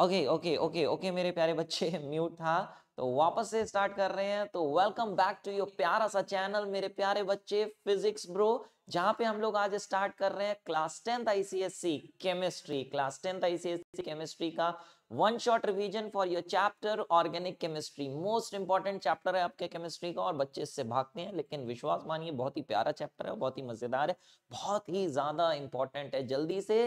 Okay okay okay okay मेरे प्यारे बच्चे म्यूट था तो वापस से स्टार्ट कर रहे हैं तो वेलकम बैक टू योर प्यारा सा चैनल मेरे प्यारे बच्चे फिजिक्स ब्रो जहां पे हम लोग आज स्टार्ट कर रहे हैं class tenth ICSC chemistry class tenth ICSC chemistry का one shot revision for your chapter organic chemistry most important chapter है आपके केमिस्ट्री का और बच्चे इससे भागते हैं लेकिन विश्वास मानिए बहुत ही प्यारा चैप्टर है बहुत ही मजेदार है बहुत ही ज्यादा इंपॉर्टेंट है जल्दी से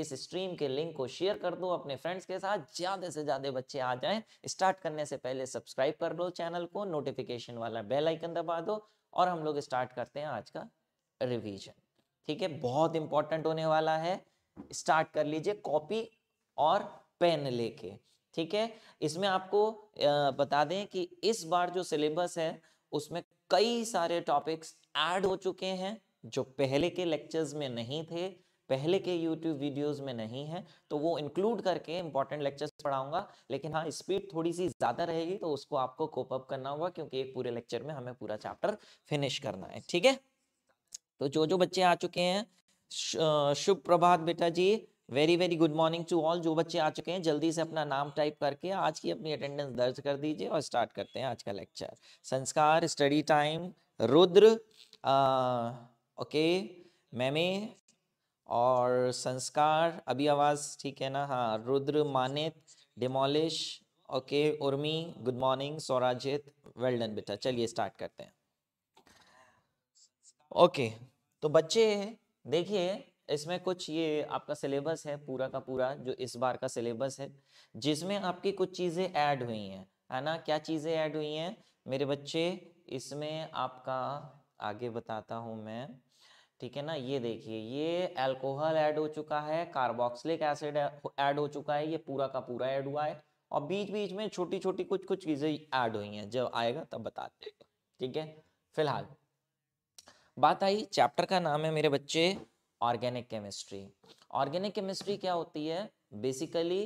इस स्ट्रीम के लिंक को शेयर कर दो अपने फ्रेंड्स के साथ ज़्यादा से ज़्यादा बच्चे आ जाएं स्टार्ट करने से पहले सब्सक्राइब कर लो चैनल को नोटिफिकेशन वाला बेल आइकन दबा दो और हम लोग स्टार्ट करते हैं आज का रिवीजन ठीक है बहुत इंपॉर्टेंट होने वाला है स्टार्ट कर लीजिए कॉपी और पेन लेके ठीक है इसमें आपको बता दें कि इस बार जो सिलेबस है उसमें कई सारे टॉपिक्स ऐड हो चुके हैं जो पहले के लेक्चर्स में नहीं थे पहले के YouTube वीडियोस में नहीं है तो वो इंक्लूड करके इंपॉर्टेंट लेक्चर्स पढ़ाऊंगा लेकिन हाँ स्पीड थोड़ी सी ज़्यादा रहेगी तो उसको आपको कोप अप करना होगा क्योंकि एक पूरे लेक्चर में हमें पूरा चैप्टर फिनिश करना है ठीक है तो जो जो बच्चे आ चुके हैं शुभ प्रभात बेटा जी very very good morning to all जो बच्चे आ चुके हैं जल्दी से अपना नाम टाइप करके आज की अपनी अटेंडेंस दर्ज कर दीजिए और स्टार्ट करते हैं आज का lecture Sanskar study time Rudra okay मैमे और संस्कार अभी आवाज़ ठीक है ना हाँ रुद्र मानित डिमोलिश okay Urmi good morning Swarajit well done बेटा चलिए स्टार्ट करते हैं ओके तो बच्चे देखिए इसमें कुछ ये आपका सिलेबस है पूरा का पूरा जो इस बार का सिलेबस है जिसमें आपकी कुछ चीज़ें ऐड हुई हैं है ना क्या चीज़ें ऐड हुई हैं मेरे बच्चे इसमें आपका आगे बताता हूँ मैं ठीक है ना ये देखिए ये अल्कोहल ऐड हो चुका है कार्बोक्सिलिक एसिड ऐड हो चुका है ये पूरा का पूरा ऐड हुआ है और बीच बीच में छोटी छोटी कुछ कुछ चीज़ें ऐड हुई हैं जब आएगा तब बता देगा ठीक है फिलहाल बात आई चैप्टर का नाम है मेरे बच्चे ऑर्गेनिक केमिस्ट्री ऑर्गेनिक केमिस्ट्री क्या होती है basically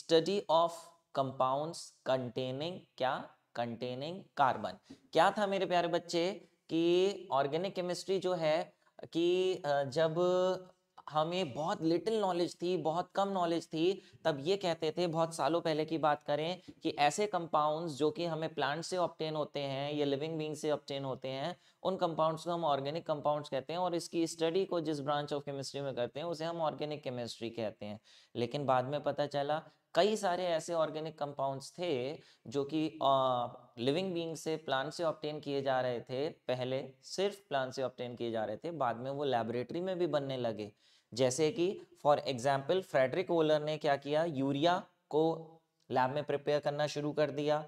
study of compounds containing क्या कंटेनिंग कार्बन क्या था मेरे प्यारे बच्चे कि ऑर्गेनिक केमिस्ट्री जो है कि जब हमें बहुत लिटिल नॉलेज थी बहुत कम नॉलेज थी तब ये कहते थे बहुत सालों पहले की बात करें कि ऐसे कंपाउंड्स जो कि हमें प्लांट से ऑप्टेन होते हैं या लिविंग बींग से ऑप्टेन होते हैं उन कंपाउंड्स को हम ऑर्गेनिक कंपाउंड्स कहते हैं और इसकी स्टडी को जिस ब्रांच ऑफ केमिस्ट्री में करते हैं उसे हम ऑर्गेनिक केमिस्ट्री कहते हैं लेकिन बाद में पता चला कई सारे ऐसे ऑर्गेनिक कंपाउंड्स थे जो कि लिविंग बींग से प्लांट से ऑप्टेन किए जा रहे थे पहले सिर्फ प्लांट से ऑप्टेन किए जा रहे थे बाद में वो लेबोरेटरी में भी बनने लगे जैसे कि फॉर एग्जाम्पल फ्रेडरिक वोलर ने क्या किया यूरिया को लैब में प्रिपेयर करना शुरू कर दिया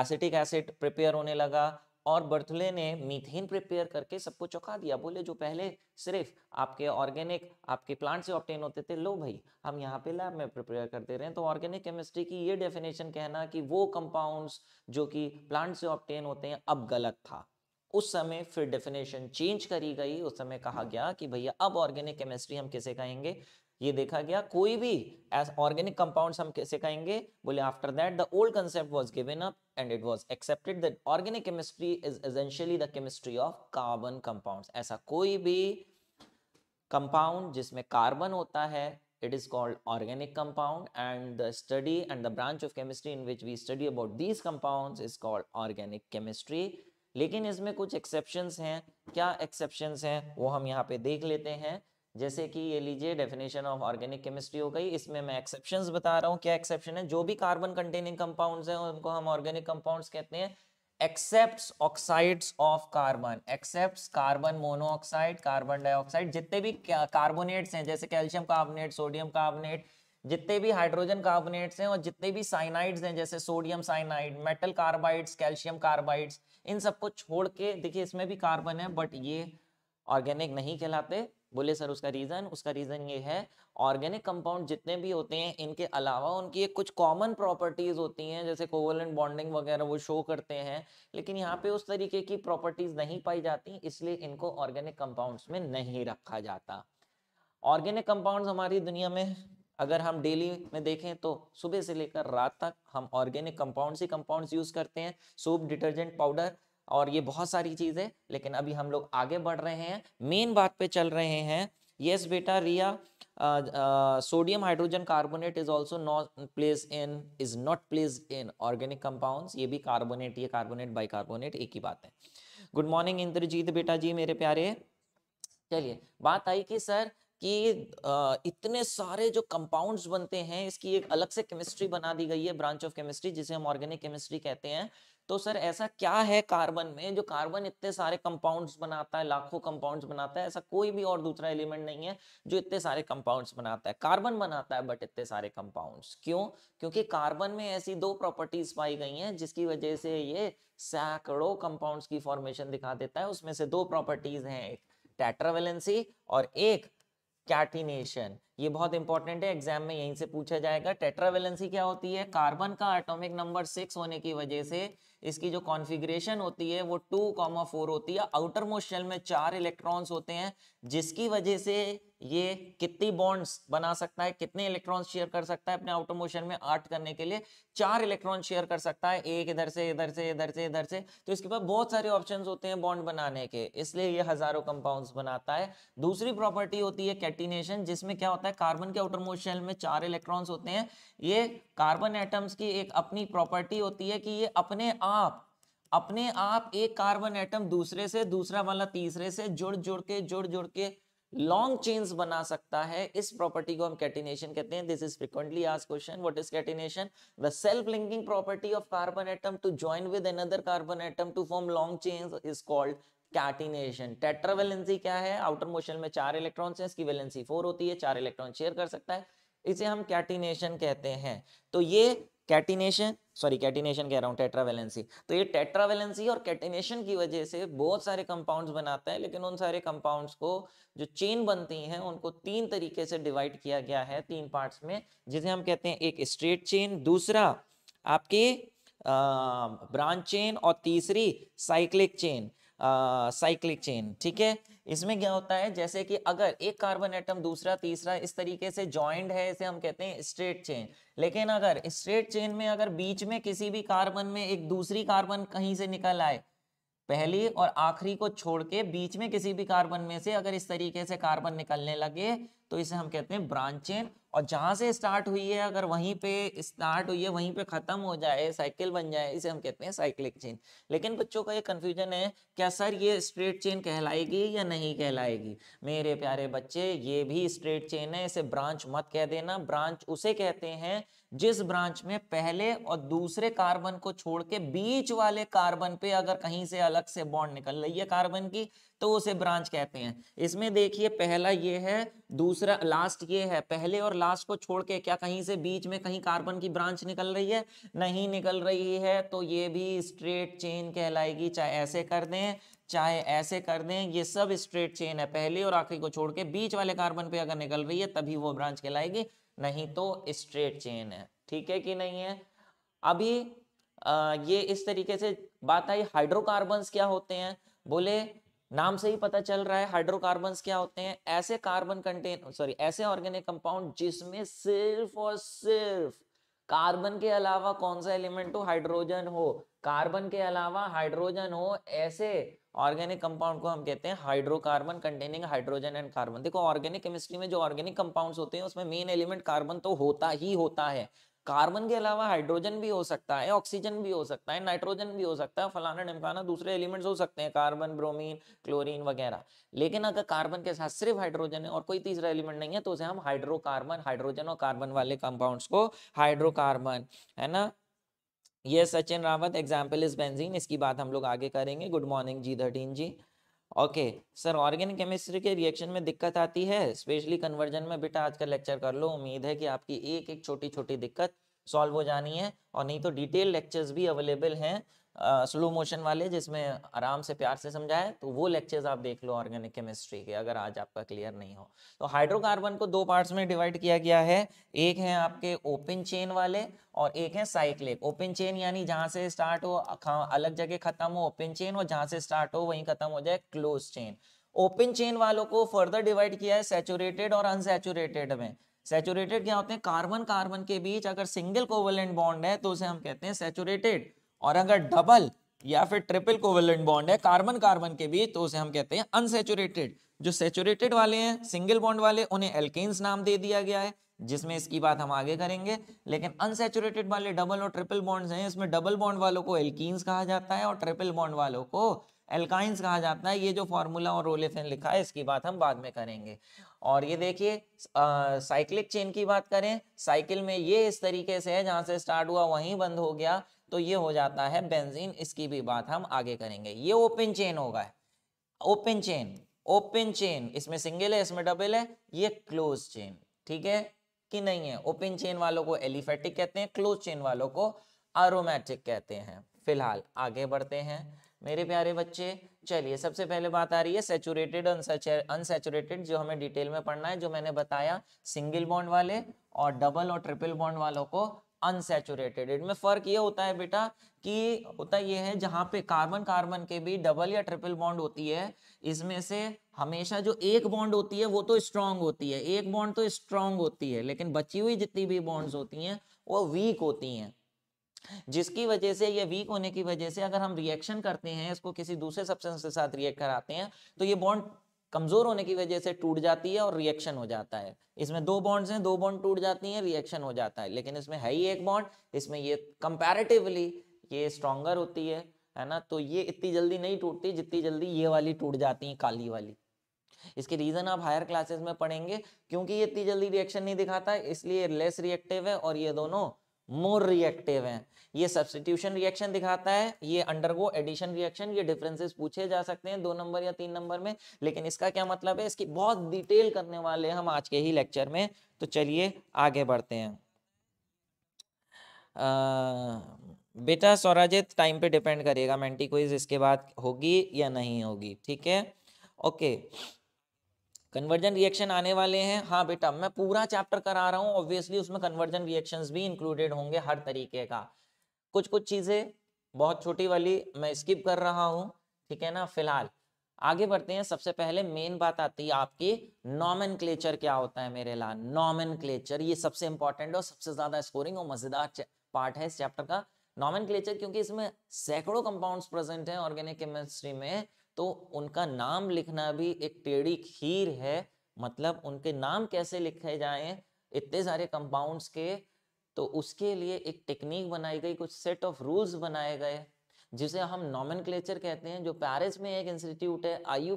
एसिटिक एसिड प्रिपेयर होने लगा और बर्थले ने मीथेन प्रिपेयर करके सबको चौंका दिया बोले जो पहले सिर्फ आपके ऑर्गेनिक आपके प्लांट से ऑप्टेन होते थे लो भाई हम यहाँ पे लैब में प्रिपेयर करते रहे तो ऑर्गेनिक केमिस्ट्री की ये डेफिनेशन कहना कि वो कंपाउंड्स जो कि प्लांट से ऑप्टेन होते हैं अब गलत था उस समय फिर डेफिनेशन चेंज करी गई उस समय कहा गया कि भैया अब ऑर्गेनिक केमिस्ट्री हम किसे कहेंगे ये देखा गया कोई भी एस ऑर्गेनिक कंपाउंड्स हम कैसे कहेंगे बोले after that the old concept was given up and it was accepted that organic chemistry is essentially the chemistry of carbon compounds ऐसा कोई भी कंपाउंड जिसमें कार्बन होता है it is called organic compound and the study and the branch of chemistry in which we study about these compounds is called organic chemistry लेकिन इसमें कुछ exceptions हैं क्या एक्सेप्शंस हैं वो हम यहाँ पे देख लेते हैं जैसे कि ये लीजिए डेफिनेशन ऑफ ऑर्गेनिक केमिस्ट्री हो गई इसमें मैं एक्सेप्शन बता रहा हूँ क्या एक्सेप्शन है जो भी कार्बन कंटेनिंग कंपाउंड है उनको हम ऑर्गेनिक कंपाउंड कहते हैं except oxides of carbon except carbon monoxide carbon dioxide जितने भी कार्बोनेट्स हैं जैसे कैल्शियम कार्बोनेट सोडियम कार्बोनेट जितने भी हाइड्रोजन कार्बोनेट्स हैं और जितने भी साइनाइड्स हैं जैसे sodium cyanide metal carbides calcium carbides इन सबको छोड़ के देखिए इसमें भी कार्बन है बट ये ऑर्गेनिक नहीं कहलाते बोले सर उसका रीज़न उसका रीज़न ये है ऑर्गेनिक कंपाउंड जितने भी होते हैं इनके अलावा उनकी एक कुछ कॉमन प्रॉपर्टीज़ होती हैं जैसे कोवलेंट बॉन्डिंग वगैरह वो शो करते हैं लेकिन यहाँ पे उस तरीके की प्रॉपर्टीज़ नहीं पाई जाती इसलिए इनको ऑर्गेनिक कंपाउंड्स में नहीं रखा जाता ऑर्गेनिक कंपाउंड हमारी दुनिया में अगर हम डेली में देखें तो सुबह से लेकर रात तक हम ऑर्गेनिक कंपाउंड्स ही कंपाउंड्स यूज़ करते हैं सोप डिटर्जेंट पाउडर और ये बहुत सारी चीज़ें लेकिन अभी हम लोग आगे बढ़ रहे हैं मेन बात पे चल रहे हैं यस बेटा Riya sodium hydrogen carbonate is also not place in is not place in organic compounds ये भी कार्बोनेट ये कार्बोनेट बाई कार्बोनेट एक ही बात है गुड मॉर्निंग इंद्रजीत बेटा जी मेरे प्यारे चलिए बात आई कि सर कि इतने सारे जो कंपाउंड्स बनते हैं इसकी एक अलग से केमिस्ट्री बना दी गई है ब्रांच ऑफ केमिस्ट्री जिसे हम ऑर्गेनिक केमिस्ट्री कहते हैं तो सर ऐसा क्या है कार्बन में जो कार्बन इतने सारे कंपाउंड्स बनाता है लाखों कंपाउंड्स बनाता है ऐसा कोई भी और दूसरा एलिमेंट नहीं है जो इतने सारे कंपाउंड्स बनाता है कार्बन बनाता है बट इतने सारे कंपाउंड्स क्यों क्योंकि कार्बन में ऐसी दो प्रॉपर्टीज पाई गई हैं जिसकी वजह से ये सैकड़ों कंपाउंड्स की फॉर्मेशन दिखा देता है उसमें से दो प्रॉपर्टीज हैं एक टेट्रावेलेंसी और एक कैटिनेशन ये बहुत इंपॉर्टेंट है एग्जाम में यहीं से पूछा जाएगा टेट्रावेलेंसी क्या होती है कार्बन का एटॉमिक नंबर सिक्स होने की वजह से इसकी जो कॉन्फिग्रेशन होती है वो टू कॉमा फोर होती है आउटर मोस्ट शेल में चार इलेक्ट्रॉन्स होते हैं जिसकी वजह से ये कितनी बॉन्ड्स बना सकता है कितने इलेक्ट्रॉन शेयर कर सकता है अपने आउटर मोशन में आठ करने के लिए चार इलेक्ट्रॉन शेयर कर सकता है एक इधर से इधर से इधर से इधर से तो इसके पास बहुत सारे ऑप्शन होते हैं बॉन्ड बनाने के इसलिए ये हजारों कंपाउंड बनाता है दूसरी प्रॉपर्टी होती है कैटिनेशन जिसमें क्या होता है कार्बन के आउटर मोशन में चार इलेक्ट्रॉन्स होते हैं ये कार्बन एटम्स की एक अपनी प्रॉपर्टी होती है कि ये अपने आप अपने आप एक कार्बन एटम दूसरे से दूसरा वाला तीसरे से जुड़ जुड़ के जुड़ जुड़ के लॉन्ग चेन्स बना सकता है इस प्रॉपर्टी को हम कैटिनेशन कहते हैं दिस इज फ्रिक्वेंटली आज question what is catenation the self linking property of carbon atom to join with another carbon atom to form long chains is called catenation tetra valency क्या है outer motion में चार electrons हैं इसकी valency four होती है चार electron share कर सकता है इसे हम कैटिनेशन कहते हैं तो ये कैटिनेशन सॉरी कैटिनेशन कह रहा हूँ टेट्रावेलेंसी तो ये टेट्रावेलेंसी और कैटिनेशन की वजह से बहुत सारे कंपाउंड्स बनाते हैं लेकिन उन सारे कंपाउंड्स को जो चेन बनती हैं उनको तीन तरीके से डिवाइड किया गया है तीन पार्ट्स में जिसे हम कहते हैं एक स्ट्रेट चेन दूसरा आपके ब्रांच चेन और तीसरी साइक्लिक चेन साइक्लिक चेन ठीक है इसमें क्या होता है जैसे कि अगर एक कार्बन एटम दूसरा तीसरा इस तरीके से ज्वाइंट है इसे हम कहते हैं स्ट्रेट चेन लेकिन अगर स्ट्रेट चेन में अगर बीच में किसी भी कार्बन में एक दूसरी कार्बन कहीं से निकल आए पहली और आखिरी को छोड़ के बीच में किसी भी कार्बन में से अगर इस तरीके से कार्बन निकलने लगे तो इसे हम कहते हैं ब्रांच चेन और जहां से स्टार्ट हुई है अगर वहीं पे स्टार्ट हुई है वहीं पे खत्म हो जाए साइकिल बन जाए इसे हम कहते हैं साइक्लिक चेन लेकिन बच्चों का ये कंफ्यूजन है क्या सर ये स्ट्रेट चेन कहलाएगी या नहीं कहलाएगी मेरे प्यारे बच्चे ये भी स्ट्रेट चेन है इसे ब्रांच मत कह देना ब्रांच उसे कहते हैं जिस ब्रांच में पहले और दूसरे कार्बन को छोड़ के बीच वाले कार्बन पे अगर कहीं से अलग से बॉन्ड निकल रही है कार्बन की तो उसे ब्रांच कहते हैं इसमें देखिए पहला ये है दूसरा लास्ट ये है पहले और लास्ट को छोड़ के क्या कहीं से बीच में कहीं कार्बन की ब्रांच निकल रही है नहीं निकल रही है तो ये भी स्ट्रेट चेन कहलाएगी चाहे ऐसे कर दें चाहे ऐसे कर दें ये सब स्ट्रेट चेन है पहले और आखिरी को छोड़ के बीच वाले कार्बन पे अगर निकल रही है तभी वो ब्रांच कहलाएगी नहीं तो स्ट्रेट चेन है ठीक है कि नहीं है अभी आ, ये इस तरीके से बात आई हाइड्रोकार्बन क्या होते हैं बोले नाम से ही पता चल रहा है हाइड्रोकार्बन क्या होते हैं ऐसे कार्बन कंटेन सॉरी ऐसे ऑर्गेनिक कंपाउंड जिसमें सिर्फ और सिर्फ कार्बन के अलावा कौन सा एलिमेंट हो हाइड्रोजन हो कार्बन के अलावा हाइड्रोजन हो ऐसे ऑर्गेनिक कंपाउंड को हम कहते हैं hydrocarbon containing hydrogen and carbon देखो ऑर्गेनिक केमिस्ट्री में जो ऑर्गेनिक कंपाउंड्स होते हैं उसमें मेन एलिमेंट कार्बन तो होता ही होता है कार्बन के अलावा हाइड्रोजन भी हो सकता है ऑक्सीजन भी हो सकता है नाइट्रोजन भी हो सकता है फलाना ढमकाना दूसरे एलिमेंट्स हो सकते हैं कार्बन ब्रोमीन क्लोरीन वगैरह लेकिन अगर कार्बन के साथ सिर्फ हाइड्रोजन है और कोई तीसरा एलिमेंट नहीं है तो उसे हम हाइड्रोकार्बन हाइड्रोजन और कार्बन वाले कंपाउंड्स को हाइड्रोकार्बन है ना ये Sachin Rawat example is benzene इसकी बात हम लोग आगे करेंगे गुड मॉर्निंग जी थर्टीन जी ओके सर ऑर्गेनिक केमिस्ट्री के रिएक्शन में दिक्कत आती है स्पेशली कन्वर्जन में बेटा आज का लेक्चर कर लो उम्मीद है कि आपकी एक एक छोटी छोटी दिक्कत सॉल्व हो जानी है और नहीं तो डिटेल लेक्चर्स भी अवेलेबल हैं स्लो मोशन वाले जिसमें आराम से प्यार से समझाए तो वो लेक्चर्स आप देख लो ऑर्गेनिक केमिस्ट्री के अगर आज आपका क्लियर नहीं हो तो हाइड्रोकार्बन को दो पार्ट्स में डिवाइड किया गया है एक है आपके ओपन चेन वाले और एक है साइक्लिक ओपन चेन यानी जहाँ से स्टार्ट हो अलग जगह खत्म हो ओपन चेन और जहाँ से स्टार्ट हो वहीं खत्म हो जाए क्लोज चेन ओपन चेन वालों को फर्दर डिवाइड किया है सेचुरेटेड और अनसेचुरेटेड में सेचुरेटेड क्या होते हैं कार्बन कार्बन के बीच अगर सिंगल कोवलेंट बॉन्ड है तो उसे हम कहते हैं सेचुरेटेड और अगर डबल या फिर ट्रिपल कोवेलेंट बॉन्ड है कार्बन कार्बन के बीच तो उसे हम कहते हैं अनसेचुरेटेड जो सेचुरेटेड वाले हैं सिंगल बॉन्ड वाले उन्हें एल्केन्स नाम दे दिया गया है जिसमें इसकी बात हम आगे करेंगे लेकिन अनसेचुरेटेड वाले डबल और ट्रिपल बॉन्ड्स हैं इसमें डबल बॉन्ड वालों को एल्कीन्स कहा जाता है और ट्रिपल बॉन्ड वालों को एल्काइंस कहा जाता है ये जो फॉर्मूला और रोलेफेन लिखा है इसकी बात हम बाद में करेंगे और ये देखिए साइक्लिक चेन की बात करें साइकिल में ये इस तरीके से है जहां से स्टार्ट हुआ वहीं बंद हो गया तो ये हो जाता है बेंजीन इसकी भी बात हम आगे करेंगे ये ओपन चेन होगा ओपन चेन ओपन चेन इसमें सिंगल है इसमें डबल है ये क्लोज चेन ठीक है कि नहीं है ओपन चेन वालों को एलिफेटिक कहते हैं क्लोज चेन वालों को आरोमेटिक कहते हैं फिलहाल आगे बढ़ते हैं मेरे प्यारे बच्चे चलिए सबसे पहले बात आ रही है सेचुरेटेड अनसेचुरेटेड जो हमें डिटेल में पढ़ना है जो मैंने बताया सिंगल बॉन्ड वाले और डबल और ट्रिपल बॉन्ड वालों को अनसेचुरेटेड इनमें फर्क ये होता है बेटा कि होता ये है जहाँ पे कार्बन कार्बन के भी डबल या ट्रिपल बॉन्ड होती है इसमें से हमेशा जो एक बॉन्ड होती है वो तो स्ट्रांग होती है एक बॉन्ड तो स्ट्रांग होती है लेकिन बची हुई जितनी भी बॉन्ड्स होती हैं वो वीक होती हैं जिसकी वजह से ये वीक होने की वजह से अगर हम रिएक्शन करते हैं इसको किसी दूसरे सब्सटेंस के साथ रिएक्ट कराते हैं तो ये बॉन्ड कमजोर होने की वजह से टूट जाती है और रिएक्शन हो जाता है इसमें दो बॉन्ड्स हैं दो बॉन्ड टूट जाती हैं रिएक्शन हो जाता है लेकिन इसमें है ही एक बॉन्ड इसमें ये कंपेरेटिवली ये स्ट्रॉन्गर होती है है ना तो ये इतनी जल्दी नहीं टूटती जितनी जल्दी ये वाली टूट जाती है काली वाली इसके रीजन आप हायर क्लासेस में पढ़ेंगे क्योंकि ये इतनी जल्दी रिएक्शन नहीं दिखाता इसलिए लेस रिएक्टिव है और ये दोनों मोर रिएक्टिव हैं ये सब्सटीट्यूशन रिएक्शन दिखाता है ये अंडरगो एडिशन रिएक्शन ये डिफरेंसेस पूछे जा सकते हैं दो नंबर या तीन नंबर में लेकिन इसका क्या मतलब है इसकी बहुत डिटेल करने वाले हम आज के ही लेक्चर में तो चलिए आगे बढ़ते हैं आ, बेटा स्वराजित टाइम पे डिपेंड करेगा मेंटी क्विज इसके बाद होगी या नहीं होगी ठीक है ओके okay. कन्वर्जन रिएक्शन आने वाले हैं हाँ बेटा मैं पूरा चैप्टर करा रहा हूँ ऑब्वियसली उसमें कन्वर्जन रिएक्शन भी इंक्लूडेड होंगे हर तरीके का कुछ कुछ चीज़ें बहुत छोटी वाली मैं स्किप कर रहा हूँ ठीक है ना फिलहाल आगे बढ़ते हैं सबसे पहले मेन बात आती है आपकी नॉमन क्या होता है मेरे ला नॉमन ये सबसे इंपॉर्टेंट और सबसे ज़्यादा स्कोरिंग और मज़ेदार पार्ट है इस चैप्टर का नॉमन क्योंकि इसमें सैकड़ों कंपाउंड्स प्रेजेंट हैं ऑर्गेनिक केमिस्ट्री में तो उनका नाम लिखना भी एक टेढ़ी खीर है मतलब उनके नाम कैसे लिखे जाएं इतने सारे कंपाउंड्स के तो उसके लिए एक टेक्निक बनाई गई कुछ सेट ऑफ रूल्स बनाए गए जिसे हम नॉमन कहते हैं जो पेरिस में एक इंस्टीट्यूट है आई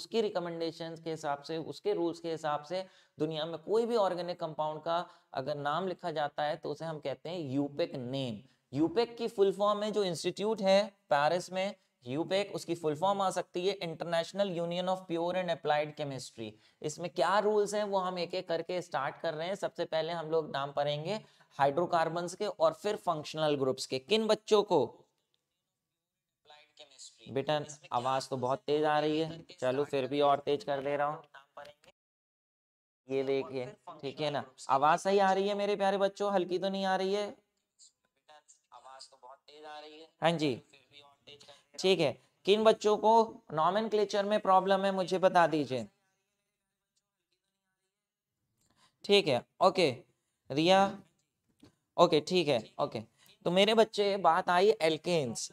उसकी रिकमेंडेशन के हिसाब से उसके रूल्स के हिसाब से दुनिया में कोई भी ऑर्गेनिक कंपाउंड का अगर नाम लिखा जाता है तो उसे हम कहते हैं यूपेक नेम यूपेक की फुल फॉर्म है जो इंस्टीट्यूट है पेरिस में यूपेक उसकी फुल फॉर्म आ सकती है international union of pure and applied chemistry इसमें क्या रूल्स हैं वो हम एक एक करके स्टार्ट कर रहे हैं सबसे पहले हम लोग नाम पढ़ेंगे हाइड्रोकार्बन के और फिर फंक्शनल ग्रुप्स के किन बच्चों को अप्लाइड केमिस्ट्री बेटा आवाज तो बहुत तेज आ रही है चलो फिर भी और तेज कर दे रहा हूँ ये देखिए ठीक है ना आवाज सही आ रही है मेरे प्यारे बच्चों हल्की तो नहीं आ रही है हाँ जी ठीक है किन बच्चों को नॉमन में प्रॉब्लम है मुझे बता दीजिए ठीक है ओके रिया ओके ठीक है ओके तो मेरे बच्चे बात आई एल्केन्स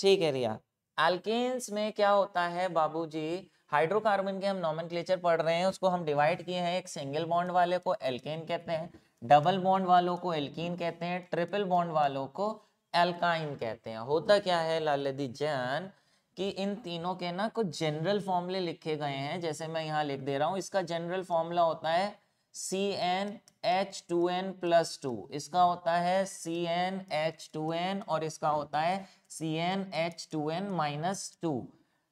ठीक है रिया एल्केन्स में क्या होता है बाबूजी हाइड्रोकार्बन के हम नॉमन पढ़ रहे हैं उसको हम डिवाइड किए हैं एक सिंगल बॉन्ड वाले को एल्केन कहते हैं डबल बॉन्ड वालों को एल्कीन कहते हैं ट्रिपल बॉन्ड वालों को एल्काइन कहते हैं होता क्या है लाल जैन कि इन तीनों के ना कुछ जनरल फॉर्मूले लिखे गए हैं जैसे मैं यहाँ लिख दे रहा हूँ इसका जनरल फॉर्मूला होता है C N H two N plus two इसका होता है C N H two N और इसका होता है C N H two N minus two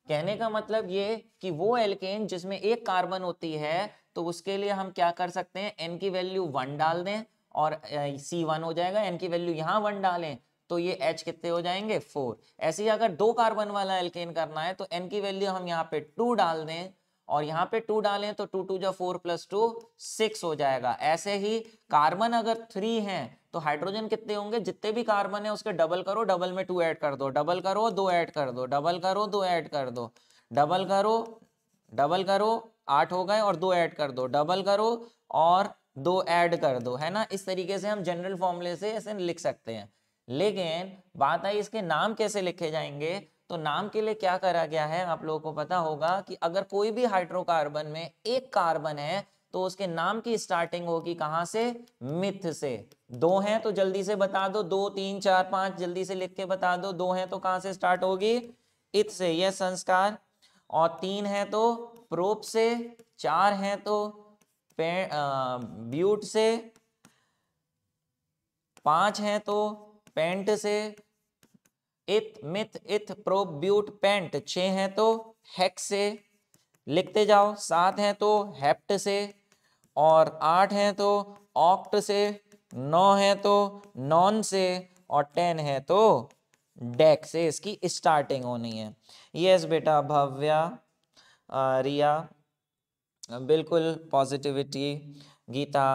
कहने का मतलब ये कि वो एल्केन जिसमें एक कार्बन होती है तो उसके लिए हम क्या कर सकते हैं एन की वैल्यू वन डाल दें और सी वन हो जाएगा एन की वैल्यू यहाँ वन डालें तो ये एच कितने हो जाएंगे फोर ऐसे ही अगर दो कार्बन वाला एल्केन करना है तो एन की वैल्यू हम यहाँ पे टू डाल दें और यहाँ पे टू डालें तो टू टू जो फोर प्लस टू सिक्स हो जाएगा ऐसे ही कार्बन अगर थ्री है तो हाइड्रोजन कितने होंगे जितने भी कार्बन है उसके डबल करो डबल में टू ऐड कर दो डबल करो दो ऐड कर दो डबल करो दो ऐड कर दो डबल करो डबल करो आठ हो गए और दो ऐड कर दो डबल करो और दो ऐड कर दो है ना इस तरीके से हम जनरल फॉर्मूले से ऐसे लिख सकते हैं लेकिन बात आई इसके नाम कैसे लिखे जाएंगे तो नाम के लिए क्या करा गया है आप लोगों को पता होगा कि अगर कोई भी हाइड्रोकार्बन में एक कार्बन है तो उसके नाम की स्टार्टिंग होगी कहां से मिथ से दो हैं तो जल्दी से बता दो दो तीन चार पांच जल्दी से लिख के बता दो दो हैं तो कहां से स्टार्ट होगी इत से यह संस्कार और तीन है तो प्रोप से चार है तो आ, ब्यूट से पांच है तो पेंट से इथ मिथ इथ प्रोब्यूट पेंट छ हैं तो हेक्स से लिखते जाओ सात हैं तो हेप्ट से और आठ हैं तो ऑक्ट से नौ हैं तो नॉन से और टेन है तो डेक से इसकी स्टार्टिंग होनी है यस बेटा भव्या रिया बिल्कुल पॉजिटिविटी गीता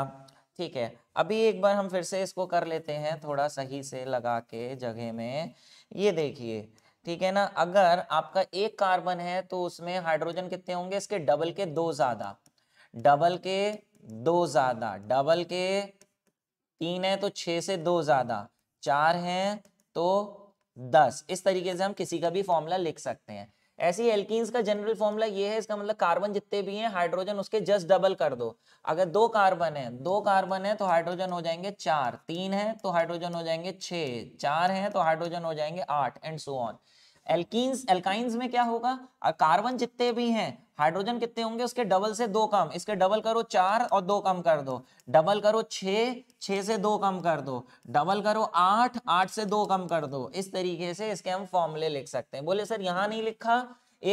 ठीक है अभी एक बार हम फिर से इसको कर लेते हैं थोड़ा सही से लगा के जगह में ये देखिए ठीक है ना अगर आपका एक कार्बन है तो उसमें हाइड्रोजन कितने होंगे इसके डबल के दो ज्यादा डबल के दो ज्यादा डबल के तीन है तो छह से दो ज्यादा चार हैं तो दस इस तरीके से हम किसी का भी फॉर्मूला लिख सकते हैं ऐसी एल्किस का जनरल फॉर्मूला ये है इसका मतलब कार्बन जितने भी हैं हाइड्रोजन उसके जस्ट डबल कर दो अगर दो कार्बन है दो कार्बन है तो हाइड्रोजन हो जाएंगे चार तीन है तो हाइड्रोजन हो जाएंगे छः चार है तो हाइड्रोजन हो जाएंगे आठ एंड सो ऑन एल्किस एल्काइंस में क्या होगा कार्बन जितने भी हैं हाइड्रोजन कितने होंगे उसके डबल से दो कम इसके डबल करो चार और दो कम कर दो डबल करो छ छ से दो कम कर दो डबल करो आठ आठ से दो कम कर दो इस तरीके से इसके हम फॉर्मूले लिख सकते हैं बोले सर यहाँ नहीं लिखा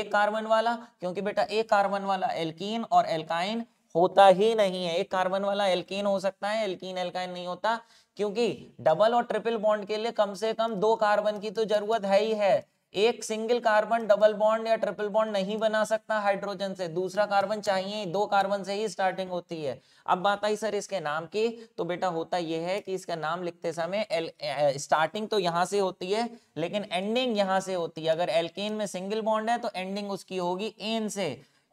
एक कार्बन वाला क्योंकि बेटा एक कार्बन वाला एल्कीन और एल्काइन होता ही नहीं है एक कार्बन वाला एल्कीन हो सकता है एल्कीन एल्काइन नहीं होता क्योंकि डबल और ट्रिपल बॉन्ड के लिए कम से कम दो कार्बन की तो जरूरत है ही है एक सिंगल कार्बन डबल बॉन्ड या ट्रिपल बॉन्ड नहीं बना सकता हाइड्रोजन से दूसरा कार्बन चाहिए दो कार्बन से ही स्टार्टिंग होती है अब बात आई सर इसके नाम की तो बेटा होता यह है कि इसका नाम लिखते समय एल, स्टार्टिंग तो यहां से होती है लेकिन एंडिंग यहां से होती है अगर एल्केन में सिंगल बॉन्ड है तो एंडिंग उसकी होगी एन से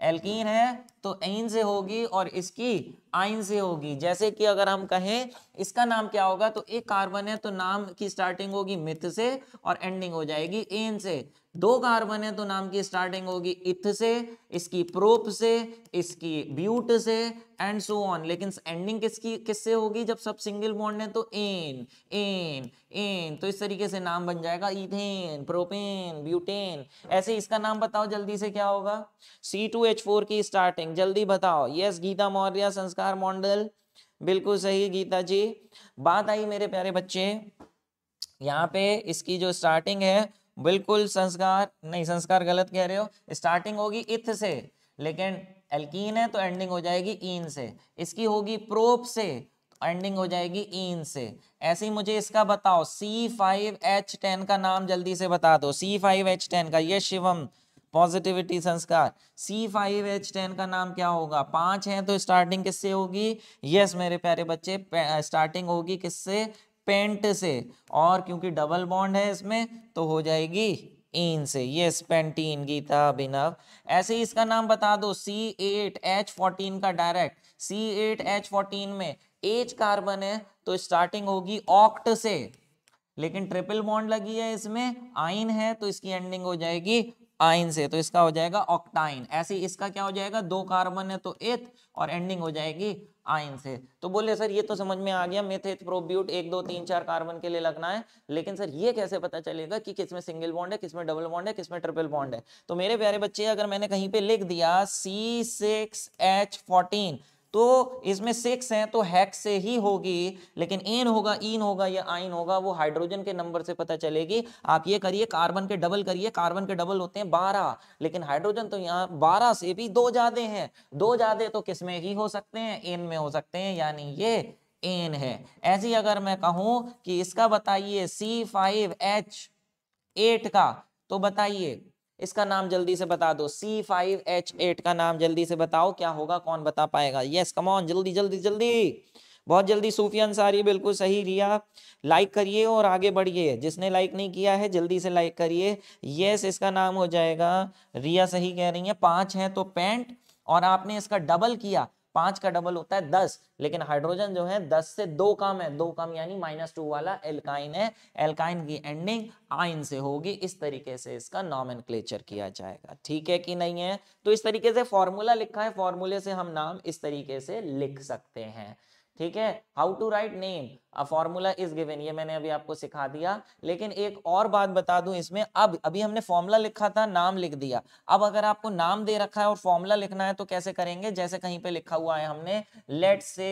एल्कीन है तो एन से होगी और इसकी आइन से होगी जैसे कि अगर हम कहें इसका नाम क्या होगा तो एक कार्बन है तो नाम की स्टार्टिंग होगी मिथ से और एंडिंग हो जाएगी एन से दो कार्बन है तो नाम की स्टार्टिंग होगी इथ से इसकी प्रोप से इसकी ब्यूट से एंड सो ऑन लेकिन एंडिंग किसकी किससे होगी जब सब सिंगल बॉन्ड है तो एन एन एन तो इस तरीके से नाम बन जाएगा इथेन प्रोपेन ब्यूटेन ऐसे इसका नाम बताओ जल्दी से क्या होगा सी टू एच फोर की स्टार्टिंग जल्दी बताओ यस गीता मौर्य संस्कार मॉडल बिल्कुल सही गीता जी बात आई मेरे प्यारे बच्चे यहाँ पे इसकी जो स्टार्टिंग है बिल्कुल संस्कार नहीं संस्कार गलत कह रहे हो स्टार्टिंग होगी इथ से लेकिन एल्कीन है तो एंडिंग हो जाएगी ईन से इसकी होगी प्रोप से तो एंडिंग हो जाएगी ईन से ऐसे ही मुझे इसका बताओ C5H10 का नाम जल्दी से बता दो C5H10 का ये शिवम पॉजिटिविटी संस्कार C5H10 का नाम क्या होगा पांच है तो स्टार्टिंग किससे होगी यस मेरे प्यारे बच्चे स्टार्टिंग होगी किससे पेंट से और क्योंकि डबल बॉन्ड है इसमें तो हो जाएगी इन से ये पेंटीन गीता अभिनव ऐसे ही इसका नाम बता दो सी एट एच फोर्टीन का direct C eight H fourteen में एच कार्बन है तो स्टार्टिंग होगी ऑक्ट से लेकिन ट्रिपल बॉन्ड लगी है इसमें आइन है तो इसकी एंडिंग हो जाएगी आइन से तो इसका हो जाएगा ऑक्टाइन ऐसे इसका क्या हो जाएगा दो कार्बन है तो एथ और एंडिंग हो जाएगी आयन से तो बोले सर ये तो समझ में आ गया मेथेथ प्रोब्यूट एक दो तीन चार कार्बन के लिए लगना है लेकिन सर ये कैसे पता चलेगा कि किसमें सिंगल बॉन्ड है किसमें डबल बॉन्ड है किसमें ट्रिपल बॉन्ड है तो मेरे प्यारे बच्चे अगर मैंने कहीं पे लिख दिया सी सिक्स एच फोर्टीन तो इसमें सिक्स हैं तो हैक्स से ही होगी लेकिन एन होगा इन e होगा या आइन होगा वो हाइड्रोजन के नंबर से पता चलेगी आप ये करिए कार्बन के डबल करिए कार्बन के डबल होते हैं बारह लेकिन हाइड्रोजन तो यहाँ बारह से भी दो ज्यादा हैं दो ज्यादा तो किस में ही हो सकते हैं एन में हो सकते हैं यानी ये एन है ऐसे ही अगर मैं कहूं कि इसका बताइए सी फाइव एच एट का तो बताइए इसका नाम जल्दी से बता दो सी फाइव एच एट का नाम जल्दी से बताओ क्या होगा कौन बता पाएगा यस कमॉन जल्दी जल्दी जल्दी बहुत जल्दी सूफी अंसारी बिल्कुल सही रिया लाइक करिए और आगे बढ़िए जिसने लाइक नहीं किया है जल्दी से लाइक करिए यस इसका नाम हो जाएगा रिया सही कह रही है पांच है तो पैंट और आपने इसका डबल किया पांच का डबल होता है दस लेकिन हाइड्रोजन जो है दस से दो कम है दो कम यानी माइनस टू वाला एल्काइन है एल्काइन की एंडिंग आइन से होगी इस तरीके से इसका नॉमन किया जाएगा ठीक है कि नहीं है तो इस तरीके से फॉर्मूला लिखा है फॉर्मूले से हम नाम इस तरीके से लिख सकते हैं ठीक है how to write name formula is given ये मैंने अभी आपको सिखा दिया लेकिन एक और बात बता दूं इसमें अब अभी हमने फॉर्मूला लिखा था नाम लिख दिया अब अगर आपको नाम दे रखा है और फॉर्मूला लिखना है तो कैसे करेंगे जैसे कहीं पे लिखा हुआ है हमने लेट से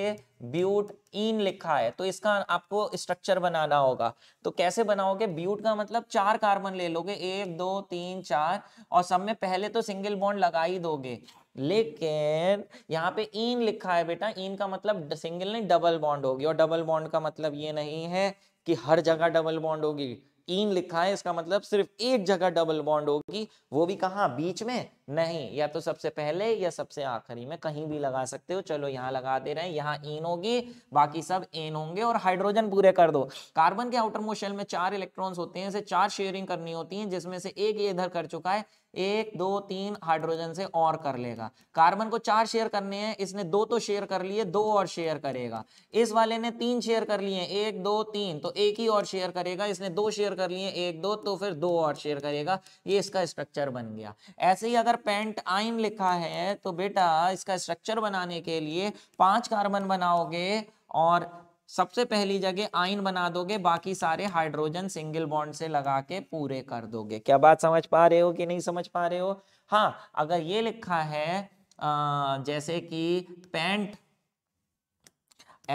ब्यूट इन लिखा है तो इसका आपको स्ट्रक्चर बनाना होगा तो कैसे बनाओगे ब्यूट का मतलब चार कार्बन ले लोगे एक दो तीन चार और सब में पहले तो सिंगल बॉन्ड लगा ही दोगे लेकिन यहाँ पे इन लिखा है बेटा इन का मतलब सिंगल नहीं डबल बॉन्ड होगी और डबल बॉन्ड का मतलब ये नहीं है कि हर जगह डबल बॉन्ड होगी इन लिखा है इसका मतलब सिर्फ एक जगह डबल बॉन्ड होगी वो भी कहा बीच में नहीं या तो सबसे पहले या सबसे आखिरी में कहीं भी लगा सकते हो चलो यहाँ लगा दे रहे हैं यहाँ इन होगी बाकी सब एन होंगे और हाइड्रोजन पूरे कर दो कार्बन के आउटर मोशन में चार इलेक्ट्रॉन्स होते हैं इसे चार शेयरिंग करनी होती है जिसमें से एक ये इधर कर चुका है एक दो तीन हाइड्रोजन से और कर लेगा कार्बन को चार शेयर करने हैं इसने दो तो शेयर कर लिए दो और शेयर करेगा इस वाले ने तीन शेयर कर लिए एक दो तीन तो एक ही और शेयर करेगा इसने दो शेयर कर लिए एक दो तो फिर दो और शेयर करेगा ये इसका स्ट्रक्चर बन गया ऐसे ही अगर पेंट आइन लिखा है तो बेटा इसका स्ट्रक्चर बनाने के लिए पांच कार्बन बनाओगे और सबसे पहली जगह आइन बना दोगे बाकी सारे हाइड्रोजन सिंगल बॉन्ड से लगा के पूरे कर दोगे क्या बात समझ पा रहे हो कि नहीं समझ पा रहे हो हाँ अगर ये लिखा है आ, जैसे कि पेंट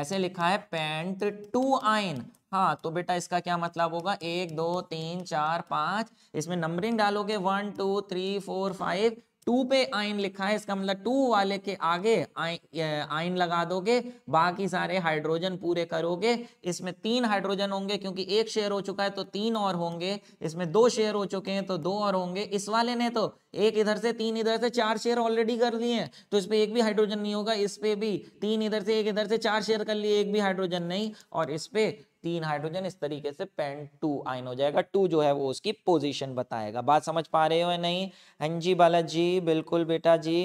ऐसे लिखा है पेंट टू आइन हाँ तो बेटा इसका क्या मतलब होगा एक दो तीन चार पांच इसमें नंबरिंग डालोगे one two three four five two पे आयन लिखा है इसका मतलब टू वाले के आगे आयन लगा दोगे बाकी सारे हाइड्रोजन पूरे करोगे इसमें तीन हाइड्रोजन होंगे क्योंकि एक शेयर हो चुका है तो तीन और होंगे इसमें दो शेयर हो चुके हैं तो दो और होंगे इस वाले ने तो एक इधर से तीन इधर से चार शेयर ऑलरेडी कर लिए हैं तो इस पर एक भी हाइड्रोजन नहीं होगा इस पर भी तीन इधर से एक इधर से चार शेयर कर लिए एक भी हाइड्रोजन नहीं और इस पर तीन हाइड्रोजन इस तरीके से पेन टू आइन हो जाएगा टू जो है वो उसकी पोजीशन बताएगा बात समझ पा रहे हो या नहीं हाँ जी बाला जी बिल्कुल बेटा जी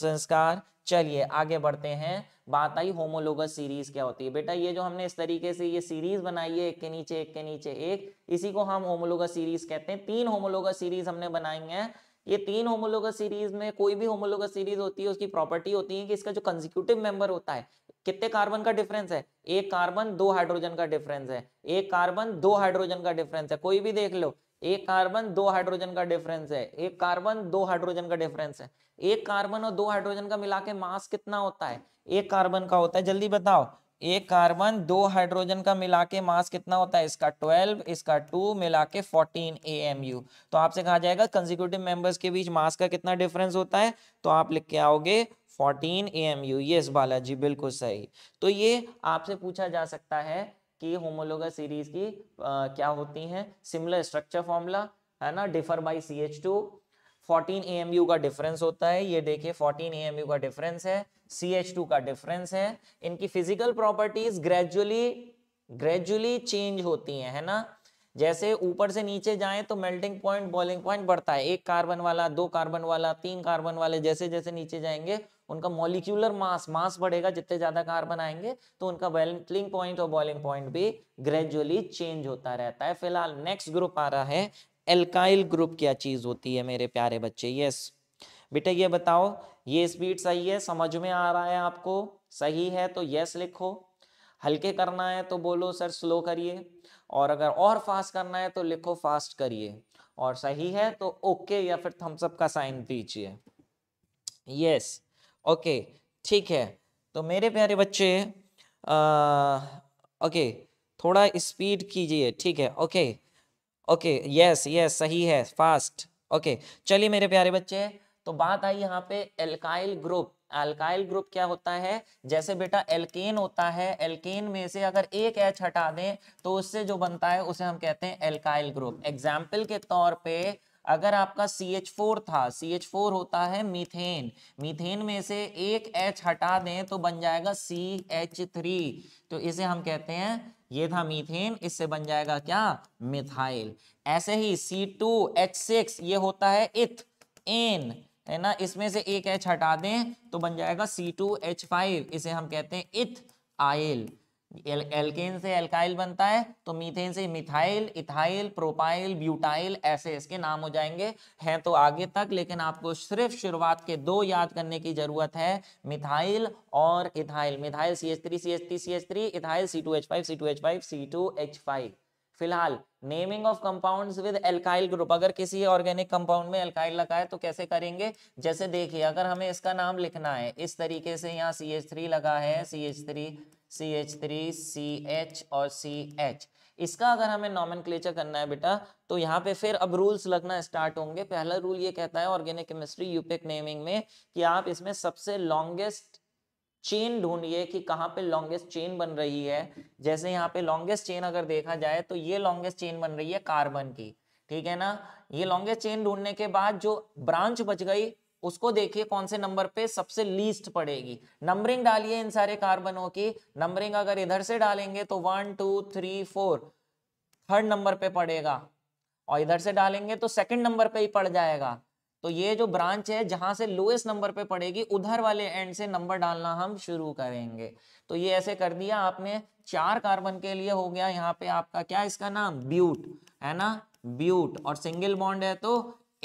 संस्कार चलिए आगे बढ़ते हैं बात आई होमोलोगस सीरीज क्या होती है बेटा ये जो हमने इस तरीके से ये सीरीज बनाई है एक के नीचे एक के नीचे एक इसी को हम होमोलोगस सीरीज कहते हैं तीन होमोलोगस सीरीज हमने बनाई है ये तीन होमोलोगस सीरीज में कोई भी होमोलोगस सीरीज होती है उसकी प्रॉपर्टी होती है कि इसका जो कंजिक्यूटिव मेंबर होता है कितने कार्बन का डिफरेंस है एक कार्बन दो हाइड्रोजन का डिफरेंस है एक कार्बन दो हाइड्रोजन का डिफरेंस है कोई भी देख लो एक कार्बन दो हाइड्रोजन का डिफरेंस है एक कार्बन दो हाइड्रोजन का डिफरेंस है एक कार्बन और दो हाइड्रोजन का मिला के मास कितना होता है एक कार्बन का होता है जल्दी बताओ एक कार्बन दो हाइड्रोजन का मिला के मास कितना होता है इसका 12 इसका 2 मिला के 14 एएमयू तो आपसे कहा जाएगा कंजिक्यूटिव मेंबर्स के बीच मास का कितना डिफरेंस होता है तो आप लिख के आओगे fourteen A M U yes Balaji बिल्कुल सही तो ये आपसे पूछा जा सकता है कि होमोलोगा सीरीज की आ, क्या होती हैं सिमिलर स्ट्रक्चर फॉर्मूला है ना differ by C H two fourteen A M U का डिफरेंस होता है ये देखिए फोर्टीन ए एम यू का डिफरेंस है सी एच टू का डिफरेंस है इनकी physical properties gradually gradually change होती हैं है ना जैसे ऊपर से नीचे जाएं तो मेल्टिंग पॉइंट बॉइलिंग पॉइंट बढ़ता है एक कार्बन वाला दो कार्बन वाला तीन कार्बन वाले जैसे जैसे नीचे जाएंगे उनका मॉलिक्यूलर मास मास बढ़ेगा जितने ज्यादा कार्बन आएंगे तो उनका बॉइलिंग पॉइंट और बॉइलिंग पॉइंट भी ग्रेजुअली चेंज होता रहता है फिलहाल नेक्स्ट ग्रुप आ रहा है एल्काइल ग्रुप क्या चीज होती है मेरे प्यारे बच्चे यस बेटा ये बताओ ये स्पीड सही है समझ में आ रहा है आपको सही है तो यस लिखो हल्के करना है तो बोलो सर स्लो करिए और अगर और फास्ट करना है तो लिखो फास्ट करिए और सही है तो ओके या फिर थम्सअप का साइन दीजिए यस yes. ओके ठीक है तो मेरे प्यारे बच्चे आ, ओके थोड़ा स्पीड कीजिए ठीक है ओके ओके यस यस सही है फास्ट ओके चलिए मेरे प्यारे बच्चे तो बात आई यहाँ पे एल्काइल ग्रुप एल्काइल ग्रुप क्या होता है जैसे बेटा एल्केन होता है एल्केन में से अगर एक एच हटा दें तो उससे जो बनता है उसे हम कहते हैं एल्काइल ग्रुप एग्जाम्पल के तौर पे अगर आपका CH4 था CH4 होता है मीथेन मीथेन में से एक H हटा दें तो बन जाएगा CH3 तो इसे हम कहते हैं ये था मीथेन इससे बन जाएगा क्या मिथाइल ऐसे ही C2H6 ये होता है इथ एन है ना इसमें से एक H हटा दें तो बन जाएगा C2H5 इसे हम कहते हैं इथ आयल एल, एल्केन से एल्काइल बनता है तो मीथेन से मिथाइल इथाइल प्रोपाइल ब्यूटाइल ऐसे इसके नाम हो जाएंगे हैं तो आगे तक लेकिन आपको सिर्फ शुरुआत के दो याद करने की जरूरत है मिथाइल और ethyl methyl C H three C H three C H three ethyl C two H five C two H five C two H five फिलहाल naming of compound with alkyl group अगर किसी organic compound में alkyl लगा है तो कैसे करेंगे जैसे देखिए अगर हमें इसका नाम लिखना है इस तरीके से यहाँ सी एच थ्री लगा है C H three C H three C H और सी एच इसका अगर हमें नॉमन करना है बेटा तो यहाँ पे फिर अब रूल्स लगना स्टार्ट होंगे पहला रूल ये कहता है ऑर्गेनिक केमिस्ट्री यूपिक नेमिंग में कि आप इसमें सबसे लॉन्गेस्ट चेन ढूंढिए कि कहाँ पे लॉन्गेस्ट चेन बन रही है जैसे यहाँ पे लॉन्गेस्ट चेन अगर देखा जाए तो ये लॉन्गेस्ट चेन बन रही है कार्बन की ठीक है ना ये लॉन्गेस्ट चेन ढूंढने के बाद जो ब्रांच बच गई उसको देखिए कौन से नंबर पे सबसे लीस्ट पड़ेगी नंबरिंग डालिए इन सारे कार्बनों की नंबरिंग अगर इधर से डालेंगे तो one two three four third number पे पड़ेगा और इधर से डालेंगे तो सेकंड नंबर पे ही पड़ जाएगा तो ये जो ब्रांच है जहां से लोएस्ट नंबर पे पड़ेगी उधर वाले एंड से नंबर डालना हम शुरू करेंगे तो ये ऐसे कर दिया आपने चार कार्बन के लिए हो गया यहाँ पे आपका क्या इसका नाम ब्यूट है ना ब्यूट और सिंगल बॉन्ड है तो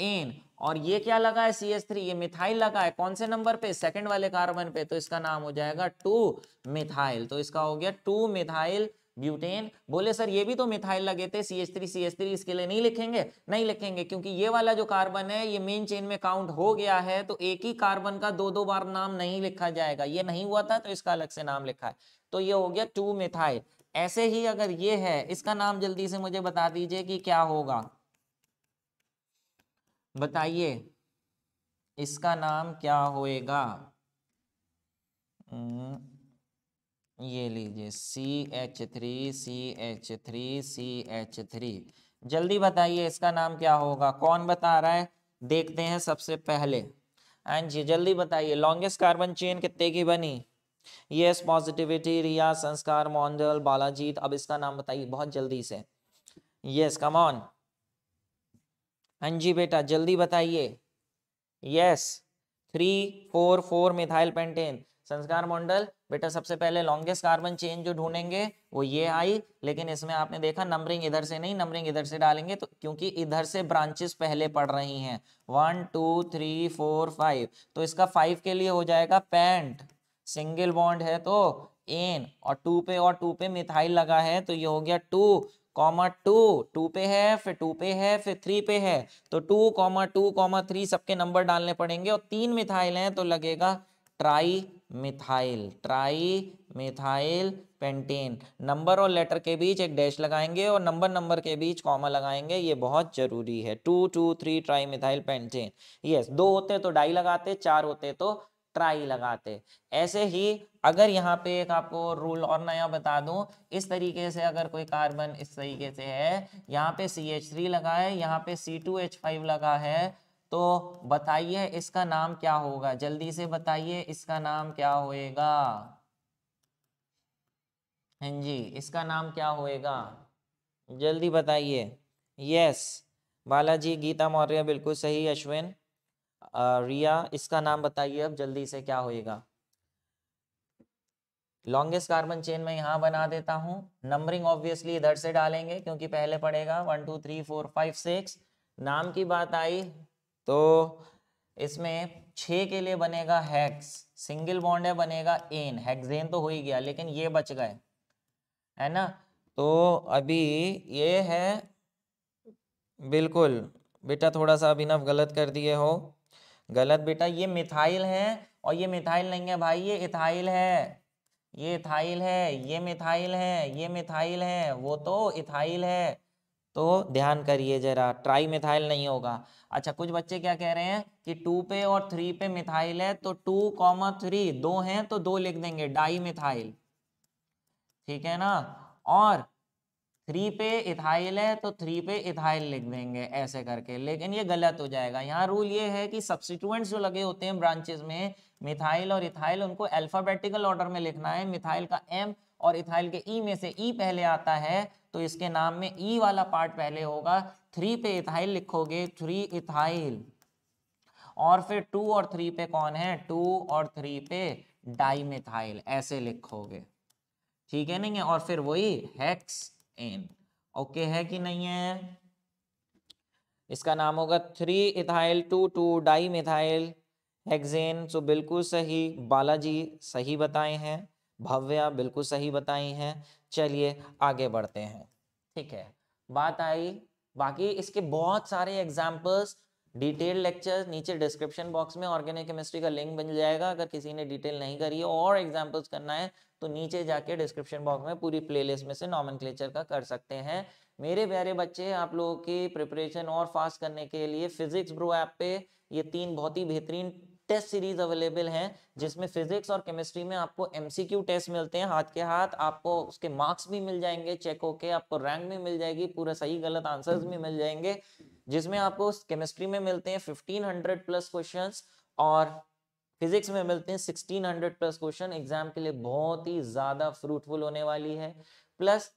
एन और ये क्या लगा है सी एस थ्री ये मिथाइल लगा है कौन से नंबर पे सेकंड वाले कार्बन पे तो इसका नाम हो जाएगा टू मिथाइल तो इसका हो गया टू मिथाइल ब्यूटेन बोले सर ये भी तो मिथाइल लगे थे C H three C H three इसके लिए नहीं लिखेंगे नहीं लिखेंगे क्योंकि ये वाला जो कार्बन है ये मेन चेन में काउंट हो गया है तो एक ही कार्बन का दो दो बार नाम नहीं लिखा जाएगा ये नहीं हुआ था तो इसका अलग से नाम लिखा है तो ये हो गया टू मिथाइल ऐसे ही अगर ये है इसका नाम जल्दी से मुझे बता दीजिए कि क्या होगा बताइए इसका नाम क्या होएगा ये लीजिए C H three C H three C H three जल्दी बताइए इसका नाम क्या होगा कौन बता रहा है देखते हैं सबसे पहले एंड हाँ जी जल्दी बताइए लॉन्गेस्ट कार्बन चेन कितने की बनी यस पॉजिटिविटी रिया संस्कार मॉन्डल बालाजीत अब इसका नाम बताइए बहुत जल्दी से यस कम ऑन हाँ जी बेटा जल्दी बताइए yes three four four methyl pentane Sanskar Mondal बेटा सबसे पहले लॉन्गेस्ट कार्बन चेन जो ढूंढेंगे वो ये आई लेकिन इसमें आपने देखा नंबरिंग इधर से नहीं नंबरिंग इधर से डालेंगे तो क्योंकि इधर से ब्रांचेस पहले पड़ रही हैं one two three four five तो इसका फाइव के लिए हो जाएगा पैंट सिंगल बॉन्ड है तो एन और टू पे और टू पे मिथाइल लगा है तो ये हो गया टू कॉमा टू टू पे है फिर टू पे है फिर थ्री पे है तो two comma two comma three सबके नंबर डालने पड़ेंगे और तीन मिथाइल हैं तो लगेगा tri methyl tri methyl pentane number और लेटर के बीच एक डैश लगाएंगे और नंबर नंबर के बीच कॉमा लगाएंगे ये बहुत जरूरी है two two three tri methyl pentane yes दो होते तो डाई लगाते चार होते तो ट्राई लगाते ऐसे ही अगर यहाँ पे एक आपको रूल और नया बता दूं इस तरीके से अगर कोई कार्बन इस तरीके से है यहाँ पे सी एच थ्री लगा है यहाँ पे सी टू एच फाइव लगा है तो बताइए इसका नाम क्या होगा जल्दी से बताइए इसका नाम क्या होएगा हाँ जी इसका नाम क्या होएगा जल्दी बताइए यस बालाजी गीता मौर्य बिल्कुल सही अश्विन रिया इसका नाम बताइए अब जल्दी से क्या होएगा लॉन्गेस्ट कार्बन चेन में यहाँ बना देता हूँ नंबरिंग ऑब्वियसली इधर से डालेंगे क्योंकि पहले पड़ेगा one two three four five six नाम की बात आई तो इसमें छः के लिए बनेगा हैक्स सिंगल बॉन्ड है बनेगा एन हेक्सेन तो हो ही गया लेकिन ये बच गए है ना तो अभी ये है बिल्कुल बेटा थोड़ा सा अभिनव गलत कर दिए हो गलत बेटा ये मिथाइल है और ये मिथाइल नहीं है भाई ये इथाइल है ये इथाइल है ये मिथाइल है ये मिथाइल है वो तो इथाइल है तो ध्यान करिए जरा ट्राई मिथाइल नहीं होगा अच्छा कुछ बच्चे क्या कह रहे हैं कि टू पे और थ्री पे मिथाइल है तो टू कॉमा थ्री दो हैं तो दो लिख देंगे डाई मिथाइल ठीक है ना और थ्री पे इथाइल है तो थ्री पे इथाइल लिख देंगे ऐसे करके लेकिन ये गलत हो जाएगा यहाँ रूल ये है कि सब्सिट्यूएंट्स जो लगे होते हैं ब्रांचेस में मिथाइल और इथाइल उनको अल्फाबेटिकल ऑर्डर में लिखना है मिथाइल का एम और इथाइल के ई में से ई पहले आता है तो इसके नाम में ई वाला पार्ट पहले होगा थ्री पे इथाइल लिखोगे थ्री इथाइल और फिर टू और थ्री पे कौन है टू और थ्री पे डाइमिथाइल ऐसे लिखोगे ठीक है नहीं है और फिर वही हेक्स एन ओके है कि नहीं है इसका नाम होगा three ethyl two two di methyl hexane so तो बिल्कुल सही बालाजी सही बताए हैं भव्या बिल्कुल सही बताई हैं चलिए आगे बढ़ते हैं ठीक है बात आई बाकी इसके बहुत सारे एग्जाम्पल्स डिटेल लेक्चर नीचे डिस्क्रिप्शन बॉक्स में ऑर्गेनिक केमिस्ट्री का लिंक मिल जाएगा अगर किसी ने डिटेल नहीं करी है और एग्जाम्पल्स करना है तो नीचे जाके डिस्क्रिप्शन बॉक्स में पूरी प्लेलिस्ट में से नॉमन का कर सकते हैं मेरे प्यारे बच्चे आप लोगों की प्रिपरेशन और फास्ट करने के लिए फिजिक्स ब्रो ऐप पे ये तीन बहुत ही बेहतरीन टेस्ट सीरीज अवेलेबल हैं जिसमें फिजिक्स और केमिस्ट्री में आपको एमसीक्यू टेस्ट मिलते हैं हाथ के हाथ आपको उसके मार्क्स भी मिल जाएंगे चेक होके आपको रैंक भी मिल जाएगी पूरा सही गलत आंसर्स भी मिल जाएंगे जिसमें आपको केमिस्ट्री में मिलते हैं 1500 प्लस क्वेश्चन और फिजिक्स में मिलते हैं sixteen hundred plus question exam के लिए बहुत ही ज्यादा फ्रूटफुल होने वाली है प्लस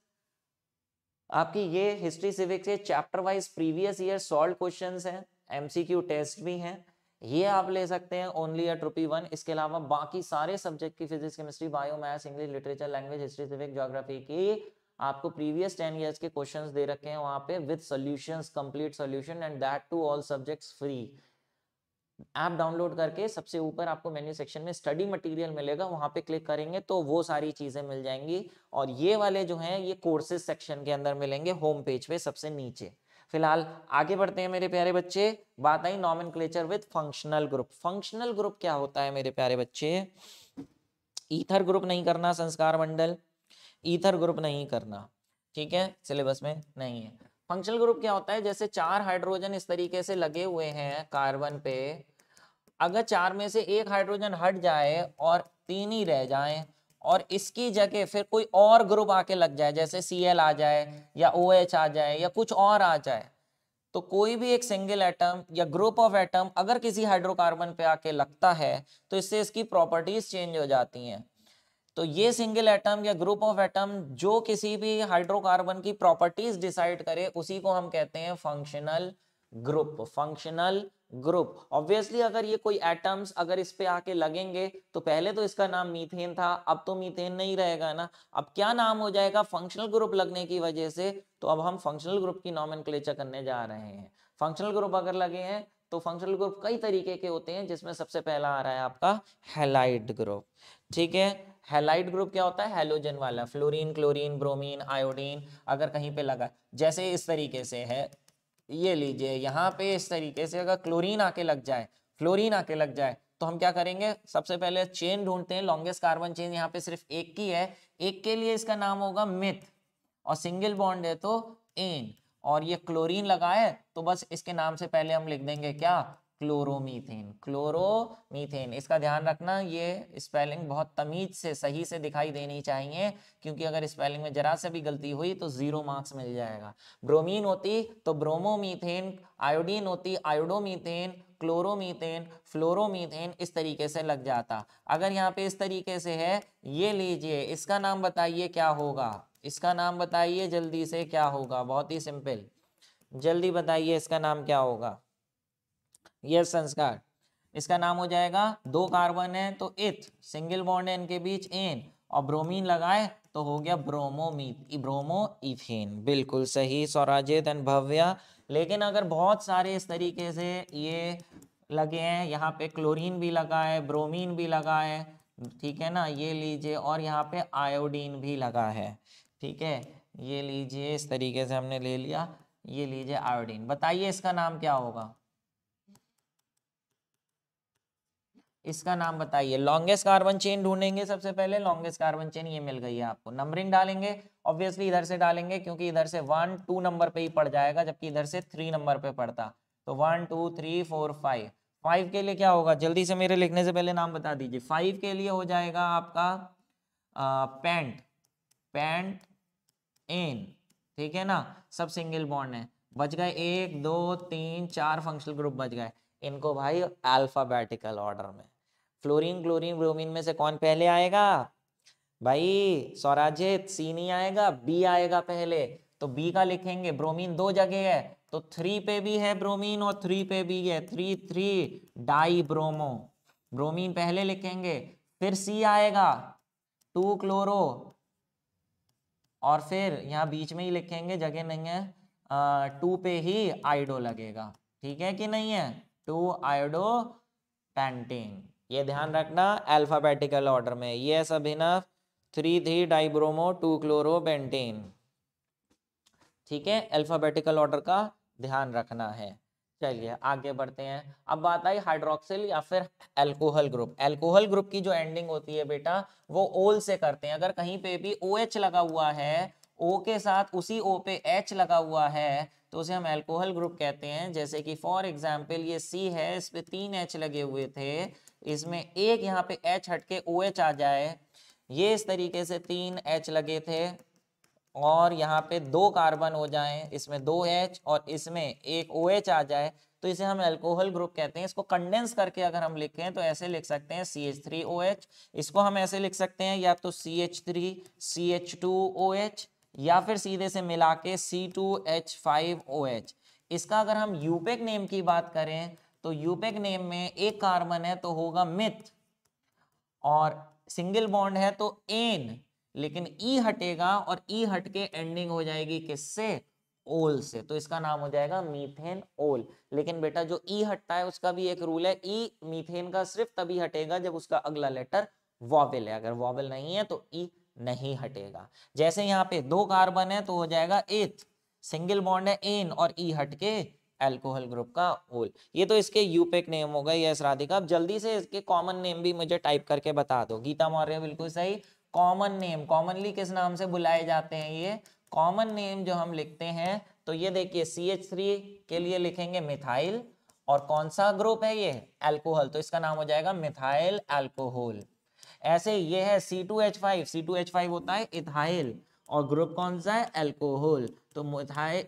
आपकी ये history civics chapter wise previous year solve questions हैं एमसीक्यू टेस्ट भी हैं ये आप ले सकते हैं ओनली एट रुपी वन इसके अलावा बाकी सारे सब्जेक्ट की physics chemistry bio maths English literature language history civic geography की आपको प्रीवियस टेन ईयर्स के क्वेश्चन दे रखे हैं वहां पे with solution complete solution and that to all subjects free app download करके सबसे ऊपर आपको मेन्यू सेक्शन में स्टडी मटेरियल मिलेगा वहां पे क्लिक करेंगे तो वो सारी चीजें मिल जाएंगी और ये वाले जो हैं ये कोर्सेज सेक्शन के अंदर मिलेंगे होम पेज पे सबसे नीचे फिलहाल आगे बढ़ते हैं मेरे प्यारे बच्चे बात आई nomenclature with functional group functional group क्या होता है मेरे प्यारे बच्चे ईथर ग्रुप नहीं करना संस्कार मंडल ईथर ग्रुप नहीं करना ठीक है सिलेबस में नहीं है फंक्शनल ग्रुप क्या होता है जैसे चार हाइड्रोजन इस तरीके से लगे हुए हैं कार्बन पे अगर चार में से एक हाइड्रोजन हट जाए और तीन ही रह जाए और इसकी जगह फिर कोई और ग्रुप आके लग जाए जैसे सी एल आ जाए या ओ एच आ जाए या कुछ और आ जाए तो कोई भी एक सिंगल एटम या ग्रुप ऑफ एटम अगर किसी हाइड्रोकार्बन पे आके लगता है तो इससे इसकी प्रॉपर्टीज चेंज हो जाती हैं तो ये सिंगल एटम या ग्रुप ऑफ एटम जो किसी भी हाइड्रोकार्बन की प्रॉपर्टीज डिसाइड करे उसी को हम कहते हैं functional group functional group obviously अगर ये कोई एटम्स अगर इस पे आके लगेंगे तो पहले तो इसका नाम मीथेन था अब तो मीथेन नहीं रहेगा ना अब क्या नाम हो जाएगा फंक्शनल ग्रुप लगने की वजह से तो अब हम फंक्शनल ग्रुप की नॉमन करने जा रहे हैं फंक्शनल ग्रुप अगर लगे हैं तो फंक्शनल ग्रुप कई तरीके के होते हैं जिसमें सबसे पहला आ रहा है आपका हेलाइट ग्रुप ठीक है हेलाइट ग्रुप क्या होता है हेलोजन वाला फ्लोरीन क्लोरीन ब्रोमीन आयोडीन अगर कहीं पे लगा जैसे इस तरीके से है ये लीजिए यहाँ पे इस तरीके से अगर क्लोरीन आके लग जाए फ्लोरीन आके लग जाए तो हम क्या करेंगे सबसे पहले चेन ढूंढते हैं लॉन्गेस्ट कार्बन चेन यहाँ पे सिर्फ एक की है एक के लिए इसका नाम होगा मिथ और सिंगल बॉन्ड है तो एन और ये क्लोरीन लगाए तो बस इसके नाम से पहले हम लिख देंगे क्या क्लोरोमीथेन क्लोरोमीथेन इसका ध्यान रखना ये स्पेलिंग बहुत तमीज से सही से दिखाई देनी चाहिए क्योंकि अगर स्पेलिंग में जरा से भी गलती हुई तो जीरो मार्क्स मिल जाएगा ब्रोमीन होती तो ब्रोमोमीथेन आयोडीन होती आयोडोमीथेन क्लोरोमीथेन फ्लोरोमीथेन इस तरीके से लग जाता अगर यहाँ पे इस तरीके से है ये लीजिए इसका नाम बताइए क्या होगा इसका नाम बताइए जल्दी से क्या होगा बहुत ही सिंपल जल्दी बताइए इसका नाम क्या होगा यह संस्कार इसका नाम हो जाएगा दो कार्बन है तो इथ सिंगल बॉन्ड है इनके बीच एन और ब्रोमीन लगाए तो हो गया ब्रोमोमीथ ब्रोमो इथेन बिल्कुल सही स्वराजित एंड भव्य लेकिन अगर बहुत सारे इस तरीके से ये लगे हैं यहाँ पे क्लोरीन भी लगा है ब्रोमीन भी लगा है ठीक है ना ये लीजिए और यहाँ पे आयोडीन भी लगा है ठीक है ये लीजिए इस तरीके से हमने ले लिया ये लीजिए आयोडीन बताइए इसका नाम क्या होगा इसका नाम बताइए लॉन्गेस्ट कार्बन चेन ढूंढेंगे सबसे पहले लॉन्गेस्ट कार्बन चेन ये मिल गई है आपको नंबरिंग डालेंगे ऑब्वियसली इधर से डालेंगे क्योंकि इधर से वन टू नंबर पे ही पड़ जाएगा जबकि इधर से थ्री नंबर पे पड़ता तो one two three four five five के लिए क्या होगा जल्दी से मेरे लिखने से पहले नाम बता दीजिए फाइव के लिए हो जाएगा आपका आ, पैंट पैंट एन ठीक है ना सब सिंगल बॉन्ड है बच गए एक दो तीन चार फंक्शनल ग्रुप बच गए इनको भाई अल्फाबेटिकल ऑर्डर में फ्लोरीन क्लोरीन ब्रोमीन में से कौन पहले आएगा भाई स्वराजित सी नहीं आएगा बी आएगा पहले तो बी का लिखेंगे ब्रोमीन दो जगह है तो थ्री पे भी है ब्रोमीन और थ्री पे भी है three three di bromo bromine पहले लिखेंगे फिर सी आएगा टू क्लोरो और फिर यहाँ बीच में ही लिखेंगे जगह नहीं है टू पे ही आइडो लगेगा ठीक है कि नहीं है टू आइडो पेंटिंग ये ध्यान रखना अल्फाबेटिकल ऑर्डर में ये सब enough three three dibromo two chloro ठीक है अल्फाबेटिकल ऑर्डर का ध्यान रखना है चलिए आगे बढ़ते हैं अब बात आई हाइड्रोक्सिल या फिर एल्कोहल ग्रुप एल्कोहल ग्रुप की जो एंडिंग होती है बेटा वो ओल से करते हैं अगर कहीं पे भी ओ OH लगा हुआ है ओ के साथ उसी ओ पे एच लगा हुआ है तो उसे हम एल्कोहल ग्रुप कहते हैं जैसे कि फॉर एग्जाम्पल ये सी है इस पे तीन एच लगे हुए थे इसमें एक यहाँ पे एच हटके ओ OH एच आ जाए ये इस तरीके से तीन एच लगे थे और यहाँ पे दो कार्बन हो जाए इसमें दो एच और इसमें एक ओ OH एच आ जाए तो इसे हम अल्कोहल ग्रुप कहते हैं इसको कंडेंस करके अगर हम लिखें तो ऐसे लिख सकते हैं C H three O H इसको हम ऐसे लिख सकते हैं या तो C H three C H two O H या फिर सीधे से मिला के C two H five O H इसका अगर हम यूपेक नेम e की बात करें तो यूपेक नेम में एक कार्बन है तो होगा मिथ और सिंगल बॉन्ड है तो एन लेकिन ई हटेगा और ई हट के एंडिंग हो जाएगी किससे ओल से तो इसका नाम हो जाएगा मीथेन ओल लेकिन बेटा जो ई हटता है उसका भी एक रूल है ई मीथेन का सिर्फ तभी हटेगा जब उसका अगला लेटर वॉवेल है अगर वॉवेल नहीं है तो ई नहीं हटेगा जैसे यहाँ पे दो कार्बन है तो हो जाएगा एथ सिंगल बॉन्ड है एन और ई हटके एल्कोहल ग्रुप का ओल ये तो इसके यूपेक नेम e हो गए यस राधिका आप जल्दी से इसके कॉमन नेम भी मुझे टाइप करके बता दो गीता मौर्य बिल्कुल सही कॉमन नेम कॉमनली किस नाम से बुलाए जाते हैं ये कॉमन नेम जो हम लिखते हैं तो ये देखिए सी एच थ्री के लिए लिखेंगे मिथाइल और कौन सा ग्रुप है ये एल्कोहल तो इसका नाम हो जाएगा मिथाइल एल्कोहल ऐसे ये है C two H five C two H five होता है इथाइल और ग्रुप कौन सा है अल्कोहल तो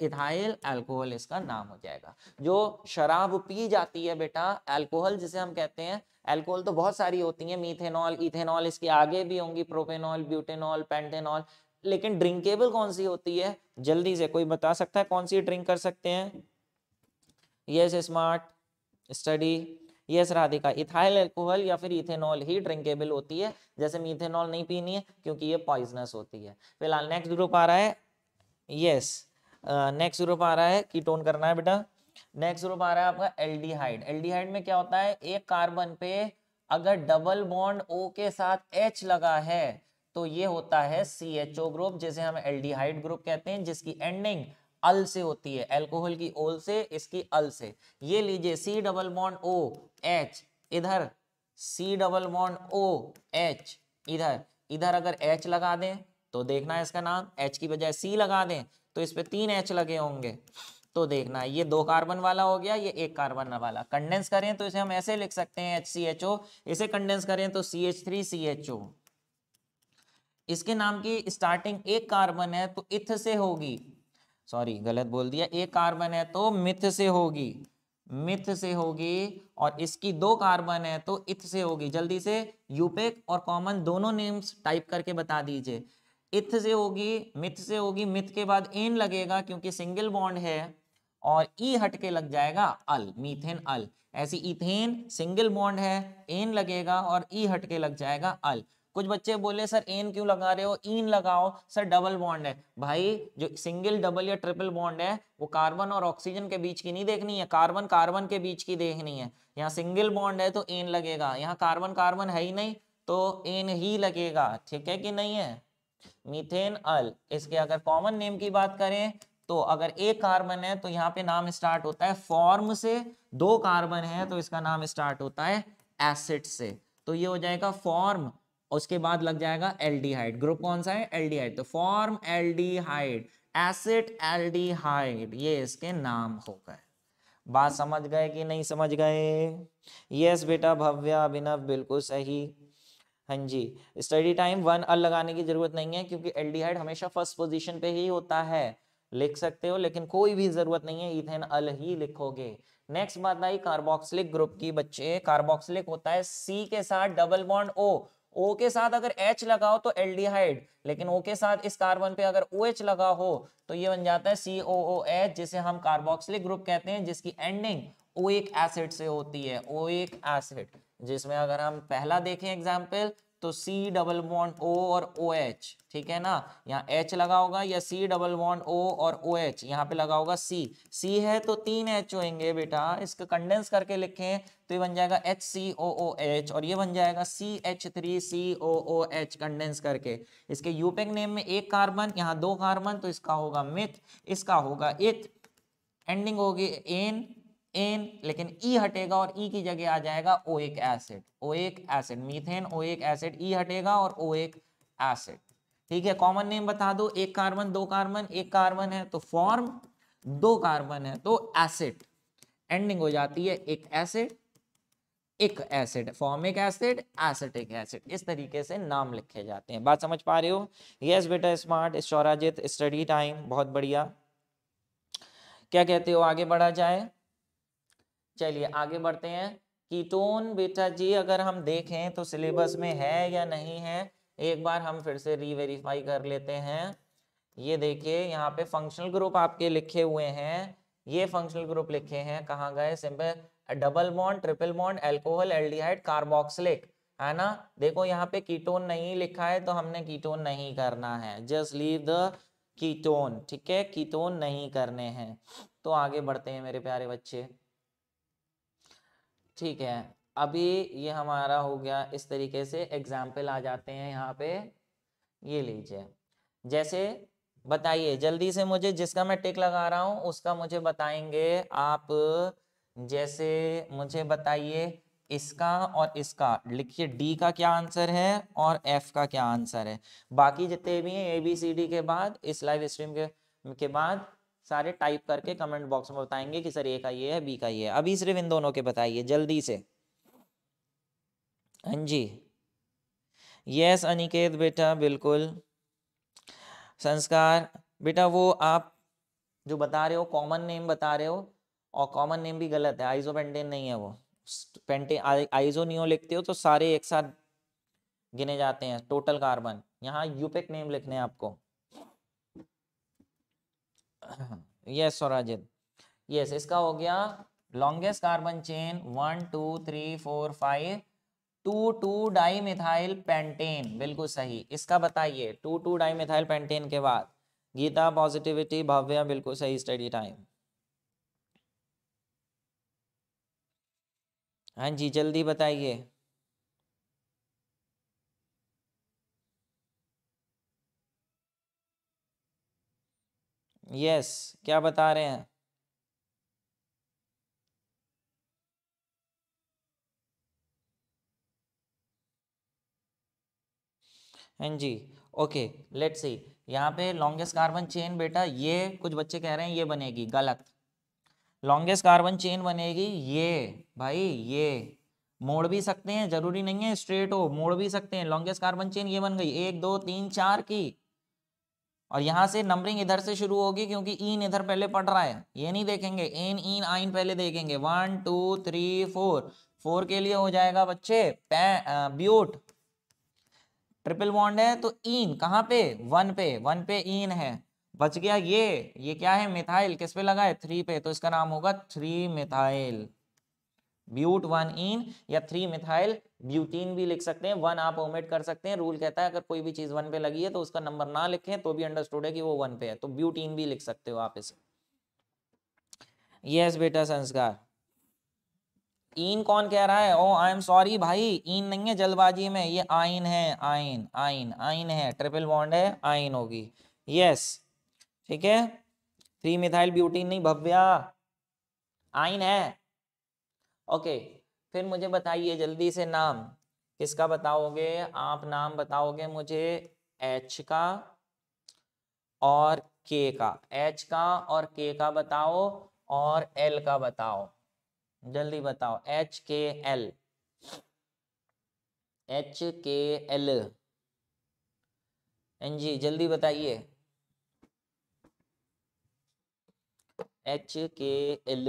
इथाइल अल्कोहल इसका नाम हो जाएगा जो शराब पी जाती है बेटा अल्कोहल जिसे हम कहते हैं अल्कोहल तो बहुत सारी होती है मीथेनॉल इथेनॉल इसके आगे भी होंगी प्रोपेनॉल ब्यूटेनॉल पेंटेनॉल लेकिन ड्रिंकेबल कौन सी होती है जल्दी से कोई बता सकता है कौन सी ड्रिंक कर सकते हैं yes smart study yes Radhika ethyl alcohol या फिर इथेनॉल ही ड्रिंकेबल होती है जैसे मीथेनॉल नहीं पीनी है क्योंकि ये पॉइजनस होती है फिलहाल नेक्स्ट ग्रुप आ रहा है यस नेक्स्ट ग्रुप आ रहा है कीटोन करना है बेटा नेक्स्ट ग्रुप आ रहा है आपका एल्डिहाइड एल्डिहाइड में क्या होता है एक कार्बन पे अगर डबल बॉन्ड ओ के साथ एच लगा है तो ये होता है सी एच ओ ग्रुप जिसे हम एल्डिहाइड ग्रुप कहते हैं जिसकी एंडिंग अल से होती है एल्कोहल की ओल से इसकी अल से ये लीजिए C double bond O H इधर C double bond O H इधर इधर अगर एच लगा दें तो देखना है इसका नाम एच की बजाय सी लगा दें तो इस पर तीन एच लगे होंगे तो देखना ये दो कार्बन वाला हो गया ये एक कार्बन वाला कंडेंस करें तो इसे हम ऐसे लिख सकते हैं एच सी एच ओ इसे कंडेंस करें तो C H three C H O इसके नाम की स्टार्टिंग एक कार्बन है तो इथ से होगी सॉरी गलत बोल दिया एक कार्बन है तो मिथ से होगी मिथ से होगी और इसकी दो कार्बन है तो इथ से होगी जल्दी से यूपेक और कॉमन दोनों नेम्स टाइप करके बता दीजिए इथ से होगी मिथ से होगी मिथ के बाद एन लगेगा क्योंकि सिंगल बॉन्ड है और ई e हटके लग जाएगा अल मीथेन अल ऐसी इथेन सिंगल बॉन्ड है एन लगेगा और ई e हटके लग जाएगा अल कुछ बच्चे बोले सर एन क्यों लगा रहे हो इन लगाओ सर डबल बॉन्ड है भाई जो सिंगल डबल या ट्रिपल बॉन्ड है वो कार्बन और ऑक्सीजन के बीच की नहीं देखनी है कार्बन कार्बन के बीच की देखनी है यहाँ सिंगल बॉन्ड है तो एन लगेगा यहाँ कार्बन कार्बन है ही नहीं तो एन ही लगेगा ठीक है कि नहीं है मीथेन अल इसके अगर कॉमन नेम की बात करें तो अगर एक कार्बन है तो यहाँ पे नाम स्टार्ट होता है फॉर्म से दो कार्बन है तो इसका नाम स्टार्ट होता है एसिड से तो ये हो जाएगा फॉर्म उसके बाद लग जाएगा एल ग्रुप कौन सा है एल तो फॉर्म एल एसिड एल ये इसके नाम हो गए बात समझ गए कि नहीं समझ गए यस बेटा भव्य अभिनव बिल्कुल सही हाँ जी स्टडी टाइम वन अल लगाने की जरूरत नहीं है क्योंकि एल हमेशा फर्स्ट पोजीशन पे ही होता है लिख सकते हो लेकिन कोई भी जरूरत नहीं है इथेन अल ही लिखोगे नेक्स्ट बात आई कार्बोक्सिलिक ग्रुप की बच्चे कार्बोक्सिलिक होता है सी के साथ डबल बॉन्ड ओ ओ के साथ अगर एच लगाओ तो एल लेकिन ओ के साथ इस कार्बन पे अगर ओ OH लगा हो तो ये बन जाता है सी ओ ओ एच जिसे हम कार्बोक्सिलिक ग्रुप कहते हैं जिसकी एंडिंग ओ एक एसिड से होती है ओ एक एसिड जिसमें अगर हम पहला देखें एग्जाम्पल तो C डबल बॉन्ड O और ओ OH, ठीक है ना यहाँ H लगा होगा या C डबल बॉन्ड O और ओ OH यहाँ पे लगा होगा C C है तो तीन H होंगे बेटा इसको कंडेंस करके लिखें तो ये बन जाएगा H C O O H और ये बन जाएगा C H three C O O H condense करके इसके यूपेक नेम में एक कार्बन यहाँ दो कार्बन तो इसका होगा मिथ इसका होगा इथ एंडिंग होगी एन एन लेकिन ई हटेगा और ई की जगह आ जाएगा ओ एक एसिड ओ एक एसिड मीथेन ओ एक एसिड ई हटेगा और ओ एक एसिड ठीक है कॉमन नेम बता दो एक कार्बन दो कार्बन एक कार्बन है तो फॉर्म दो कार्बन है तो एसिड एंडिंग हो जाती है एक एसिड एक acid formic acid acetic acid इस तरीके से नाम लिखे जाते हैं बात समझ पा रहे हो यस बेटा स्मार्ट शौराजित स्टडी टाइम बहुत बढ़िया क्या कहते हो आगे बढ़ा जाए चलिए आगे बढ़ते हैं कीटोन बेटा जी अगर हम देखें तो सिलेबस में है या नहीं है एक बार हम फिर से रीवेरीफाई कर लेते हैं ये देखिए यहाँ पे फंक्शनल ग्रुप आपके लिखे हुए हैं ये फंक्शनल ग्रुप लिखे हैं कहाँ गए simple double bond triple bond alcohol aldehyde carboxylic है ना देखो यहाँ पे कीटोन नहीं लिखा है तो हमने कीटोन नहीं करना है जस्ट लीव द कीटोन ठीक है कीटोन नहीं करने हैं तो आगे बढ़ते हैं मेरे प्यारे बच्चे ठीक है अभी ये हमारा हो गया इस तरीके से एग्जाम्पल आ जाते हैं यहाँ पे ये लीजिए जैसे बताइए जल्दी से मुझे जिसका मैं टिक लगा रहा हूँ उसका मुझे बताएंगे आप जैसे मुझे बताइए इसका और इसका लिखिए डी का क्या आंसर है और एफ का क्या आंसर है बाकी जितने भी हैं ए बी सी डी के बाद इस लाइव स्ट्रीम के, के बाद सारे टाइप करके कमेंट बॉक्स में बताएंगे कि सर ए का ये है बी का ये है अभी सिर्फ इन दोनों के बताइए जल्दी से हाँ जी यस अनिकेत बेटा बिल्कुल संस्कार बेटा वो आप जो बता रहे हो कॉमन नेम बता रहे हो और कॉमन नेम भी गलत है आइजो पेंटेन नहीं है वो पेंटे आइजो नियो लिखते हो तो सारे एक साथ गिने जाते हैं टोटल कार्बन यहाँ यूपेक नेम e लिखने हैं आपको यस स्वराजित यस इसका हो गया longest carbon chain one two three four five two two di methyl pentane बिल्कुल सही इसका बताइए two two di methyl pentane के बाद गीता पॉजिटिविटी भव्य बिल्कुल सही स्टडी टाइम हाँ जी जल्दी बताइए यस क्या बता रहे हैं हाँ जी ओके लेट सी यहाँ पे लॉन्गेस्ट कार्बन चेन बेटा ये कुछ बच्चे कह रहे हैं ये बनेगी गलत लॉन्गेस्ट कार्बन चेन बनेगी ये भाई ये मोड़ भी सकते हैं जरूरी नहीं है स्ट्रेट हो मोड़ भी सकते हैं लॉन्गेस्ट कार्बन चेन ये बन गई एक दो तीन चार की और यहाँ से नंबरिंग इधर से शुरू होगी क्योंकि इन इधर पहले पढ़ रहा है ये नहीं देखेंगे एन इन आइन पहले देखेंगे one two three four four के लिए हो जाएगा बच्चे ब्यूट ट्रिपल बॉन्ड है तो इन कहाँ पे वन पे वन पे इन है बच गया ये ये क्या है मिथाइल किस पे लगा है थ्री पे तो इसका नाम होगा three methyl but one ene या थ्री मिथाइल ब्यूटीन भी लिख सकते हैं वन आप ओमेट कर सकते हैं रूल कहता है अगर कोई भी चीज वन पे लगी है तो उसका नंबर ना लिखें तो भी अंडरस्टूड है कि वो वन पे है तो ब्यूटीन भी लिख सकते हो आप इसे यस बेटा संस्कार इन कौन कह रहा है ओ आई एम सॉरी भाई इन नहीं है जल्दबाजी में ये आइन है आइन आइन आइन है ट्रिपल बॉन्ड है आइन होगी यस ठीक है थ्री मिथाइल ब्यूटीन नहीं भव्या आइन है ओके फिर मुझे बताइए जल्दी से नाम किसका बताओगे आप नाम बताओगे मुझे एच का और के का एच का और के का बताओ और एल का बताओ जल्दी बताओ H K L H K L N G जल्दी बताइए H K L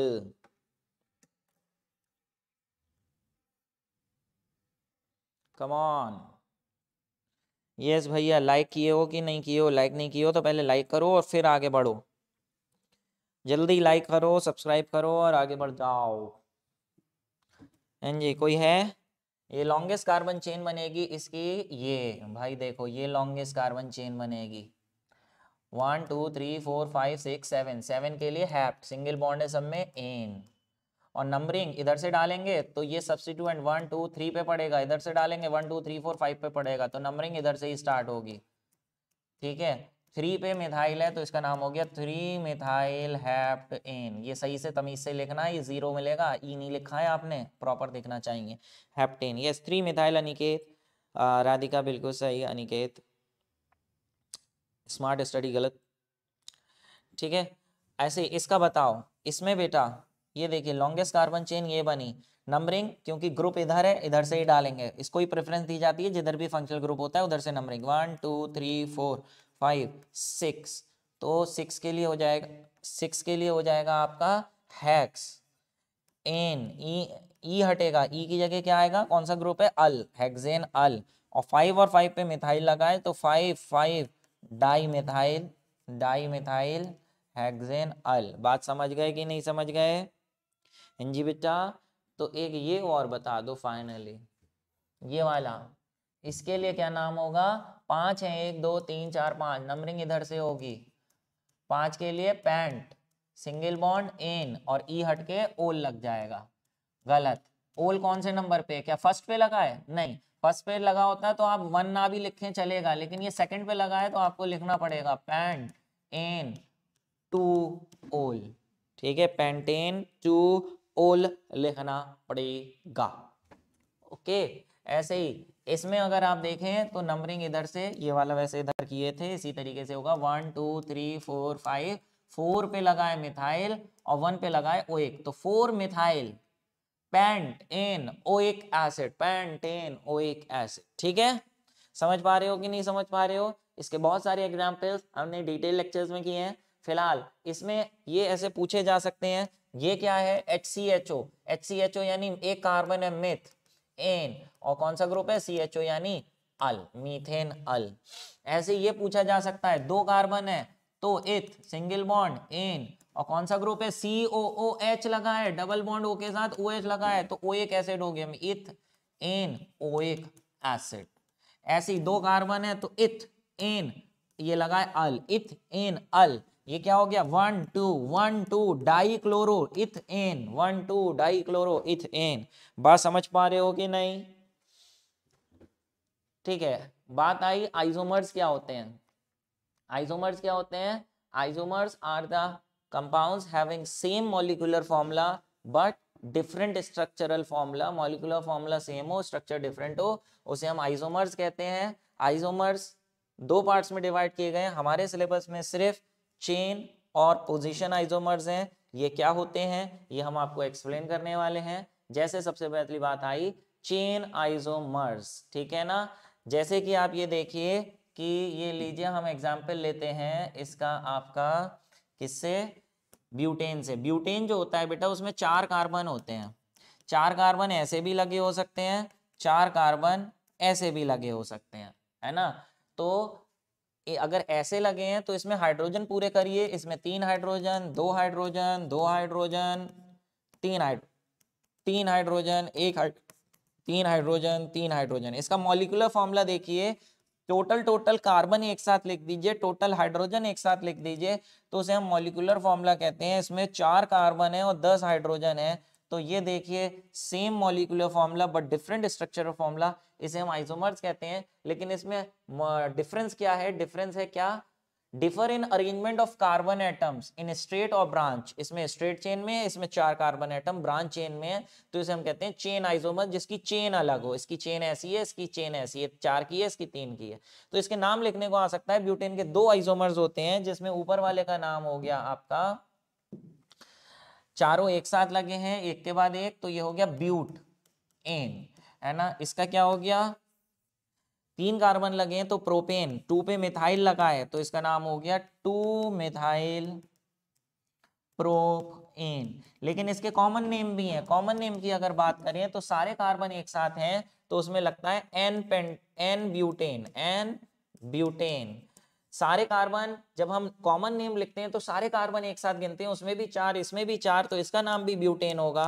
come on yes भैया लाइक किए हो कि नहीं किए हो लाइक नहीं किए हो तो पहले लाइक करो और फिर आगे बढ़ो जल्दी लाइक करो सब्सक्राइब करो और आगे बढ़ जाओ जी कोई है ये लॉन्गेस्ट कार्बन चेन बनेगी इसकी ये भाई देखो ये लॉन्गेस्ट कार्बन चेन बनेगी one two three four five six seven seven के लिए हैप्ट सिंगल बॉन्ड है सब में एन और नंबरिंग इधर से डालेंगे तो ये सब्सिट्यूएंट वन टू थ्री पे पड़ेगा इधर से डालेंगे one two three four five पे पड़ेगा तो नंबरिंग इधर से ही स्टार्ट होगी ठीक है थ्री पे मिथाइल है तो इसका नाम हो गया थ्री मिथाइल हैप्ट एन ये सही से तमीज से लिखना है ये जीरो मिलेगा ई e नहीं लिखा है आपने प्रॉपर दिखना hept heptane yes three methyl Aniket Radhika बिल्कुल सही अनिकेत स्मार्ट स्टडी गलत ठीक है ऐसे इसका बताओ इसमें बेटा ये देखिए लॉन्गेस्ट कार्बन चेन ये बनी नंबरिंग क्योंकि ग्रुप इधर है इधर से ही डालेंगे इसको ही प्रेफरेंस दी जाती है जिधर भी फंक्शनल ग्रुप होता है उधर से numbering one two three four five six तो सिक्स के लिए हो जाएगा सिक्स के लिए हो जाएगा आपका हैक्स एन ई ई हटेगा ई e की जगह क्या आएगा कौन सा ग्रुप है अल हेक्सेन अल और फाइव और फाइव पे मिथाइल लगाए तो five five di methyl di methyl hexane अल बात समझ गए कि नहीं समझ गए हाँ जी बेटा तो एक ये और बता दो फाइनली ये वाला इसके लिए क्या नाम होगा पांच है एक दो तीन चार पांच नंबरिंग इधर से होगी पांच के लिए पैंट सिंगल बॉन्ड एन और ई e हट के ओल लग जाएगा गलत ओल कौन से नंबर पे क्या फर्स्ट पे लगा है नहीं फर्स्ट पे लगा होता तो आप वन ना भी लिखें चलेगा लेकिन ये सेकंड पे लगा है तो आपको लिखना पड़ेगा पैंट एन टू ओल ठीक है पेंटेन टू ओल लिखना पड़ेगा ओके ऐसे ही इसमें अगर आप देखें तो नंबरिंग इधर से ये वाला वैसे इधर किए थे इसी तरीके से होगा one two three four five four पे लगाए मिथाइल और वन पे लगाए ओ एक तो फोर मिथाइल एन ओ एक एसिड एन ओ एक एसिड ठीक है समझ पा रहे हो कि नहीं समझ पा रहे हो इसके बहुत सारे एग्जाम्पल्स हमने डिटेल लेक्चर्स में किए हैं फिलहाल इसमें ये ऐसे पूछे जा सकते हैं ये क्या है H C H O H C H O यानी एक कार्बन है मिथ एन और कौन सा ग्रुप है सी एच ओ यानी अल मीथेन अल ऐसे ये पूछा जा सकता है दो कार्बन है तो इथ सिंगल बॉन्ड एन और कौन सा ग्रुप है सी ओ ओ एच लगा है डबल बॉन्ड ओ के साथ ओ एच लगा है तो ओ एक एसिड हो गया इथ एन ओ एक एसिड ऐसी दो कार्बन है तो इथ एन ये लगा है अल इथ एन अल ये क्या हो गया one two one two dichloroethane one two dichloroethane बात समझ पा रहे हो कि नहीं ठीक है बात आई आइसोमर्स क्या होते हैं आइसोमर्स क्या होते हैं isomers are the compounds having same molecular formula but different structural formula molecular formula same हो स्ट्रक्चर डिफरेंट हो उसे हम आइसोमर्स कहते हैं आइसोमर्स दो पार्ट्स में डिवाइड किए गए हमारे सिलेबस में सिर्फ चेन और पोजिशन आइजोमर्स हैं ये क्या होते हैं ये हम आपको एक्सप्लेन करने वाले हैं जैसे सबसे पहली बात आई चेन आइजोमर्स ठीक है ना जैसे कि आप ये देखिए कि ये लीजिए हम एग्जाम्पल लेते हैं इसका आपका किससे ब्यूटेन से ब्यूटेन जो होता है बेटा उसमें चार कार्बन होते हैं चार कार्बन ऐसे भी लगे हो सकते हैं चार कार्बन ऐसे भी लगे हो सकते हैं है ना तो अगर ऐसे लगे हैं तो इसमें हाइड्रोजन पूरे करिए इसमें तीन हाइड्रोजन दो हाइड्रोजन दो हाइड्रोजन तीन हाइड्रो तीन हाइड्रोजन एक हाइड तीन हाइड्रोजन तीन हाइड्रोजन इसका मॉलिकुलर फॉर्मूला देखिए टोटल टोटल कार्बन एक साथ लिख दीजिए टोटल हाइड्रोजन एक साथ लिख दीजिए तो उसे हम मॉलिकुलर फॉर्मूला कहते हैं इसमें चार कार्बन है और दस हाइड्रोजन है तो ये देखिए same molecular formula but different structure formula इसे हम आइसोमर्स कहते हैं लेकिन इसमें डिफरेंस क्या है डिफरेंस है क्या differ in arrangement of carbon atoms in straight और ब्रांच इसमें स्ट्रेट चेन में है इसमें चार कार्बन एटम ब्रांच चेन में है तो इसे हम कहते हैं चेन आइसोमर जिसकी चेन अलग हो इसकी चेन ऐसी है इसकी चेन ऐसी है चार की है इसकी तीन की है तो इसके नाम लिखने को आ सकता है ब्यूटेन के दो आइसोमर्स होते हैं जिसमें ऊपर वाले का नाम हो गया आपका चारों एक साथ लगे हैं एक के बाद एक तो ये हो गया ब्यूट एन है ना इसका क्या हो गया तीन कार्बन लगे हैं तो प्रोपेन टू पे मिथाइल लगा है तो इसका नाम हो गया टू मिथाइल प्रोपेन लेकिन इसके कॉमन नेम भी हैं कॉमन नेम की अगर बात करें तो सारे कार्बन एक साथ हैं तो उसमें लगता है n pentane butane n butane सारे कार्बन जब हम कॉमन नेम लिखते हैं तो सारे कार्बन एक साथ गिनते हैं उसमें भी चार इसमें भी चार तो इसका नाम भी ब्यूटेन होगा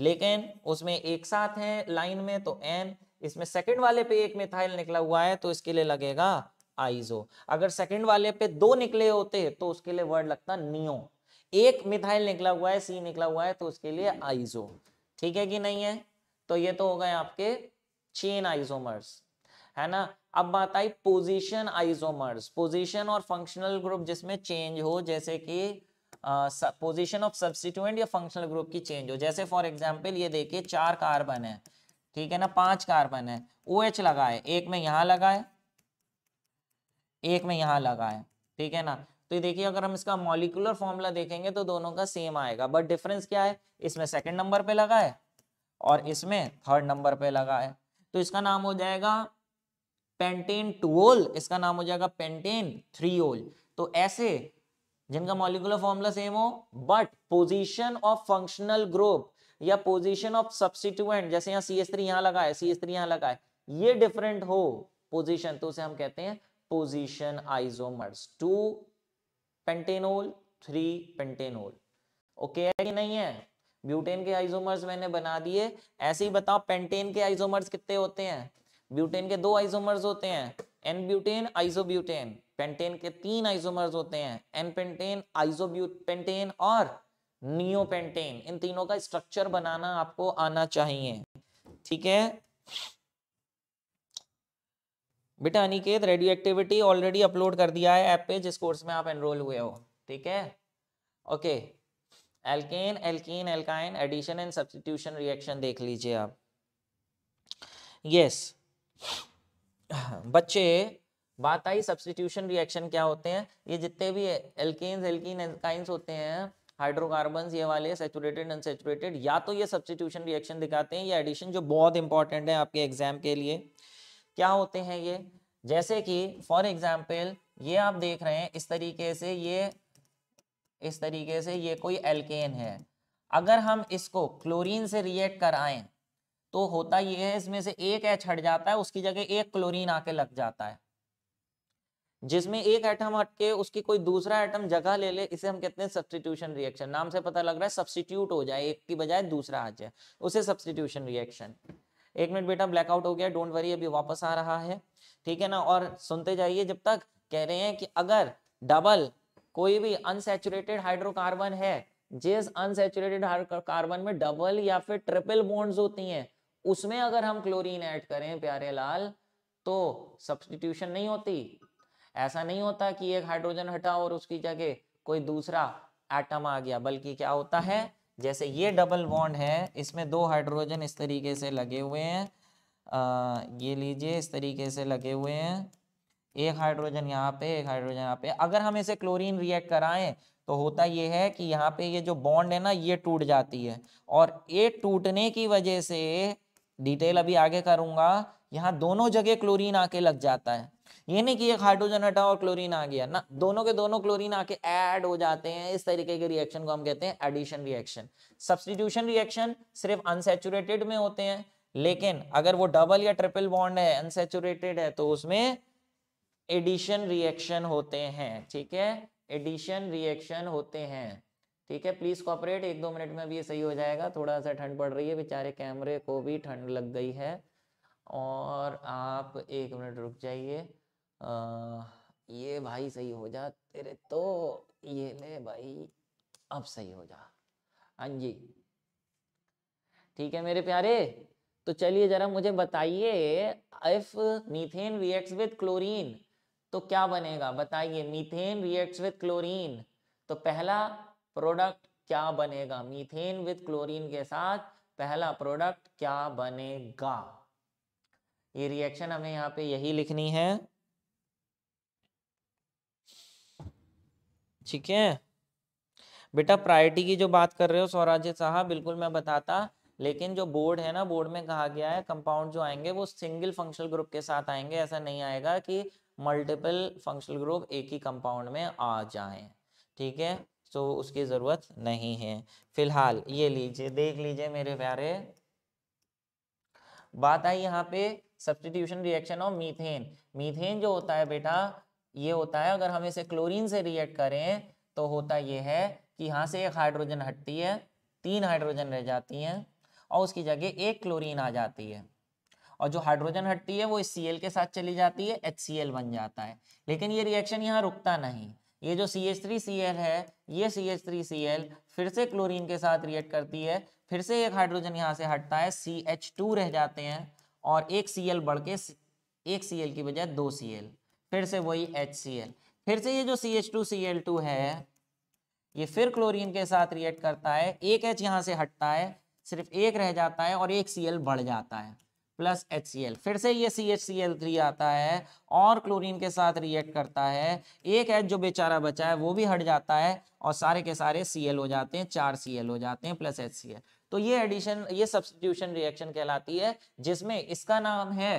लेकिन उसमें एक साथ है लाइन में तो एन इसमें सेकंड वाले पे एक मिथाइल निकला हुआ है तो इसके लिए लगेगा आइजो अगर सेकंड वाले पे दो निकले होते तो उसके लिए वर्ड लगता नियो एक मिथाइल निकला हुआ है सी निकला हुआ है तो उसके लिए आइजो ठीक है कि नहीं है तो ये तो हो गए आपके चेन आइजोमर्स है ना अब बात आई पोजीशन आइजोमर्स पोजीशन और फंक्शनल ग्रुप जिसमें चेंज हो जैसे कि पोजीशन ऑफ सब्सिट्यूएंट या फंक्शनल ग्रुप की चेंज हो जैसे फॉर एग्जाम्पल ये देखिए चार कार्बन है ठीक है ना पांच कार्बन है ओ एच लगाए एक में यहाँ लगाए एक में यहाँ लगाए ठीक है ना तो ये देखिए अगर हम इसका मॉलिकुलर फॉर्मूला देखेंगे तो दोनों का सेम आएगा बट डिफरेंस क्या है इसमें सेकेंड नंबर पे है और इसमें थर्ड नंबर पे है तो इसका नाम हो जाएगा पेंटेन टूओल इसका नाम हो जाएगा पेंटेन थ्री ओल तो ऐसे जिनका मॉलिकुलर फॉर्मूला सेम हो but position of functional group या पोजीशन ऑफ सब्सटीट्यूएंट जैसे यहाँ सी एस थ्री यहाँ लगा है सी एस थ्री यहाँ लगा है ये डिफरेंट हो पोजीशन तो उसे हम कहते हैं position isomers two pentanol three pentanol okay है कि नहीं है ब्यूटेन के आइसोमर्स मैंने बना दिए ऐसे ही बताओ पेंटेन के आइसोमर्स कितने होते हैं ब्यूटेन के दो आइसोमर्स होते हैं एन ब्यूटेन आइसोब्यूटेन पेंटेन के तीन आइसोमर्स होते हैं एन पेंटेन आइजोब्यूट पेंटेन और नियो पेंटेन इन तीनों का स्ट्रक्चर बनाना आपको आना चाहिए ठीक है बेटा Aniket radioactivity already upload कर दिया है ऐप पे जिस कोर्स में आप एनरोल हुए हो ठीक है okay alkane alkene alkyne addition and substitution reaction देख लीजिए आप यस yes. बच्चे बात आई सब्सटीट्यूशन रिएक्शन क्या होते हैं ये जितने भी एल्केन्स एल्कीन एल्काइंस होते हैं हाइड्रोकार्बन ये वाले सेचुरेटेड अनसेचुरेटेड या तो ये सब्सटीट्यूशन रिएक्शन दिखाते हैं या एडिशन जो बहुत इंपॉर्टेंट है आपके एग्जाम के लिए क्या होते हैं ये जैसे कि फॉर एग्जाम्पल ये आप देख रहे हैं इस तरीके से ये इस तरीके से ये कोई एल्केन है अगर हम इसको क्लोरीन से रिएक्ट कराएं तो होता ये है इसमें से एक एच हट जाता है उसकी जगह एक क्लोरीन आके लग जाता है जिसमें एक एटम हटके उसकी कोई दूसरा एटम जगह ले ले इसे हम कहते हैं सब्सटीट्यूशन रिएक्शन नाम से पता लग रहा है सब्सटीट्यूट हो जाए एक की बजाय दूसरा आ जाए उसे सब्सटीट्यूशन रिएक्शन एक मिनट बेटा ब्लैकआउट हो गया डोंट वरी अभी वापस आ रहा है ठीक है ना और सुनते जाइए जब तक कह रहे हैं कि अगर डबल कोई भी अनसेचुरेटेड हाइड्रोकार्बन है जिस अनसेचुरेटेड कार्बन में डबल या फिर ट्रिपल बॉन्ड्स होती हैं उसमें अगर हम क्लोरीन ऐड करें प्यारे लाल तो सब्सटीट्यूशन नहीं होती ऐसा नहीं होता कि एक हाइड्रोजन हटा और उसकी जगह कोई दूसरा एटम आ गया बल्कि क्या होता है जैसे ये डबल बॉन्ड है इसमें दो हाइड्रोजन इस तरीके से लगे हुए हैं ये लीजिए इस तरीके से लगे हुए हैं एक हाइड्रोजन यहाँ पे एक हाइड्रोजन यहाँ पे अगर हम इसे क्लोरीन रिएक्ट कराएं तो होता ये है कि यहाँ पे ये जो बॉन्ड है ना ये टूट जाती है और ये टूटने की वजह से डिटेल अभी आगे करूँगा यहाँ दोनों जगह क्लोरीन आके लग जाता है ये नहीं कि एक हाइड्रोजन हटा और क्लोरीन आ गया ना दोनों के दोनों क्लोरीन आके ऐड हो जाते हैं इस तरीके के रिएक्शन को हम कहते हैं एडिशन रिएक्शन सब्सटीट्यूशन रिएक्शन सिर्फ अनसेचुरेटेड में होते हैं लेकिन अगर वो डबल या ट्रिपल बॉन्ड है अनसेचुरेटेड है तो उसमें एडिशन रिएक्शन होते हैं ठीक है एडिशन रिएक्शन होते हैं ठीक है प्लीज कॉपरेट एक दो मिनट में भी ये सही हो जाएगा थोड़ा सा ठंड पड़ रही है बेचारे कैमरे को भी ठंड लग गई है और आप एक मिनट रुक जाइए आ, ये भाई सही हो जा तेरे तो ये ले भाई अब सही हो जा हाँ जी ठीक है मेरे प्यारे तो चलिए जरा मुझे बताइए if methane reacts with chlorine तो क्या बनेगा बताइए मीथेन रिएक्ट्स विद क्लोरीन तो पहला प्रोडक्ट क्या बनेगा मीथेन विद क्लोरीन के साथ पहला प्रोडक्ट क्या बनेगा ये रिएक्शन हमें यहाँ पे यही लिखनी है ठीक है बेटा प्रायोरिटी की जो बात कर रहे हो सौराज्य साहब बिल्कुल मैं बताता लेकिन जो बोर्ड है ना बोर्ड में कहा गया है कंपाउंड जो आएंगे वो सिंगल फंक्शनल ग्रुप के साथ आएंगे ऐसा नहीं आएगा कि मल्टीपल फंक्शनल ग्रुप एक ही कंपाउंड में आ जाए ठीक है तो उसकी ज़रूरत नहीं है फिलहाल ये लीजिए देख लीजिए मेरे प्यारे बात आई यहाँ पे substitution reaction of methane methane जो होता है बेटा ये होता है अगर हम इसे क्लोरीन से रिएक्ट करें तो होता ये है कि यहाँ से एक हाइड्रोजन हटती है तीन हाइड्रोजन रह जाती हैं और उसकी जगह एक क्लोरीन आ जाती है और जो हाइड्रोजन हटती है वो इस सी के साथ चली जाती है एच बन जाता है लेकिन ये रिएक्शन यहाँ रुकता नहीं ये जो C H three C L है ये C H three C L फिर से क्लोरीन के साथ रिएक्ट करती है फिर से एक हाइड्रोजन यहाँ से हटता है सी एच टू रह जाते हैं और एक सी एल बढ़ के एक सी एल की बजाय दो सी एल फिर से वही HCl फिर से ये जो CH2Cl2 है ये फिर क्लोरीन के साथ रिएक्ट करता है एक एच यहाँ से हटता है सिर्फ एक रह जाता है और एक सी बढ़ जाता है प्लस एच फिर से ये C H C L three आता है और क्लोरीन के साथ रिएक्ट करता है एक एच जो बेचारा बचा है वो भी हट जाता है और सारे के सारे सी एल हो जाते हैं चार सी एल हो जाते हैं प्लस एच सी एल तो ये एडिशन ये सब्सटीट्यूशन रिएक्शन कहलाती है जिसमें इसका नाम है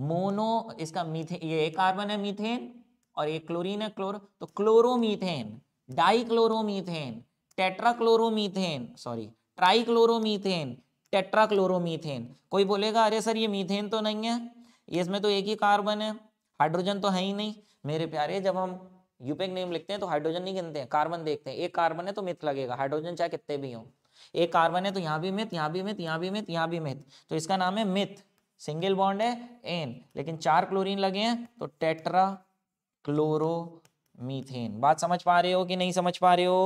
मोनो इसका मीथेन ये एक कार्बन है मीथेन और ये क्लोरीन है क्लोर तो chloromethane dichloromethane tetrachloromethane sorry trichloromethane tetrachloromethane कोई बोलेगा अरे सर ये मीथेन तो नहीं है इसमें तो एक ही कार्बन है हाइड्रोजन तो है ही नहीं मेरे प्यारे जब हम यूपेक नेम लिखते हैं तो हाइड्रोजन नहीं गिनते हैं कार्बन देखते हैं एक कार्बन है तो मिथ लगेगा हाइड्रोजन चाहे कितने भी हो एक कार्बन है तो यहाँ भी मिथ यहाँ भी मिथ यहाँ भी मिथ यहाँ भी मिथ तो इसका नाम है मिथ सिंगल बॉन्ड है एन लेकिन चार क्लोरीन लगे हैं तो टेट्रा क्लोरो मीथेन बात समझ पा रहे हो कि नहीं समझ पा रहे हो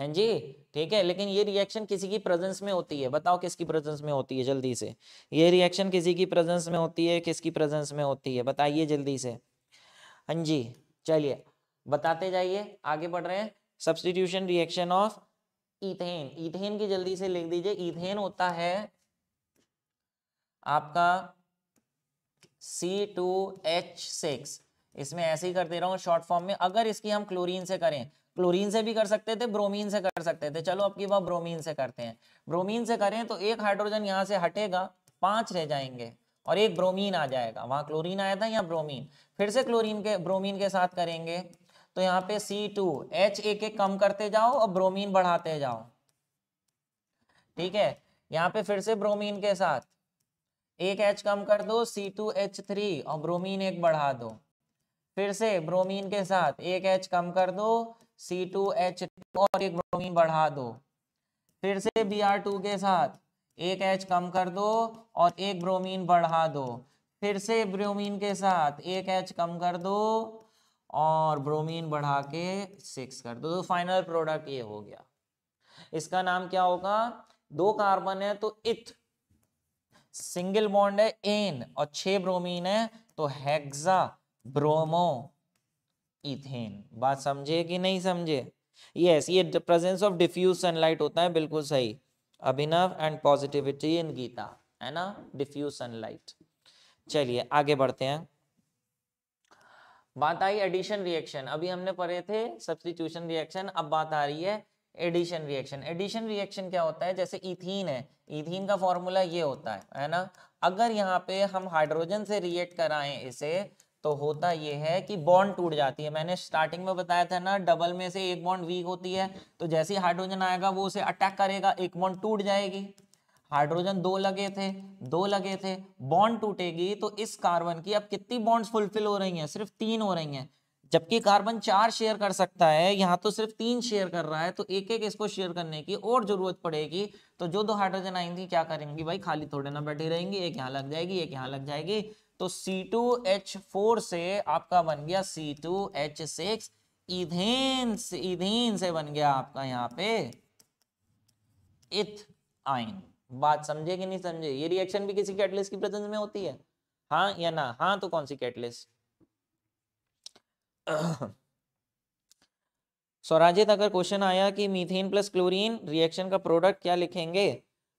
हैं जी ठीक है लेकिन ये रिएक्शन किसी की प्रेजेंस में होती है बताओ किसकी प्रेजेंस में होती है जल्दी से ये रिएक्शन किसी की प्रेजेंस में होती है किसकी प्रेजेंस में होती है बताइए जल्दी से हाँ जी चलिए बताते जाइए आगे बढ़ रहे हैं substitution reaction of ethane ethane की जल्दी से लिख दीजिए इथेन होता है आपका सी टू एच सिक्स इसमें ऐसे ही कर दे रहा हूँ शॉर्ट फॉर्म में अगर इसकी हम क्लोरीन से करें क्लोरीन से भी कर सकते थे ब्रोमीन से कर सकते थे चलो आपकी बात ब्रोमीन से करते हैं ब्रोमीन से करें तो एक हाइड्रोजन यहाँ से हटेगा पांच रह जाएंगे और एक ब्रोमीन आ जाएगा वहां क्लोरीन आया था या ब्रोमीन फिर से क्लोरीन के ब्रोमीन के साथ करेंगे तो यहाँ पे सी टू एच एक एक कम करते जाओ और ब्रोमीन बढ़ाते जाओ ठीक है यहाँ पे फिर से ब्रोमीन के साथ एक एच कम कर दो सी टू एच थ्री और ब्रोमीन एक बढ़ा दो फिर से ब्रोमीन के साथ एक एच कम कर दो सी टू एच और एक ब्रोमीन बढ़ा दो फिर से बी आर टू के साथ एक एच कम कर दो और एक ब्रोमीन बढ़ा दो फिर से ब्रोमीन के साथ एक एच कम कर दो और ब्रोमीन बढ़ा के सिक्स कर दो तो फाइनल प्रोडक्ट ये हो गया इसका नाम क्या होगा दो कार्बन है तो इथ सिंगल बॉन्ड है एन और छह ब्रोमीन है तो हेक्सा ब्रोमो इथेन बात समझे कि नहीं समझे यस ये प्रेजेंस ऑफ डिफ्यूज सनलाइट होता है बिल्कुल सही Abhinav and positivity in Geeta है ना डिफ्यूज सनलाइट चलिए आगे बढ़ते हैं बात आई एडिशन रिएक्शन अभी हमने पढ़े थे सब्सटीट्यूशन रिएक्शन अब बात आ रही है एडिशन रिएक्शन एडिशन रिएक्शन क्या होता है जैसे इथीन है इथीन का फॉर्मूला ये होता है है ना अगर यहाँ पे हम हाइड्रोजन से रिएक्ट कराएं इसे तो होता ये है कि बॉन्ड टूट जाती है मैंने स्टार्टिंग में बताया था ना डबल में से एक बॉन्ड वीक होती है तो जैसे ही हाइड्रोजन आएगा वो उसे अटैक करेगा एक बॉन्ड टूट जाएगी हाइड्रोजन दो लगे थे दो लगे थे बॉन्ड टूटेगी तो इस कार्बन की अब कितनी बॉन्ड्स फुलफिल हो रही हैं सिर्फ तीन हो रही हैं जबकि कार्बन चार शेयर कर सकता है यहाँ तो सिर्फ तीन शेयर कर रहा है तो एक एक इसको शेयर करने की और जरूरत पड़ेगी तो जो दो हाइड्रोजन आएंगी क्या करेंगी भाई खाली थोड़े ना बैठी रहेंगी एक यहाँ लग जाएगी एक यहाँ लग जाएगी तो C2H4 से आपका बन गया सी C2H6 इथेन से इधेन से बन गया आपका यहाँ पे इथ आइन बात समझे कि नहीं समझे ये रिएक्शन भी किसी कैटलिस्ट की प्रेजेंस में होती है हाँ या ना हाँ तो कौन सी कैटलिस्ट स्वराजित अगर क्वेश्चन आया कि मीथेन प्लस क्लोरीन रिएक्शन का प्रोडक्ट क्या लिखेंगे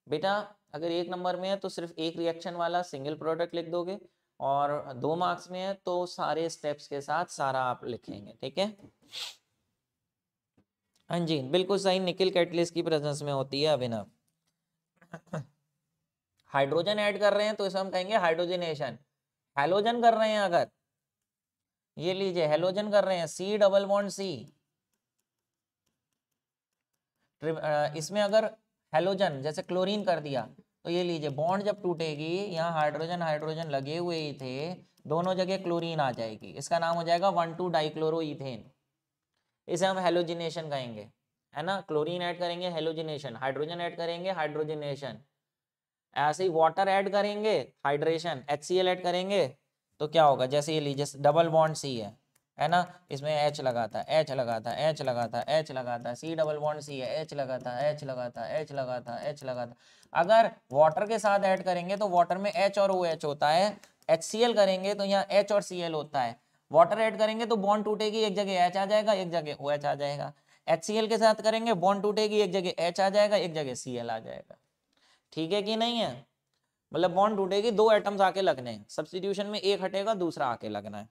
बेटा अगर एक नंबर में है तो सिर्फ एक रिएक्शन वाला सिंगल प्रोडक्ट लिख दोगे और दो मार्क्स में है तो सारे स्टेप्स के साथ सारा आप लिखेंगे ठीक है हाँ जी बिल्कुल सही निकिल कैटलिस्ट की प्रेजेंस में होती है अभिनव हाइड्रोजन ऐड कर रहे हैं तो इसे हम कहेंगे हाइड्रोजनेशन हेलोजन कर रहे हैं अगर ये लीजिए हेलोजन कर रहे हैं सी डबल बॉन्ड सी इसमें अगर हेलोजन जैसे क्लोरीन कर दिया तो ये लीजिए बॉन्ड जब टूटेगी यहाँ हाइड्रोजन हाइड्रोजन लगे हुए ही थे दोनों जगह क्लोरीन आ जाएगी इसका नाम हो जाएगा वन टू डाइक्लोरो इसे हम हेलोजिनेशन कहेंगे है ना क्लोरीन ऐड करेंगे हेलोजिनेशन हाइड्रोजन ऐड करेंगे हाइड्रोजिनेशन ऐसे ही वाटर ऐड करेंगे हाइड्रेशन एच ऐड करेंगे तो क्या होगा जैसे ये लीजिए डबल बॉन्ड सी है है ना इसमें एच लगाता है एच लगाता है एच लगाता है एच लगाता है सी डबल बॉन्ड सी है एच लगाता है एच लगाता है एच लगाता है एच लगाता अगर वाटर के साथ ऐड करेंगे तो वाटर में एच और ओ OH एच होता है एच सी एल करेंगे तो यहाँ एच और सी एल होता है वाटर ऐड करेंगे तो बॉन्ड टूटेगी एक जगह एच आ जाएगा एक जगह ओ OH एच आ जाएगा एच सी एल के साथ करेंगे बॉन्ड टूटेगी एक जगह एच आ जाएगा एक जगह सी एल आ जाएगा ठीक है कि नहीं है मतलब बॉन्ड टूटेगी दो एटम्स आके लगने हैं में एक हटेगा दूसरा आके लगना है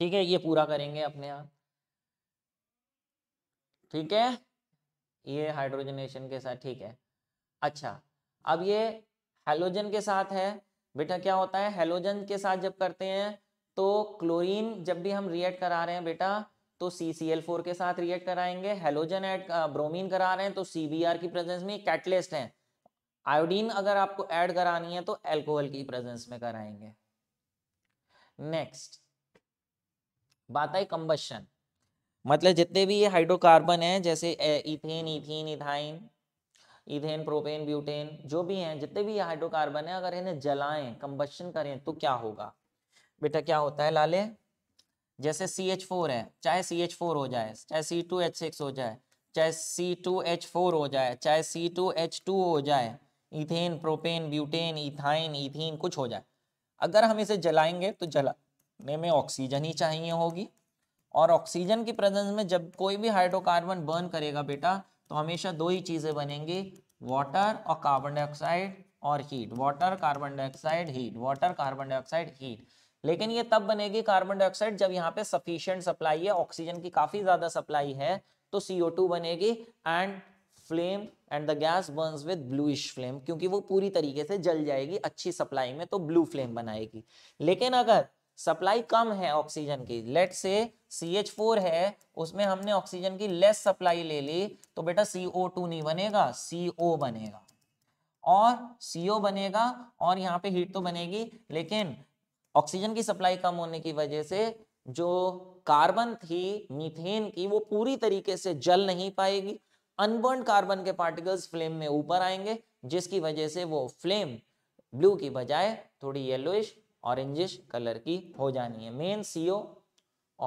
ठीक है ये पूरा करेंगे अपने आप ठीक है ये हाइड्रोजनेशन के साथ ठीक है अच्छा अब ये हेलोजन के साथ है बेटा क्या होता है हेलोजन के साथ जब करते हैं तो क्लोरीन जब भी हम रिएक्ट करा रहे हैं बेटा तो सी सी एल फोर के साथ रिएक्ट कराएंगे हेलोजन एड ब्रोमीन करा रहे हैं तो सी बी आर की प्रेजेंस में कैटलिस्ट है आयोडीन अगर आपको ऐड करानी है तो एल्कोहल की प्रेजेंस में कराएंगे नेक्स्ट बात है कंबशन मतलब जितने भी ये हाइड्रोकार्बन हैं जैसे ethane ethene ethyne ethane propane butane जो भी हैं जितने भी हाइड्रोकार्बन हैं अगर इन्हें जलाएं कंबशन करें तो क्या होगा बेटा क्या होता है लाले जैसे सी एच फोर है चाहे सी एच फोर हो जाए चाहे सी टू एच सिक्स हो जाए चाहे सी टू एच फोर हो जाए चाहे सी टू एच टू हो जाए ethane propane butane ethyne ethene कुछ हो जाए अगर हम इसे जलाएंगे तो जलाने में ऑक्सीजन ही चाहिए होगी और ऑक्सीजन की प्रेजेंस में जब कोई भी हाइड्रोकार्बन बर्न करेगा बेटा तो हमेशा दो ही चीज़ें बनेंगी वाटर और कार्बन डाइऑक्साइड और heat water carbon dioxide heat water carbon dioxide heat लेकिन ये तब बनेगी कार्बन डाइऑक्साइड जब यहाँ पे सफिशियंट सप्लाई है ऑक्सीजन की काफ़ी ज़्यादा सप्लाई है तो टू बनेगी and flame and the gas burns with bluish flame क्योंकि वो पूरी तरीके से जल जाएगी अच्छी सप्लाई में तो ब्लू फ्लेम बनाएगी लेकिन अगर सप्लाई कम है ऑक्सीजन की लेट से सी एच फोर है उसमें हमने ऑक्सीजन की लेस सप्लाई ले ली तो बेटा सी ओ टू नहीं बनेगा सी ओ बनेगा और सी ओ बनेगा और यहाँ पे हीट तो बनेगी लेकिन ऑक्सीजन की सप्लाई कम होने की वजह से जो कार्बन थी मीथेन की वो पूरी तरीके से जल नहीं पाएगी अनबर्न कार्बन के पार्टिकल्स फ्लेम में ऊपर आएंगे जिसकी वजह से वो फ्लेम ब्लू की बजाय थोड़ी येलोइश ऑरेंजिश कलर की हो जानी है मेन सीओ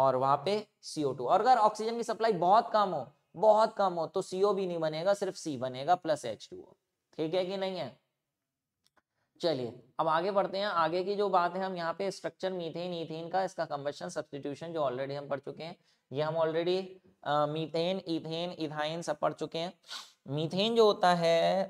और वहां पे सीओ टू और अगर ऑक्सीजन की सप्लाई बहुत कम हो बहुत कम हो तो सीओ भी नहीं बनेगा सिर्फ सी बनेगा प्लस एच टू ओ ठीक है कि नहीं है चलिए अब आगे बढ़ते हैं आगे की जो बात है हम यहाँ पे स्ट्रक्चर मीथेन ईथेन का इसका कंबशन सब्सटीट्यूशन जो ऑलरेडी हम पढ़ चुके हैं ये हम ऑलरेडी मीथेन इथेन इथाइन सब पढ़ चुके हैं मीथेन जो होता है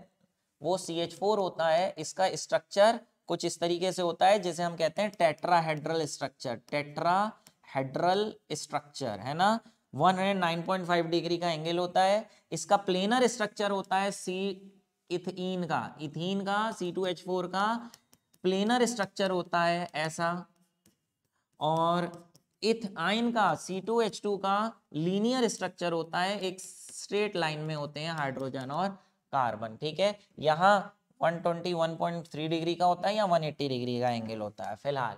वो सी एच फोर होता है इसका स्ट्रक्चर कुछ इस तरीके से होता है जिसे हम कहते हैं टेट्राहेड्रल स्ट्रक्चर टेट्राहेड्रल स्ट्रक्चर है ना 109.5 डिग्री का एंगल होता है इसका प्लेनर स्ट्रक्चर होता है सी इथीन का इथीन का सी टू एच फोर का प्लेनर स्ट्रक्चर होता है ऐसा और इथ आइन का टू का लीनियर स्ट्रक्चर होता है एक स्ट्रेट लाइन में होते हैं हाइड्रोजन और कार्बन ठीक है यहाँ 121.3 डिग्री का होता है या 180 डिग्री का एंगल होता है फिलहाल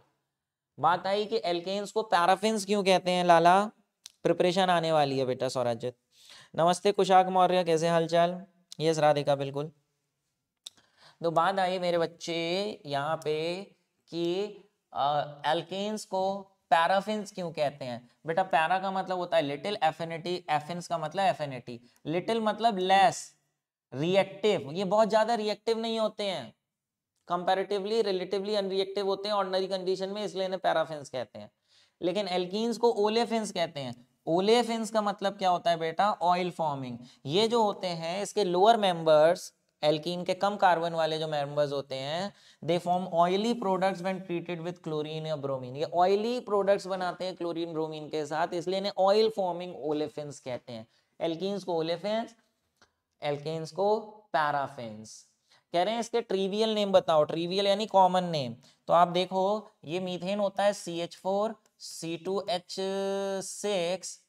बात आई कि एल्केन्स को पैराफिन्स क्यों कहते हैं लाला प्रिपरेशन आने वाली है बेटा सौराजित नमस्ते कुशाक मौर्य कैसे हालचाल ये राधिका बिल्कुल तो बात आई मेरे बच्चे यहाँ पे कि एल्केन्स को पैराफिन्स क्यों कहते हैं बेटा पैरा का मतलब होता है लिटिल एफिनिटी एफिन का मतलब एफिनिटी लिटिल मतलब लेस रिएक्टिव ये बहुत ज्यादा रिएक्टिव नहीं होते हैं कंपेरेटिवली रिलेटिवली अनरिएक्टिव होते हैं ऑर्डनरी कंडीशन में इसलिए इन्हें पैराफिन्स कहते हैं लेकिन एल्किन्स को ओलेफिन्स कहते हैं ओलेफिन्स का मतलब क्या होता है बेटा ऑयल फॉर्मिंग ये जो होते हैं इसके लोअर मेंबर्स एल्कीन के कम कार्बन वाले जो मेम्बर्स होते हैं they form oily products when treated with chlorine या ब्रोमीन ये ऑयली प्रोडक्ट्स बनाते हैं क्लोरीन ब्रोमीन के साथ इसलिए इन्हें ऑयल फॉर्मिंग ओलेफिन्स कहते हैं एल्कीन्स को ओलेफिन्स एल्केन्स को पैराफिन्स कह रहे हैं इसके ट्रिवियल नेम बताओ ट्रिवियल यानी कॉमन नेम तो आप देखो ये मीथेन होता है C H four C two H six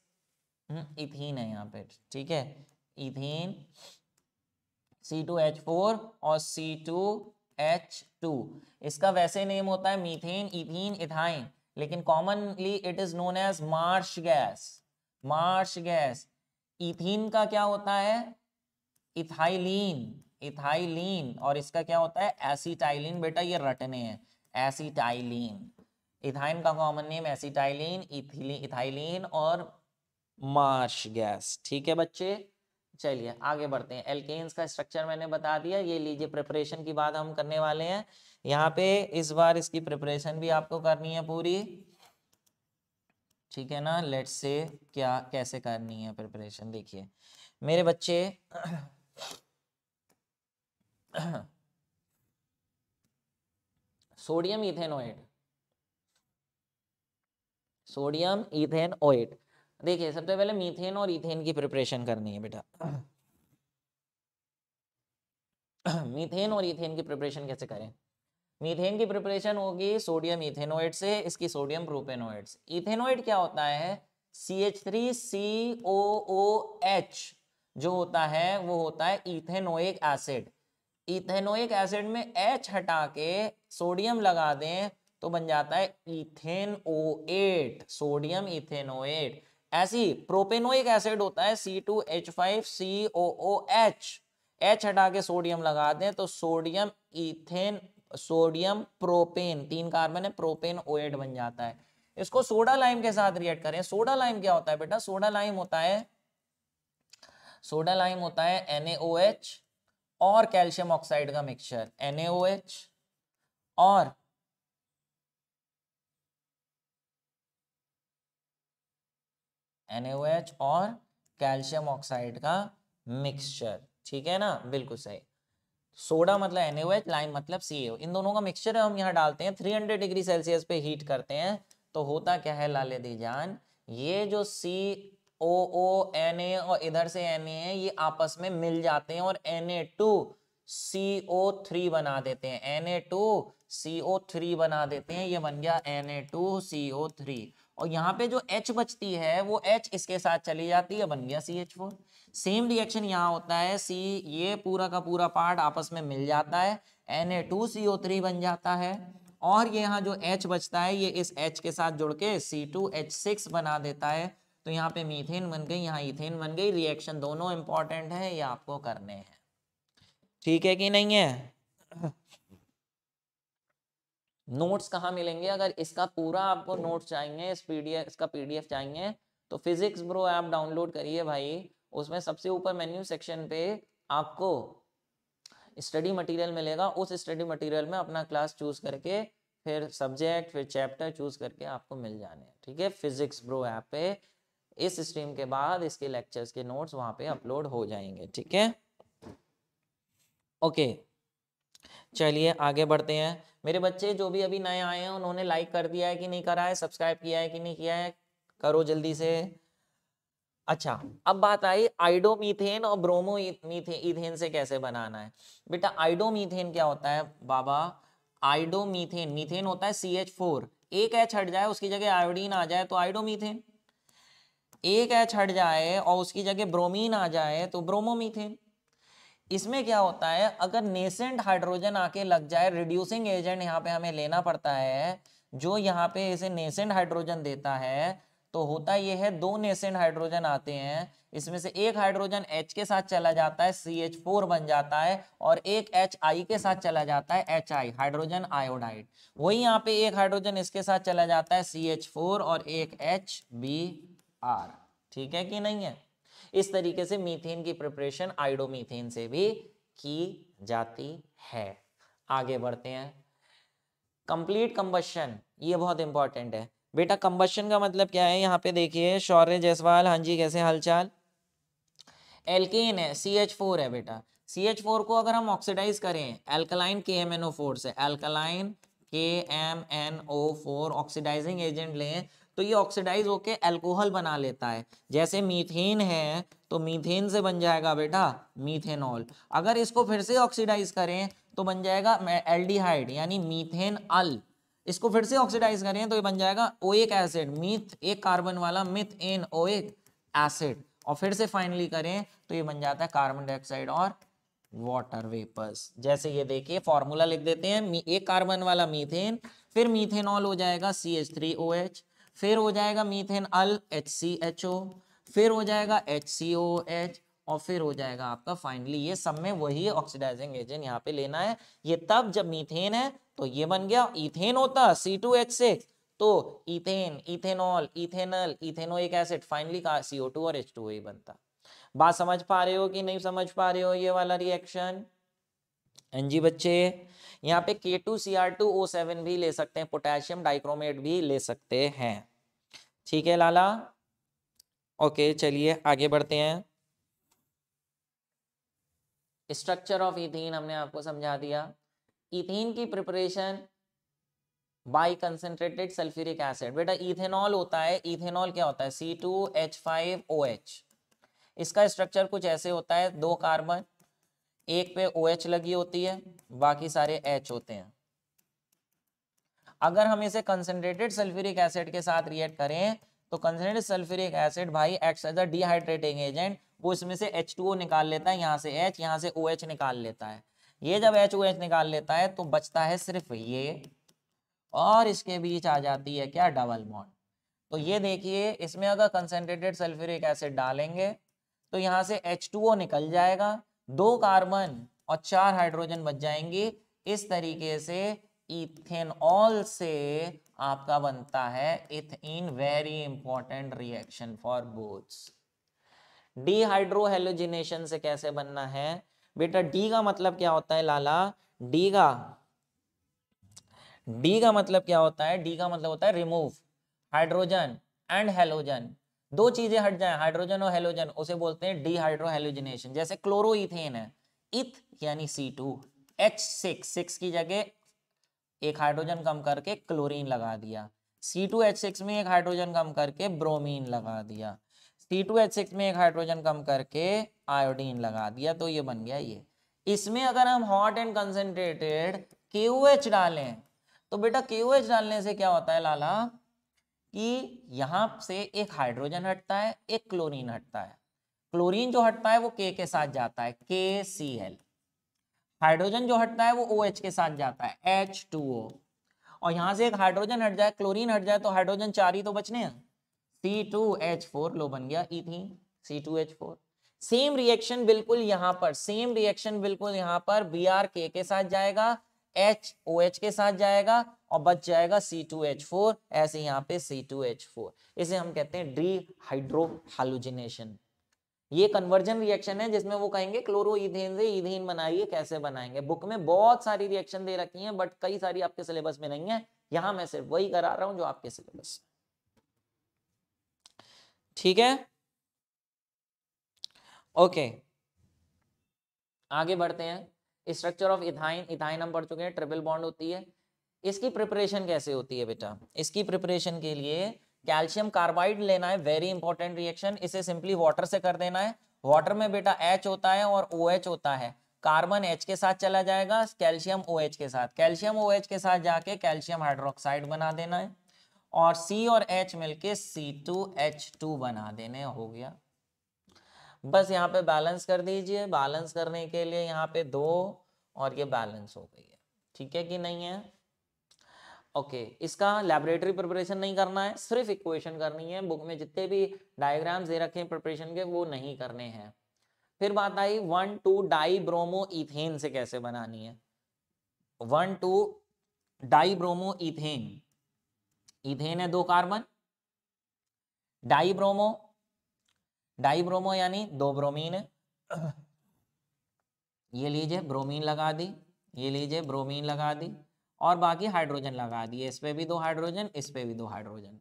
ethene है यहाँ पे ठीक है ethene C two H four और सी टू एच टू इसका वैसे नेम होता है मीथेन इथीन इथाइन लेकिन commonly it is known as marsh gas marsh gas ethene का क्या होता है इथाइलिन इथाइलिन और इसका क्या होता है एसीटाइलिन बेटा ये रटने हैं एसीटाइलिन इथाइन का कॉमन नेम एसीटाइलिन इथाइलिन और मार्श गैस ठीक है बच्चे चलिए आगे बढ़ते हैं एल्केन्स का स्ट्रक्चर मैंने बता दिया ये लीजिए प्रिपरेशन की बात हम करने वाले हैं यहाँ पे इस बार इसकी प्रिपरेशन भी आपको करनी है पूरी ठीक है ना लेट्स से क्या कैसे करनी है प्रिपरेशन देखिए मेरे बच्चे सोडियम इथेनोइड सोडियम इथेनोइड देखिए सबसे पहले मीथेन और इथेन की प्रिपरेशन करनी है बेटा मीथेन और इथेन की प्रिपरेशन कैसे करें मीथेन की प्रिपरेशन होगी सोडियम इथेनोइड से इसकी सोडियम प्रोपेनोइड्स से इथेनोइड क्या होता है C H three C O O H जो होता है वो होता है इथेनोइक एसिड इथेनोइक एसिड में एच हटा के सोडियम लगा दें तो बन जाता है इथेनोएट एट सोडियम इथेनोएट ऐसी प्रोपेनोइक एसिड होता है C two H five C O O H H हटा के सोडियम लगा दें तो सोडियम इथेन सोडियम प्रोपेन तीन कार्बन है प्रोपेन ओएड बन जाता है इसको सोडा लाइम के साथ रिएक्ट करें सोडा लाइम क्या होता है बेटा सोडा लाइम होता है सोडा लाइम होता है एनएओएच और कैल्शियम ऑक्साइड का मिक्सचर एनएओएच और एन और कैल्शियम ऑक्साइड का मिक्सचर ठीक है ना बिल्कुल सही सोडा मतलब एन लाइम मतलब सी इन दोनों का मिक्सचर हम यहाँ डालते हैं हंड्रेड डिग्री सेल्सियस पे हीट करते हैं तो होता क्या है लाले दीजान ये जो सी ओ ओ एन ए और इधर से एन ए ये आपस में मिल जाते हैं और N A two C O three बना देते हैं N A two C O three बना देते हैं ये बन गया N A two C O three और यहाँ पे जो एच बचती है वो एच इसके साथ चली जाती है बन गया C H four same reaction यहाँ होता है सी ये पूरा का पूरा पार्ट आपस में मिल जाता है N A two C O three बन जाता है और ये यहाँ जो एच बचता है ये इस एच के साथ जुड़ के सी टू एच सिक्स बना देता है तो यहाँ पे मीथेन बन गई यहाँ इथेन बन गई रिएक्शन दोनों इंपॉर्टेंट है ये आपको करने हैं ठीक है कि नहीं है नोट्स कहाँ मिलेंगे अगर इसका पूरा आपको नोट्स चाहिए इस पीडीएफ इसका पीडीएफ चाहिए तो फिजिक्स ब्रो ऐप डाउनलोड करिए भाई उसमें सबसे ऊपर मेन्यू सेक्शन पे आपको स्टडी मटेरियल मिलेगा उस स्टडी मटेरियल में अपना क्लास चूज करके फिर सब्जेक्ट फिर चैप्टर चूज करके आपको मिल जाने हैं ठीक है फिजिक्स ब्रो ऐप पे इस स्ट्रीम के बाद इसके लेक्चर्स के नोट्स वहां पे अपलोड हो जाएंगे ठीक है ओके चलिए आगे बढ़ते हैं मेरे बच्चे जो भी अभी नए आए हैं उन्होंने लाइक कर दिया है कि नहीं करा है सब्सक्राइब किया है कि नहीं किया है करो जल्दी से अच्छा अब बात आई आइडोमीथेन और ब्रोमो इथेन से कैसे बनाना है बेटा आइडोमीथेन क्या होता है बाबा आइडोमीथेन मीथेन होता है सी एच फोर एक एच हट जाए उसकी जगह आयोडीन आ जाए तो आइडोमीथेन एक एच हट जाए और उसकी जगह ब्रोमीन आ जाए तो ब्रोमोमीथेन इसमें क्या होता है अगर नेसेंट हाइड्रोजन आके लग जाए रिड्यूसिंग एजेंट यहाँ पे हमें लेना पड़ता है जो यहाँ पे इसे नेसेंट हाइड्रोजन देता है तो होता यह है दो नेसेंट हाइड्रोजन आते हैं इसमें से एक हाइड्रोजन H के साथ चला जाता है सी एच फोर बन जाता है और एक एच आई के साथ चला जाता है एच आई हाइड्रोजन आयोडाइड वही यहाँ पे एक हाइड्रोजन इसके साथ चला जाता है सी एच फोर और एक एच बी आर ठीक है कि नहीं है इस तरीके से मीथेन की प्रिपरेशन आइडोमीथेन से भी की जाती है आगे बढ़ते हैं कंप्लीट कंबशन ये बहुत इंपॉर्टेंट है बेटा कंबशन का मतलब क्या है यहाँ पे देखिए शौर्य जयसवाल हाँ जी कैसे हालचाल एल्केन है सी एच फोर है बेटा सी एच फोर को अगर हम ऑक्सीडाइज करें alkaline K M N O four से alkaline K M N O four oxidizing agent लें तो ये ऑक्सीडाइज होके एल्कोहल बना लेता है जैसे मीथेन है तो मीथेन से बन जाएगा बेटा मीथेनॉल अगर इसको फिर से ऑक्सीडाइज करें तो बन जाएगा एल्डिहाइड यानी मीथेन अल इसको फिर से ऑक्सीडाइज करें तो ये बन जाएगा ओएक एसिड मीथ एक कार्बन वाला मिथ एन ओएक एसिड और फिर से फाइनली करें तो ये बन जाता है कार्बन डाइऑक्साइड और वाटर वेपर्स जैसे ये देखिए फॉर्मूला लिख देते हैं एक कार्बन वाला मीथेन फिर मीथेनॉल हो जाएगा C H three O H फिर हो जाएगा methanal H C H O फिर हो जाएगा एच सी ओ एच और फिर हो जाएगा आपका फाइनली ये सब में वही ऑक्सीडाइजिंग एजेंट यहाँ पे लेना है ये तब जब मीथेन है तो ये बन गया इथेन होता सी टू एच सिक्स तो ethane ethanol ethanal ethanoic acid finally कहा C O two H two ही बनता बात समझ पा रहे हो कि नहीं समझ पा रहे हो ये वाला रिएक्शन एनजी हाँ बच्चे यहाँ पे K two C R two O seven भी ले सकते हैं पोटेशियम डाइक्रोमेट भी ले सकते हैं ठीक है लाला ओके चलिए आगे बढ़ते हैं स्ट्रक्चर ऑफ इथीन हमने आपको समझा दिया इथीन की preparation by concentrated sulphuric acid बेटा इथेनॉल होता है इथेनॉल क्या होता है C two H five O H इसका स्ट्रक्चर कुछ ऐसे होता है दो कार्बन एक पे ओ OH लगी होती है बाकी सारे एच होते हैं अगर हम इसे कंसनट्रेटेड सल्फ्यूरिक एसिड के साथ रिएक्ट करें तो कंसनट्रेटेड सल्फ्यूरिक एसिड भाई act as a dehydrating agent वो इसमें से एच टू ओ निकाल लेता है यहाँ से एच यहाँ से ओ OH एच निकाल लेता है ये जब एच ओ एच निकाल लेता है तो बचता है सिर्फ ये और इसके बीच आ जाती है क्या डबल बॉन्ड तो ये देखिए इसमें अगर कंसनट्रेटेड सल्फ्यूरिक एसिड डालेंगे तो यहाँ से एच टू ओ निकल जाएगा दो कार्बन और चार हाइड्रोजन बच जाएंगे इस तरीके से इथेनॉल से आपका बनता है ethane very important reaction for both dehydrohalogenation से कैसे बनना है बेटा डी का मतलब क्या होता है लाला डी का डी का मतलब क्या होता है डी का मतलब होता है रिमूव हाइड्रोजन एंड हेलोजन दो चीजें हट जाए हाइड्रोजन और हेलोजन उसे बोलते हैं डीहाइड्रोहेलोजनेशन जैसे क्लोरोइथेन है इथ यानी C two H six six की जगह एक हाइड्रोजन कम करके क्लोरीन लगा दिया सी टू एच सिक्स में एक हाइड्रोजन कम करके ब्रोमीन लगा दिया सी टू एच सिक्स में एक हाइड्रोजन कम करके आयोडीन लगा दिया तो ये बन गया ये इसमें अगर हम हॉट एंड कंसेंट्रेटेड के डालें तो बेटा के डालने से क्या होता है लाला कि यहाँ से एक हाइड्रोजन हटता है एक क्लोरीन हटता है क्लोरीन जो हटता है वो के के साथ जाता है के सी एल हाइड्रोजन जो हटता है वो ओ OH के साथ जाता है एच टू ओ और यहाँ से एक हाइड्रोजन हट जाए क्लोरीन हट जाए तो हाइड्रोजन चार ही तो बचने हैं सी टू एच फोर लो बन गया ethene C two H four same reaction बिल्कुल यहाँ पर सेम रिएक्शन बिल्कुल यहाँ पर बी आर के के साथ जाएगा एच ओ एच के साथ जाएगा और बच जाएगा सी टू एच फोर ऐसे यहाँ पे सी टू एच फोर इसे हम कहते हैं डी हाइड्रोहालुजिनेशन ये कन्वर्जन रिएक्शन है जिसमें वो कहेंगे क्लोरो इथेन से इथेन बनाइए कैसे बनाएंगे बुक में बहुत सारी रिएक्शन दे रखी हैं बट कई सारी आपके सिलेबस में नहीं है यहां मैं सिर्फ वही करा रहा हूं जो आपके सिलेबस ठीक है ओके आगे बढ़ते हैं स्ट्रक्चर ऑफ इथाइन इथाइन हम पढ़ चुके हैं ट्रिपल बॉन्ड होती है इसकी प्रिपरेशन कैसे होती है बेटा इसकी प्रिपरेशन के लिए कैल्शियम कार्बाइड लेना है वेरी इंपॉर्टेंट रिएक्शन इसे सिंपली वाटर से कर देना है वाटर में बेटा एच होता है और ओ OH होता है कार्बन एच के साथ चला जाएगा कैल्शियम ओ OH के साथ कैल्शियम ओ OH के साथ जाके कैल्शियम हाइड्रोक्साइड बना देना है और सी और एच मिलके सी टू एच टू बना देने हो गया बस यहाँ पे बैलेंस कर दीजिए बैलेंस करने के लिए यहाँ पे दो और ये बैलेंस हो गई है ठीक है कि नहीं है ओके okay, इसका लेबोरेटरी प्रिपरेशन नहीं करना है सिर्फ इक्वेशन करनी है बुक में जितने भी डायग्राम दे रखे हैं प्रिपरेशन के वो नहीं करने हैं फिर बात आई one two dibromoethane से कैसे बनानी है one two dibromoethane ethane है दो carbon dibromo dibromo यानी दो ब्रोमीन ये लीजिए ब्रोमीन लगा दी ये लीजिए ब्रोमीन लगा दी और बाकी हाइड्रोजन लगा दिए इस पर भी दो हाइड्रोजन इस पर भी दो हाइड्रोजन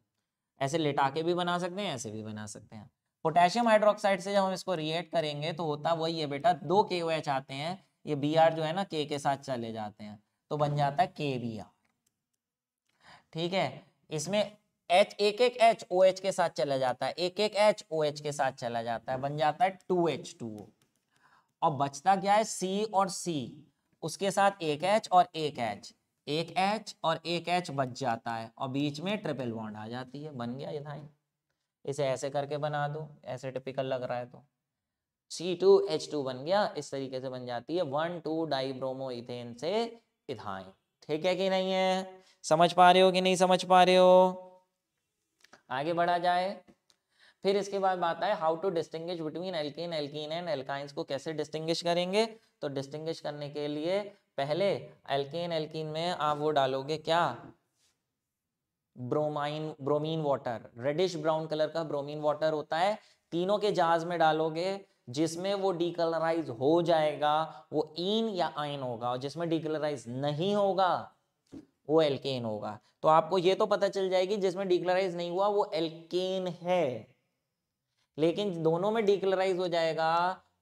ऐसे लिटा के भी बना सकते हैं ऐसे भी बना सकते हैं पोटेशियम हाइड्रोक्साइड से जब हम इसको रिएक्ट करेंगे तो होता वही है बेटा दो के ओ एच आते हैं ये बी आर जो है ना के के साथ चले जाते हैं तो बन जाता है के बी आर ठीक है इसमें एच एक एक एच ओ एच के साथ चला जाता है एक एक एच ओ एच के साथ चला जाता है बन जाता है टू एच टू ओ और बचता क्या है सी और सी उसके साथ एक एच और एक एच एक एच और एक एच बच जाता है और बीच में ट्रिपल बॉन्ड आ जाती है बन गया इधर भाई इसे ऐसे करके बना दो ऐसे टिपिकल लग रहा है तो सी टू एच टू बन गया इस तरीके से बन जाती है वन टू डाइब्रोमो इथेन से इथाइन ठीक है कि नहीं है समझ पा रहे हो कि नहीं समझ पा रहे हो आगे बढ़ा जाए फिर इसके बाद बात आए how to distinguish between alkene alkene and alkynes को कैसे डिस्टिंग्विश करेंगे तो डिस्टिंग्विश करने के लिए पहले एल्किन एल्किन में आप वो डालोगे क्या bromine bromine water reddish brown colour का ब्रोमीन वाटर होता है तीनों के जहाज में डालोगे जिसमें वो डीकलराइज हो जाएगा वो इन या आइन होगा और जिसमें डीकलराइज नहीं होगा वो एल्केन होगा तो आपको ये तो पता चल जाएगी जिसमें डिक्लराइज नहीं हुआ वो एल्केन है लेकिन दोनों में डिक्लराइज हो जाएगा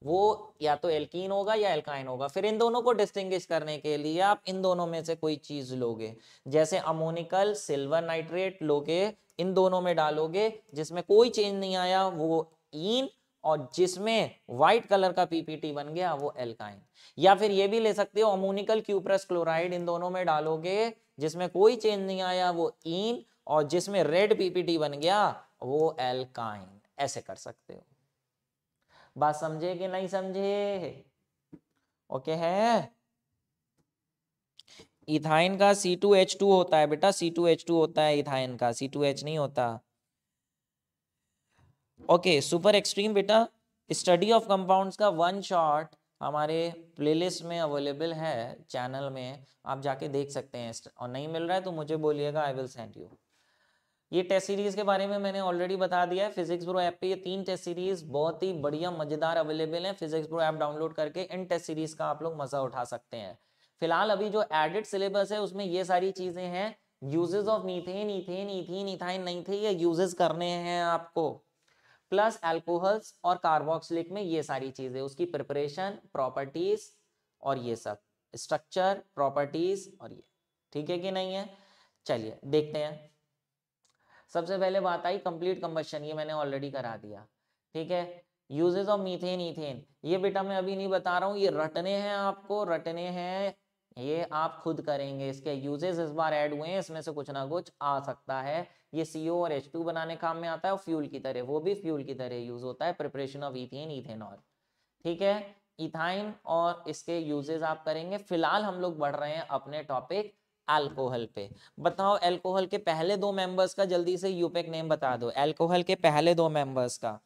वो या तो एल्कीन होगा या एल्काइन होगा फिर इन दोनों को डिस्टिंग करने के लिए आप इन दोनों में से कोई चीज लोगे जैसे अमोनिकल सिल्वर नाइट्रेट लोगे इन दोनों में डालोगे जिसमें कोई चेंज नहीं आया वो इन और जिसमें व्हाइट कलर का पीपीटी बन गया वो एल्काइन या फिर ये भी ले सकते हो अमोनिकल क्यूप्रस क्लोराइड इन दोनों में डालोगे जिसमें कोई चेंज नहीं आया वो इन और जिसमें रेड पीपीटी बन गया वो एलकाइन ऐसे कर सकते हो बात समझे कि नहीं समझे ओके है इथाइन का C2H2 होता है बेटा C2H2 होता है इथाइन का C2H नहीं होता ओके सुपर एक्सट्रीम बेटा स्टडी ऑफ कंपाउंड्स का वन शॉट हमारे प्लेलिस्ट में अवेलेबल है चैनल में आप जाके देख सकते हैं और नहीं मिल रहा है तो मुझे बोलिएगा आई विल सेंड यू ये टेस्ट सीरीज के बारे में मैंने ऑलरेडी बता दिया है फिजिक्स प्रो ऐप पे ये तीन टेस्ट सीरीज बहुत ही बढ़िया मजेदार अवेलेबल है फिजिक्स प्रो ऐप डाउनलोड करके इन टेस्ट सीरीज का आप लोग मजा उठा सकते हैं फिलहाल अभी जो एडिड सिलेबस है उसमें ये सारी चीजें हैं uses of methane ethane ethyne ethyne नहीं थे ये यूजेस करने हैं आपको प्लस एल्कोहल्स और कार्बोक्सिलिक में ये सारी चीज़ें उसकी प्रिपरेशन प्रॉपर्टीज और ये सब स्ट्रक्चर प्रॉपर्टीज और ये ठीक है कि नहीं है चलिए देखते हैं सबसे पहले बात आई कंप्लीट कंबशन ये मैंने ऑलरेडी करा दिया ठीक है यूजेज ऑफ मीथेन ईथेन ये बेटा मैं अभी नहीं बता रहा हूँ ये रटने हैं आपको रटने हैं ये आप खुद करेंगे इसके यूजेस इस बार ऐड हुए हैं इसमें से कुछ ना कुछ आ सकता है ये सीओ और एच टू बनाने काम में आता है और फ्यूल की तरह वो भी फ्यूल की तरह यूज होता है प्रिपरेशन ऑफ इथेन इथेनॉल ठीक है इथाइन और इसके यूजेस आप करेंगे फिलहाल हम लोग बढ़ रहे हैं अपने टॉपिक अल्कोहल पे बताओ अल्कोहल के पहले दो मेंबर्स का जल्दी से यूपेक नेम e बता दो अल्कोहल के पहले दो मेंबर्स का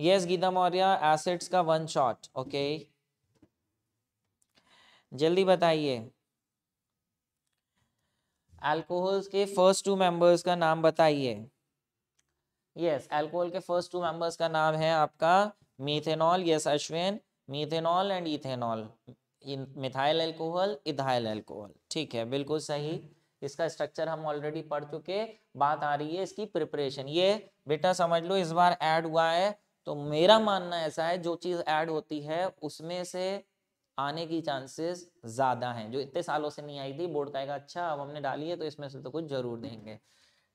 यस गीता मौर्य एसिड्स का वन शॉट ओके okay. जल्दी बताइए अल्कोहल्स के फर्स्ट टू मेंबर्स का नाम बताइए यस अल्कोहल के फर्स्ट टू मेंबर्स का नाम है आपका methanol yes Ashwin methanol and ethanol methyl alcohol ethyl alcohol ठीक है बिल्कुल सही इसका स्ट्रक्चर हम ऑलरेडी पढ़ चुके बात आ रही है इसकी प्रिपरेशन ये बेटा समझ लो इस बार ऐड हुआ है तो मेरा मानना ऐसा है जो चीज़ ऐड होती है उसमें से आने की चांसेस ज़्यादा हैं जो इतने सालों से नहीं आई थी बोर्ड कहेगा अच्छा अब हमने डाली है तो इसमें से तो कुछ ज़रूर हम्म। देंगे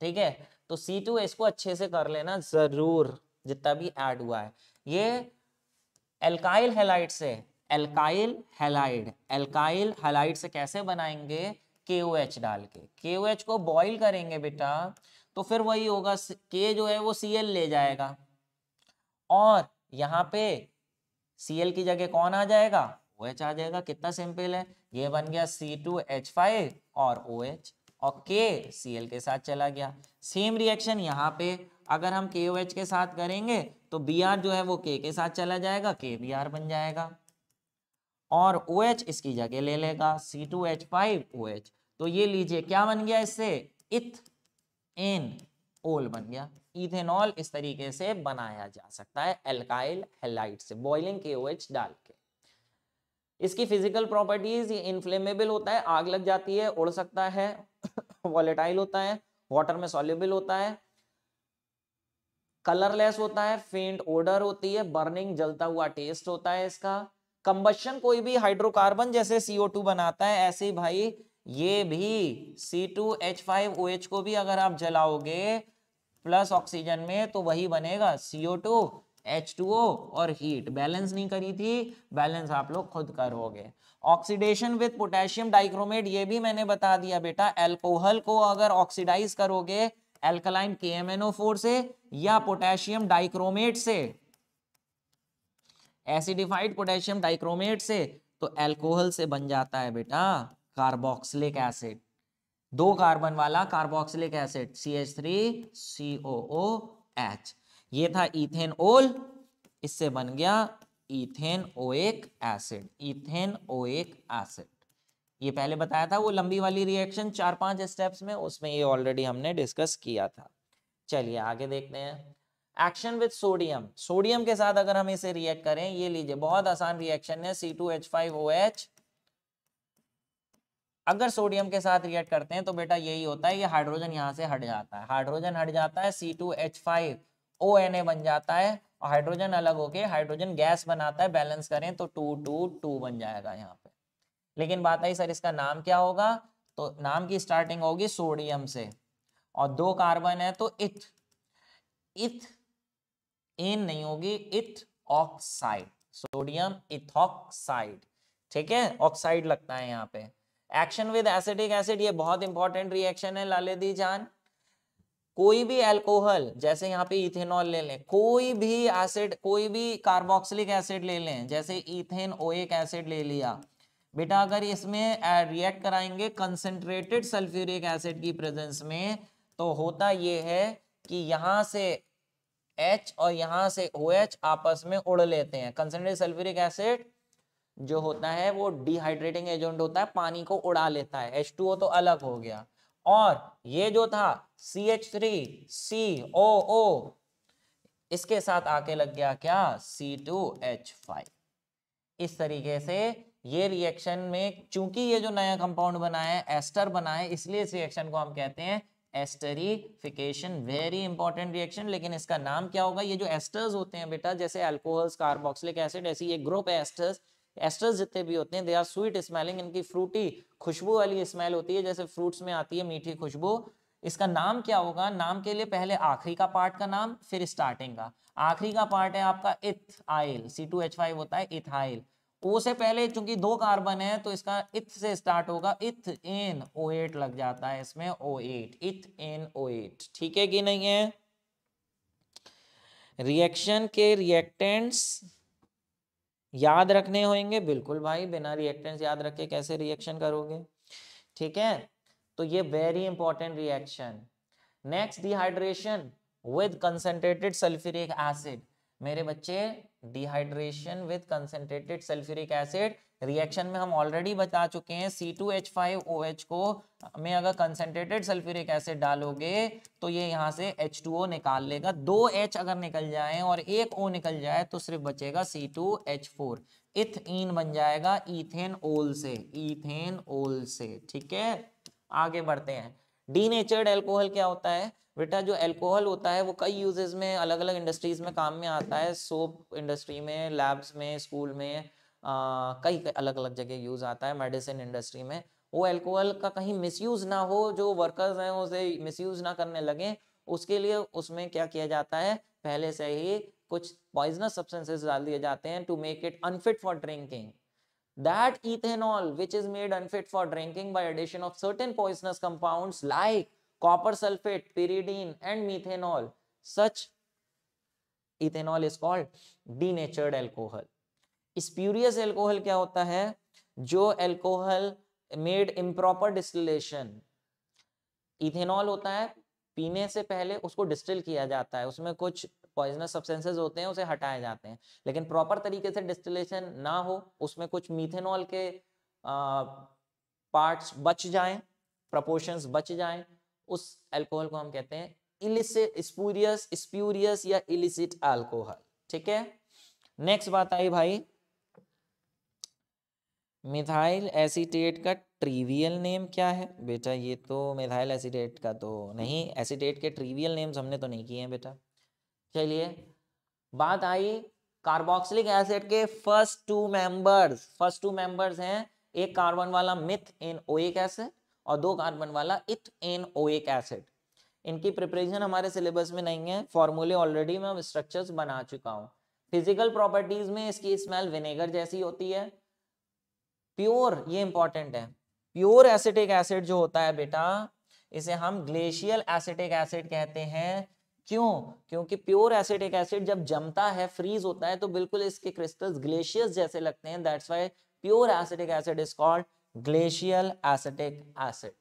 ठीक है तो सी टू इसको अच्छे से कर लेना ज़रूर जितना भी ऐड हुआ है ये एल्काइल हेलाइट से एल्काइल हेलाइड एल्काइल हेलाइड से कैसे बनाएंगे के ओ एच डाल के के एच को बॉइल करेंगे बेटा तो फिर वही होगा के जो है वो सी एल ले जाएगा और यहाँ पे सी एल की जगह कौन आ जाएगा ओ एच आ जाएगा कितना सिंपल है ये बन गया सी टू एच फाइव और ओ एच और के सी एल के साथ चला गया सेम रिएक्शन यहाँ पे अगर हम के ओ एच के साथ करेंगे तो बी आर जो है वो के के साथ चला जाएगा के बी आर बन जाएगा और ओ OH एच इसकी जगह ले लेगा C two H five O H तो ये लीजिए क्या बन गया इससे इथ एन ओल बन गया इथेनॉल इस तरीके से बनाया जा सकता है एल्काइल हेलाइट से बॉइलिंग के ओ OH एच डाल के इसकी फिजिकल प्रॉपर्टीज ये इनफ्लेमेबल होता है आग लग जाती है उड़ सकता है वॉलेटाइल होता है वाटर में सॉल्यूबल होता है कलरलेस होता है फेंट ओडर होती है बर्निंग जलता हुआ टेस्ट होता है इसका कंबशन कोई भी हाइड्रोकार्बन जैसे CO2 बनाता है ऐसे भाई ये भी C2H5OH को भी अगर आप जलाओगे प्लस ऑक्सीजन में तो वही बनेगा CO2 H2O और हीट बैलेंस नहीं करी थी बैलेंस आप लोग खुद करोगे ऑक्सीडेशन विद पोटेशियम डाइक्रोमेट ये भी मैंने बता दिया बेटा एल्कोहल को अगर ऑक्सीडाइज करोगे एल्कलाइन के से या पोटेशियम डाइक्रोमेट से एसिडिफाइड पोटेशियम डाइक्रोमेट से तो एल्कोहल से बन जाता है बेटा कार्बोक्सिलिक एसिड दो कार्बन वाला carboxylic acid C H three C O O H ये था इथेन ओल इससे बन गया ethanoic acid ethanoic acid ये पहले बताया था वो लंबी वाली रिएक्शन चार पांच स्टेप्स में उसमें ये ऑलरेडी हमने डिस्कस किया था चलिए आगे देखते हैं एक्शन विद सोडियम सोडियम के साथ अगर हम इसे रिएक्ट करें ये लीजिए बहुत आसान रिएक्शन है C two H five O H अगर सोडियम के साथ रिएक्ट करते हैं तो बेटा यही होता है ये हाइड्रोजन यहाँ से हट जाता है हाइड्रोजन हट जाता है C two H five O N A बन जाता है और हाइड्रोजन अलग होके हाइड्रोजन गैस बनाता है बैलेंस करें तो टू टू टू बन जाएगा यहाँ पे लेकिन बात आई सर इसका नाम क्या होगा तो नाम की स्टार्टिंग होगी सोडियम से और दो कार्बन है तो इथ इथ इन नहीं होगी इथ ऑक्साइड सोडियम इथॉक्साइड ठीक है ऑक्साइड लगता है यहाँ पे एक्शन विद एसिडिक एसिड ये बहुत इंपॉर्टेंट रिएक्शन है लाले दी जान कोई भी एल्कोहल जैसे यहाँ पे इथेनॉल ले लें कोई भी एसिड कोई भी कार्बोक्सिलिक एसिड ले लें जैसे इथेन ओएक एसिड ले लिया बेटा अगर इसमें रिएक्ट कराएंगे कंसनट्रेटेड सल्फ्यूरिक एसिड की प्रेजेंस में तो होता ये है कि यहाँ से H और यहाँ से OH आपस में उड़ लेते हैं कंसेंट्रेटेड सल्फ्यूरिक एसिड जो होता है वो डिहाइड्रेटिंग एजेंट होता है पानी को उड़ा लेता है H2O तो अलग हो गया और ये जो था सी एच थ्री सी ओ ओ इसके साथ आके लग गया क्या सी टू एच फाइव इस तरीके से ये रिएक्शन में चूंकि ये जो नया कंपाउंड बना है एस्टर बना है इसलिए इस रिएक्शन को हम कहते हैं एस्टरीफिकेशन वेरी इंपॉर्टेंट रिएक्शन लेकिन इसका नाम क्या होगा ये जो एस्टर्स होते हैं बेटा जैसे एल्कोहल्स कार्बोक्सिलिक एसिड ऐसी ये ग्रुप एस्टर्स एस्टर्स जितने भी होते हैं दे आर स्वीट स्मेलिंग इनकी फ्रूटी खुशबू वाली स्मेल होती है जैसे फ्रूट्स में आती है मीठी खुशबू इसका नाम क्या होगा नाम के लिए पहले आखिरी का पार्ट का नाम फिर स्टार्टिंग का आखिरी का पार्ट है आपका ethyl C two H five होता है इथाइल ओ से पहले चूंकि दो कार्बन है तो इसका इथ से स्टार्ट होगा इथ एन ओ एट लग जाता है इसमें ओ एट इथ एन ओ एट ठीक है कि नहीं है रिएक्शन के रिएक्टेंट्स याद रखने होंगे बिल्कुल भाई बिना रिएक्टेंट्स याद रखे कैसे रिएक्शन करोगे ठीक है तो ये very important reaction next dehydration with concentrated sulphuric acid मेरे बच्चे dehydration with concentrated sulphuric acid reaction में हम ऑलरेडी बता चुके हैं C two H five O H को में अगर कंसेंट्रेटेड सल्फ्यूरिक एसिड डालोगे तो ये यहाँ से एच टू ओ निकाल लेगा दो एच अगर निकल जाए और एक ओ निकल जाए तो सिर्फ बचेगा सी टू एच फोर इथ इन बन जाएगा इथेन ओल से इथेन ओल से ठीक है आगे बढ़ते हैं डी नेचर्ड एल्कोहल क्या होता है बेटा जो एल्कोहल होता है वो कई यूजेज में अलग अलग इंडस्ट्रीज में काम में आता है सोप इंडस्ट्री में लैब्स में स्कूल में कई अलग अलग जगह यूज आता है मेडिसिन इंडस्ट्री में वो एल्कोहल का कहीं मिसयूज ना हो जो वर्कर्स हैं उसे मिसयूज ना करने लगे उसके लिए उसमें क्या किया जाता है पहले से ही कुछ पॉइजनस सब्सटेंसेस डाल दिए जाते हैं to make it unfit for drinking that ethanol which is made unfit for drinking by addition of certain poisonous compounds like copper sulphate pyridine and methanol such ethanol is called denatured alcohol spurious alcohol क्या होता है जो alcohol made improper distillation ethanol होता है पीने से पहले उसको डिस्टिल किया जाता है उसमें कुछ पॉइजनस सब्सटेंसेस होते हैं उसे हटाए जाते हैं लेकिन प्रॉपर तरीके से डिस्टिलेशन ना हो उसमें कुछ मीथेनॉल के पार्ट्स बच जाएं प्रपोर्शन बच जाएं उस एल्कोहल को हम कहते हैं इलिसिट स्पूरियस स्प्यूरियस या इलिसिट एल्कोहल ठीक है नेक्स्ट बात आई भाई मिथाइल एसीटेट का ट्रीवियल नेम क्या है बेटा ये तो मिथाइल एसीटेट का तो नहीं एसीटेट के ट्रीवियल नेम्स हमने तो नहीं किए हैं बेटा चलिए बात आई कार्बोक्सिलिक एसिड के first two members first two members हैं एक कार्बन वाला मिथ इन ओइक एसिड और दो कार्बन वाला इथ इन ओइक एसिड इनकी प्रिपरेशन हमारे सिलेबस में नहीं है फॉर्मूले ऑलरेडी मैं स्ट्रक्चर्स बना चुका हूँ फिजिकल प्रॉपर्टीज में इसकी स्मेल विनेगर जैसी होती है प्योर ये इंपॉर्टेंट है प्योर एसिटिक एसिड जो होता है बेटा इसे हम ग्लेशियल एसिटिक एसिड कहते हैं क्यों क्योंकि प्योर एसिटिक एसिड जब जमता है फ्रीज होता है तो बिल्कुल इसके क्रिस्टल्स ग्लेशियस जैसे लगते हैं that's why pure acetic acid is called glacial acetic acid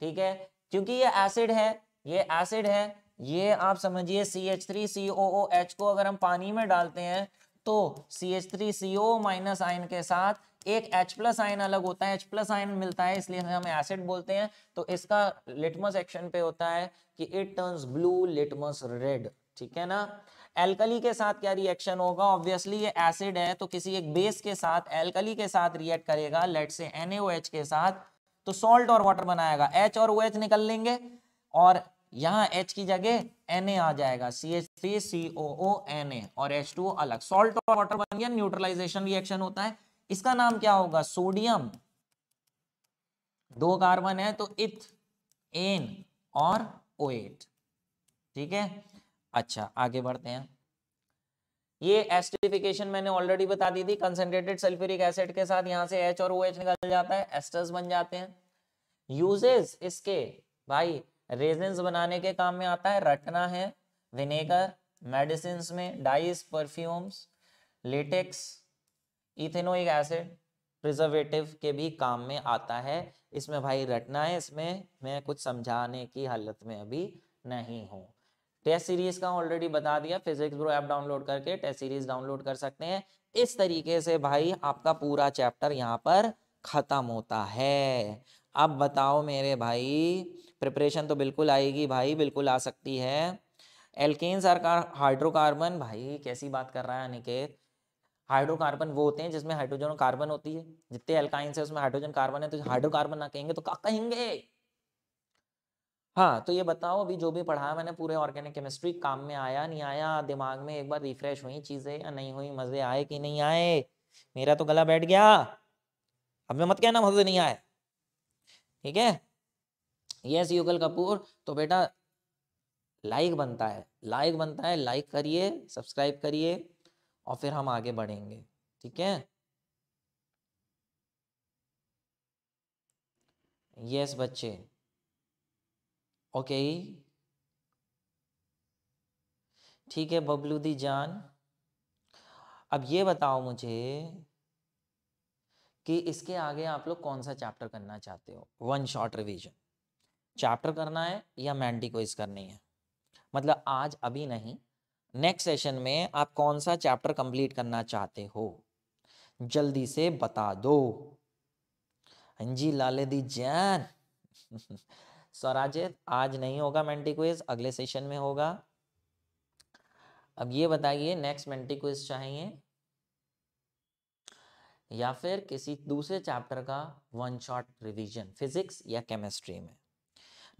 ठीक है क्योंकि ये एसिड है ये एसिड है ये आप समझिए C H three C O O H को अगर हम पानी में डालते हैं तो C H three C O minus ion के साथ एक H प्लस आयन अलग होता है H प्लस आयन मिलता है इसलिए हम एसिड बोलते हैं तो इसका लिटमस एक्शन पे होता है कि it turns blue litmus red ठीक है ना एल्कली के साथ क्या रिएक्शन होगा ऑब्वियसली ये एसिड है तो किसी एक बेस के साथ एल्कली के साथ रिएक्ट करेगा लेट से एन के साथ तो सॉल्ट और वाटर बनाएगा एच और ओ निकल लेंगे और यहाँ H की जगह Na आ जाएगा C H three C O O N A और H2O अलग सॉल्ट और वाटर बन गया न्यूट्रलाइजेशन रिएक्शन होता है इसका नाम क्या होगा सोडियम दो कार्बन है तो इथ एन और ओएट ठीक है अच्छा आगे बढ़ते हैं ये एस्टरिफिकेशन मैंने ऑलरेडी बता दी थी कंसेंट्रेटेड सल्फ्यूरिक एसिड के साथ यहाँ से एच और ओ एच निकल जाता है एस्टर्स बन जाते हैं यूजेस इसके भाई रेजेंस बनाने के काम में आता है रटना है विनेगर मेडिसिन में dyes perfumes latex ethanoic acid preservative के भी काम में आता है इसमें भाई रटना है इसमें मैं कुछ समझाने की हालत में अभी नहीं हूँ टेस्ट सीरीज का ऑलरेडी बता दिया फिजिक्स ब्रो ऐप डाउनलोड करके टेस्ट सीरीज डाउनलोड कर सकते हैं इस तरीके से भाई आपका पूरा चैप्टर यहाँ पर खत्म होता है अब बताओ मेरे भाई प्रिपरेशन तो बिल्कुल आएगी भाई बिल्कुल आ सकती है एल्केन्स आर का हाइड्रोकार्बन भाई कैसी बात कर रहा है अनिकेत हाइड्रोकार्बन वो होते हैं जिसमें हाइड्रोजन और कार्बन होती है जितने एल्काइंस है उसमें हाइड्रोजन कार्बन है तो हाइड्रोकार्बन ना कहेंगे तो क्या कहेंगे हाँ तो ये बताओ अभी जो भी पढ़ा मैंने पूरे ऑर्गेनिक केमिस्ट्री काम में आया नहीं आया दिमाग में एक बार रिफ्रेश हुई चीजें या नहीं हुई मजे आए कि नहीं आए मेरा तो गला बैठ गया अब मैं मत कहना मजे नहीं आए ठीक है यस युगल कपूर तो बेटा लाइक बनता है लाइक बनता है लाइक करिए सब्सक्राइब करिए और फिर हम आगे बढ़ेंगे ठीक है यस बच्चे ओके ठीक है बबलू दी जान अब ये बताओ मुझे कि इसके आगे आप लोग कौन सा चैप्टर करना चाहते हो वन शॉट रिवीजन चैप्टर करना है या मैंडी को इस करनी है मतलब आज अभी नहीं नेक्स्ट सेशन में आप कौन सा चैप्टर कंप्लीट करना चाहते हो जल्दी से बता दो हंजी लाले दी जैन स्वराजित आज नहीं होगा मेंटी क्विज अगले सेशन में होगा अब ये बताइए नेक्स्ट मेंटी क्विज चाहिए या फिर किसी दूसरे चैप्टर का वन शॉट रिवीजन फिजिक्स या केमिस्ट्री में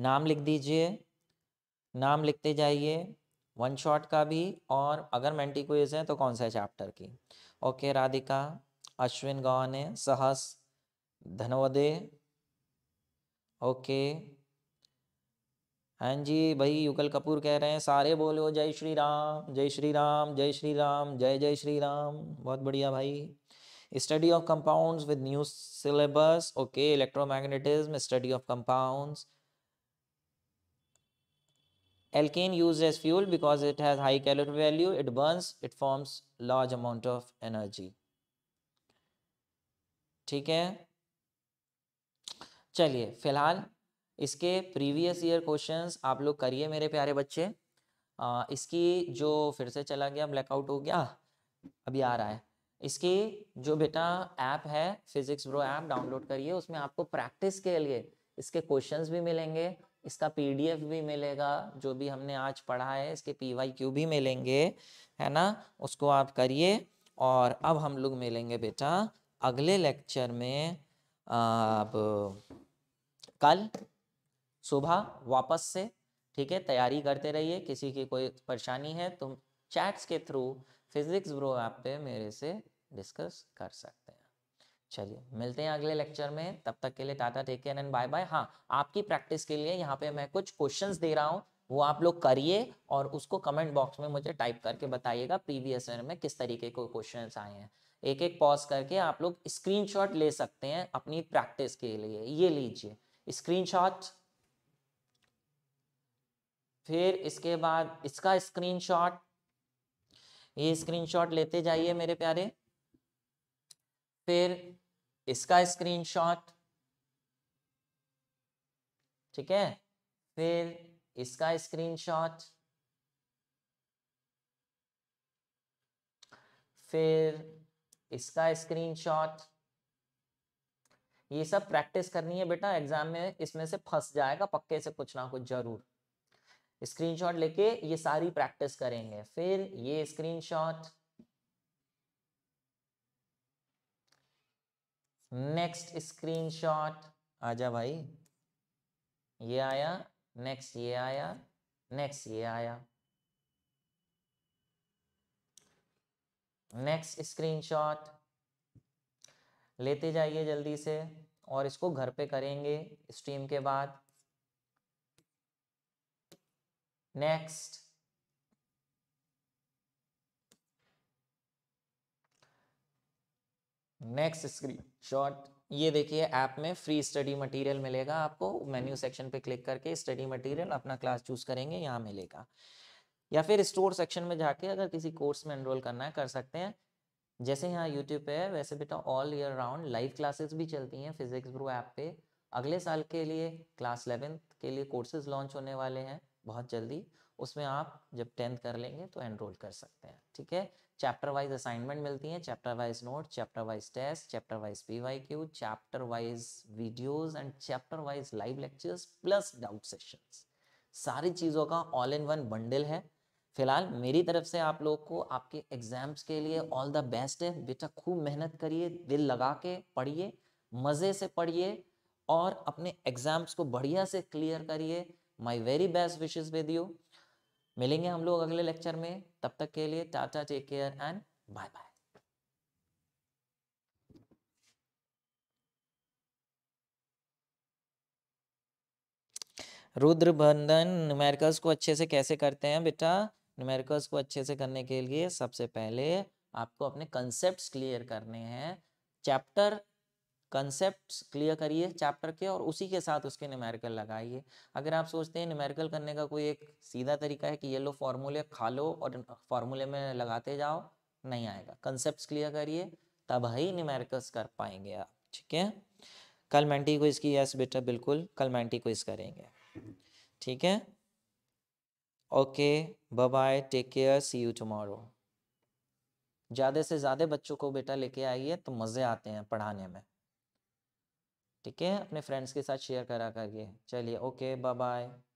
नाम लिख दीजिए नाम लिखते जाइए वन शॉट का भी और अगर मेंटी क्विज है तो कौन सा चैप्टर की ओके राधिका अश्विन गौने सहस धनवदे ओके हाँ जी भाई युगल कपूर कह रहे हैं सारे बोलो जय श्री राम जय श्री राम जय श्री राम जय जय श्री राम बहुत बढ़िया भाई study of compounds with new syllabus okay electromagnetism study of compounds Alkane used as fuel because it has high calorie value, it burns, it forms large amount of energy. ठीक है चलिए फिलहाल इसके प्रीवियस ईयर क्वेश्चंस आप लोग करिए मेरे प्यारे बच्चे आ, इसकी जो फिर से चला गया ब्लैकआउट हो गया अभी आ रहा है इसकी जो बेटा ऐप है फिजिक्स ब्रो ऐप डाउनलोड करिए उसमें आपको प्रैक्टिस के लिए इसके क्वेश्चंस भी मिलेंगे इसका पीडीएफ भी मिलेगा जो भी हमने आज पढ़ा है इसके वाई क्यू भी मिलेंगे है ना उसको आप करिए और अब हम लोग मिलेंगे बेटा अगले लेक्चर में अब कल सुबह वापस से ठीक है तैयारी करते रहिए किसी की कोई परेशानी है तो चैट्स के थ्रू फिजिक्स ब्रो ऐप पे मेरे से डिस्कस कर सकते चलिए मिलते हैं अगले लेक्चर में तब तक के लिए tata take care and bye bye हाँ आपकी प्रैक्टिस के लिए यहाँ पे मैं कुछ क्वेश्चंस दे रहा हूँ वो आप लोग करिए और उसको कमेंट बॉक्स में मुझे टाइप करके बताइएगा प्रीवियस ईयर में किस तरीके के क्वेश्चन आए हैं एक एक पॉज करके आप लोग स्क्रीन ले सकते हैं अपनी प्रैक्टिस के लिए ये लीजिए स्क्रीन फिर इसके बाद इसका स्क्रीनशॉट ये स्क्रीनशॉट लेते जाइए मेरे प्यारे फिर इसका स्क्रीनशॉट ठीक है फिर इसका स्क्रीनशॉट फिर इसका स्क्रीनशॉट ये सब प्रैक्टिस करनी है बेटा एग्जाम में इसमें से फंस जाएगा पक्के से कुछ ना कुछ जरूर स्क्रीनशॉट लेके ये सारी प्रैक्टिस करेंगे फिर ये स्क्रीनशॉट नेक्स्ट स्क्रीनशॉट आजा भाई ये आया नेक्स्ट ये आया नेक्स्ट ये आया नेक्स्ट स्क्रीनशॉट लेते जाइए जल्दी से और इसको घर पे करेंगे स्ट्रीम के बाद नेक्स्ट नेक्स्ट स्क्रीन शॉर्ट ये देखिए ऐप में फ्री स्टडी मटेरियल मिलेगा आपको मेन्यू सेक्शन पे क्लिक करके स्टडी मटेरियल अपना क्लास चूज करेंगे यहाँ मिलेगा या फिर स्टोर सेक्शन में जाके अगर किसी कोर्स में एनरोल करना है कर सकते हैं जैसे यहाँ यूट्यूब पे है वैसे बेटा all year round live classes भी चलती हैं फिजिक्स ब्रू ऐप पे अगले साल के लिए क्लास इलेवेंथ के लिए कोर्सेज लॉन्च होने वाले हैं बहुत जल्दी उसमें आप जब टेंथ कर लेंगे तो एनरोल कर सकते हैं ठीक है चैप्टर वाइज असाइनमेंट मिलती हैं chapter wise note chapter wise test chapter wise P Y Q chapter wise videos and chapter wise live lectures plus doubt session सारी चीज़ों का ऑल इन वन बंडल है फिलहाल मेरी तरफ से आप लोग को आपके एग्जाम्स के लिए ऑल द बेस्ट है बेटा खूब मेहनत करिए दिल लगा के पढ़िए मज़े से पढ़िए और अपने एग्जाम्स को बढ़िया से क्लियर करिए my very best wishes with you मिलेंगे हम लोग अगले लेक्चर में तब तक के लिए tata take care and bye bye रुद्र बंधन न्यूमेरिकल्स को अच्छे से कैसे करते हैं बेटा न्यूमेरिकल्स को अच्छे से करने के लिए सबसे पहले आपको अपने कंसेप्ट क्लियर करने हैं चैप्टर कंसेप्ट क्लियर करिए चैप्टर के और उसी के साथ उसके न्यूमेरिकल लगाइए अगर आप सोचते हैं न्यूमेरिकल करने का कोई एक सीधा तरीका है कि ये लो फार्मूले खा लो और फार्मूले में लगाते जाओ नहीं आएगा कंसेप्ट क्लियर करिए तब ही न्यूमेरिकल्स कर पाएंगे आप ठीक है कल मैंटी को इसकी यस बेटा बिल्कुल कल मैंटी को इस करेंगे ठीक है okay bye take care see you tomorrow ज़्यादा से ज़्यादा बच्चों को बेटा लेके आइए तो मज़े आते हैं पढ़ाने में ठीक है अपने फ्रेंड्स के साथ शेयर करा करिए चलिए ओके बाय बाय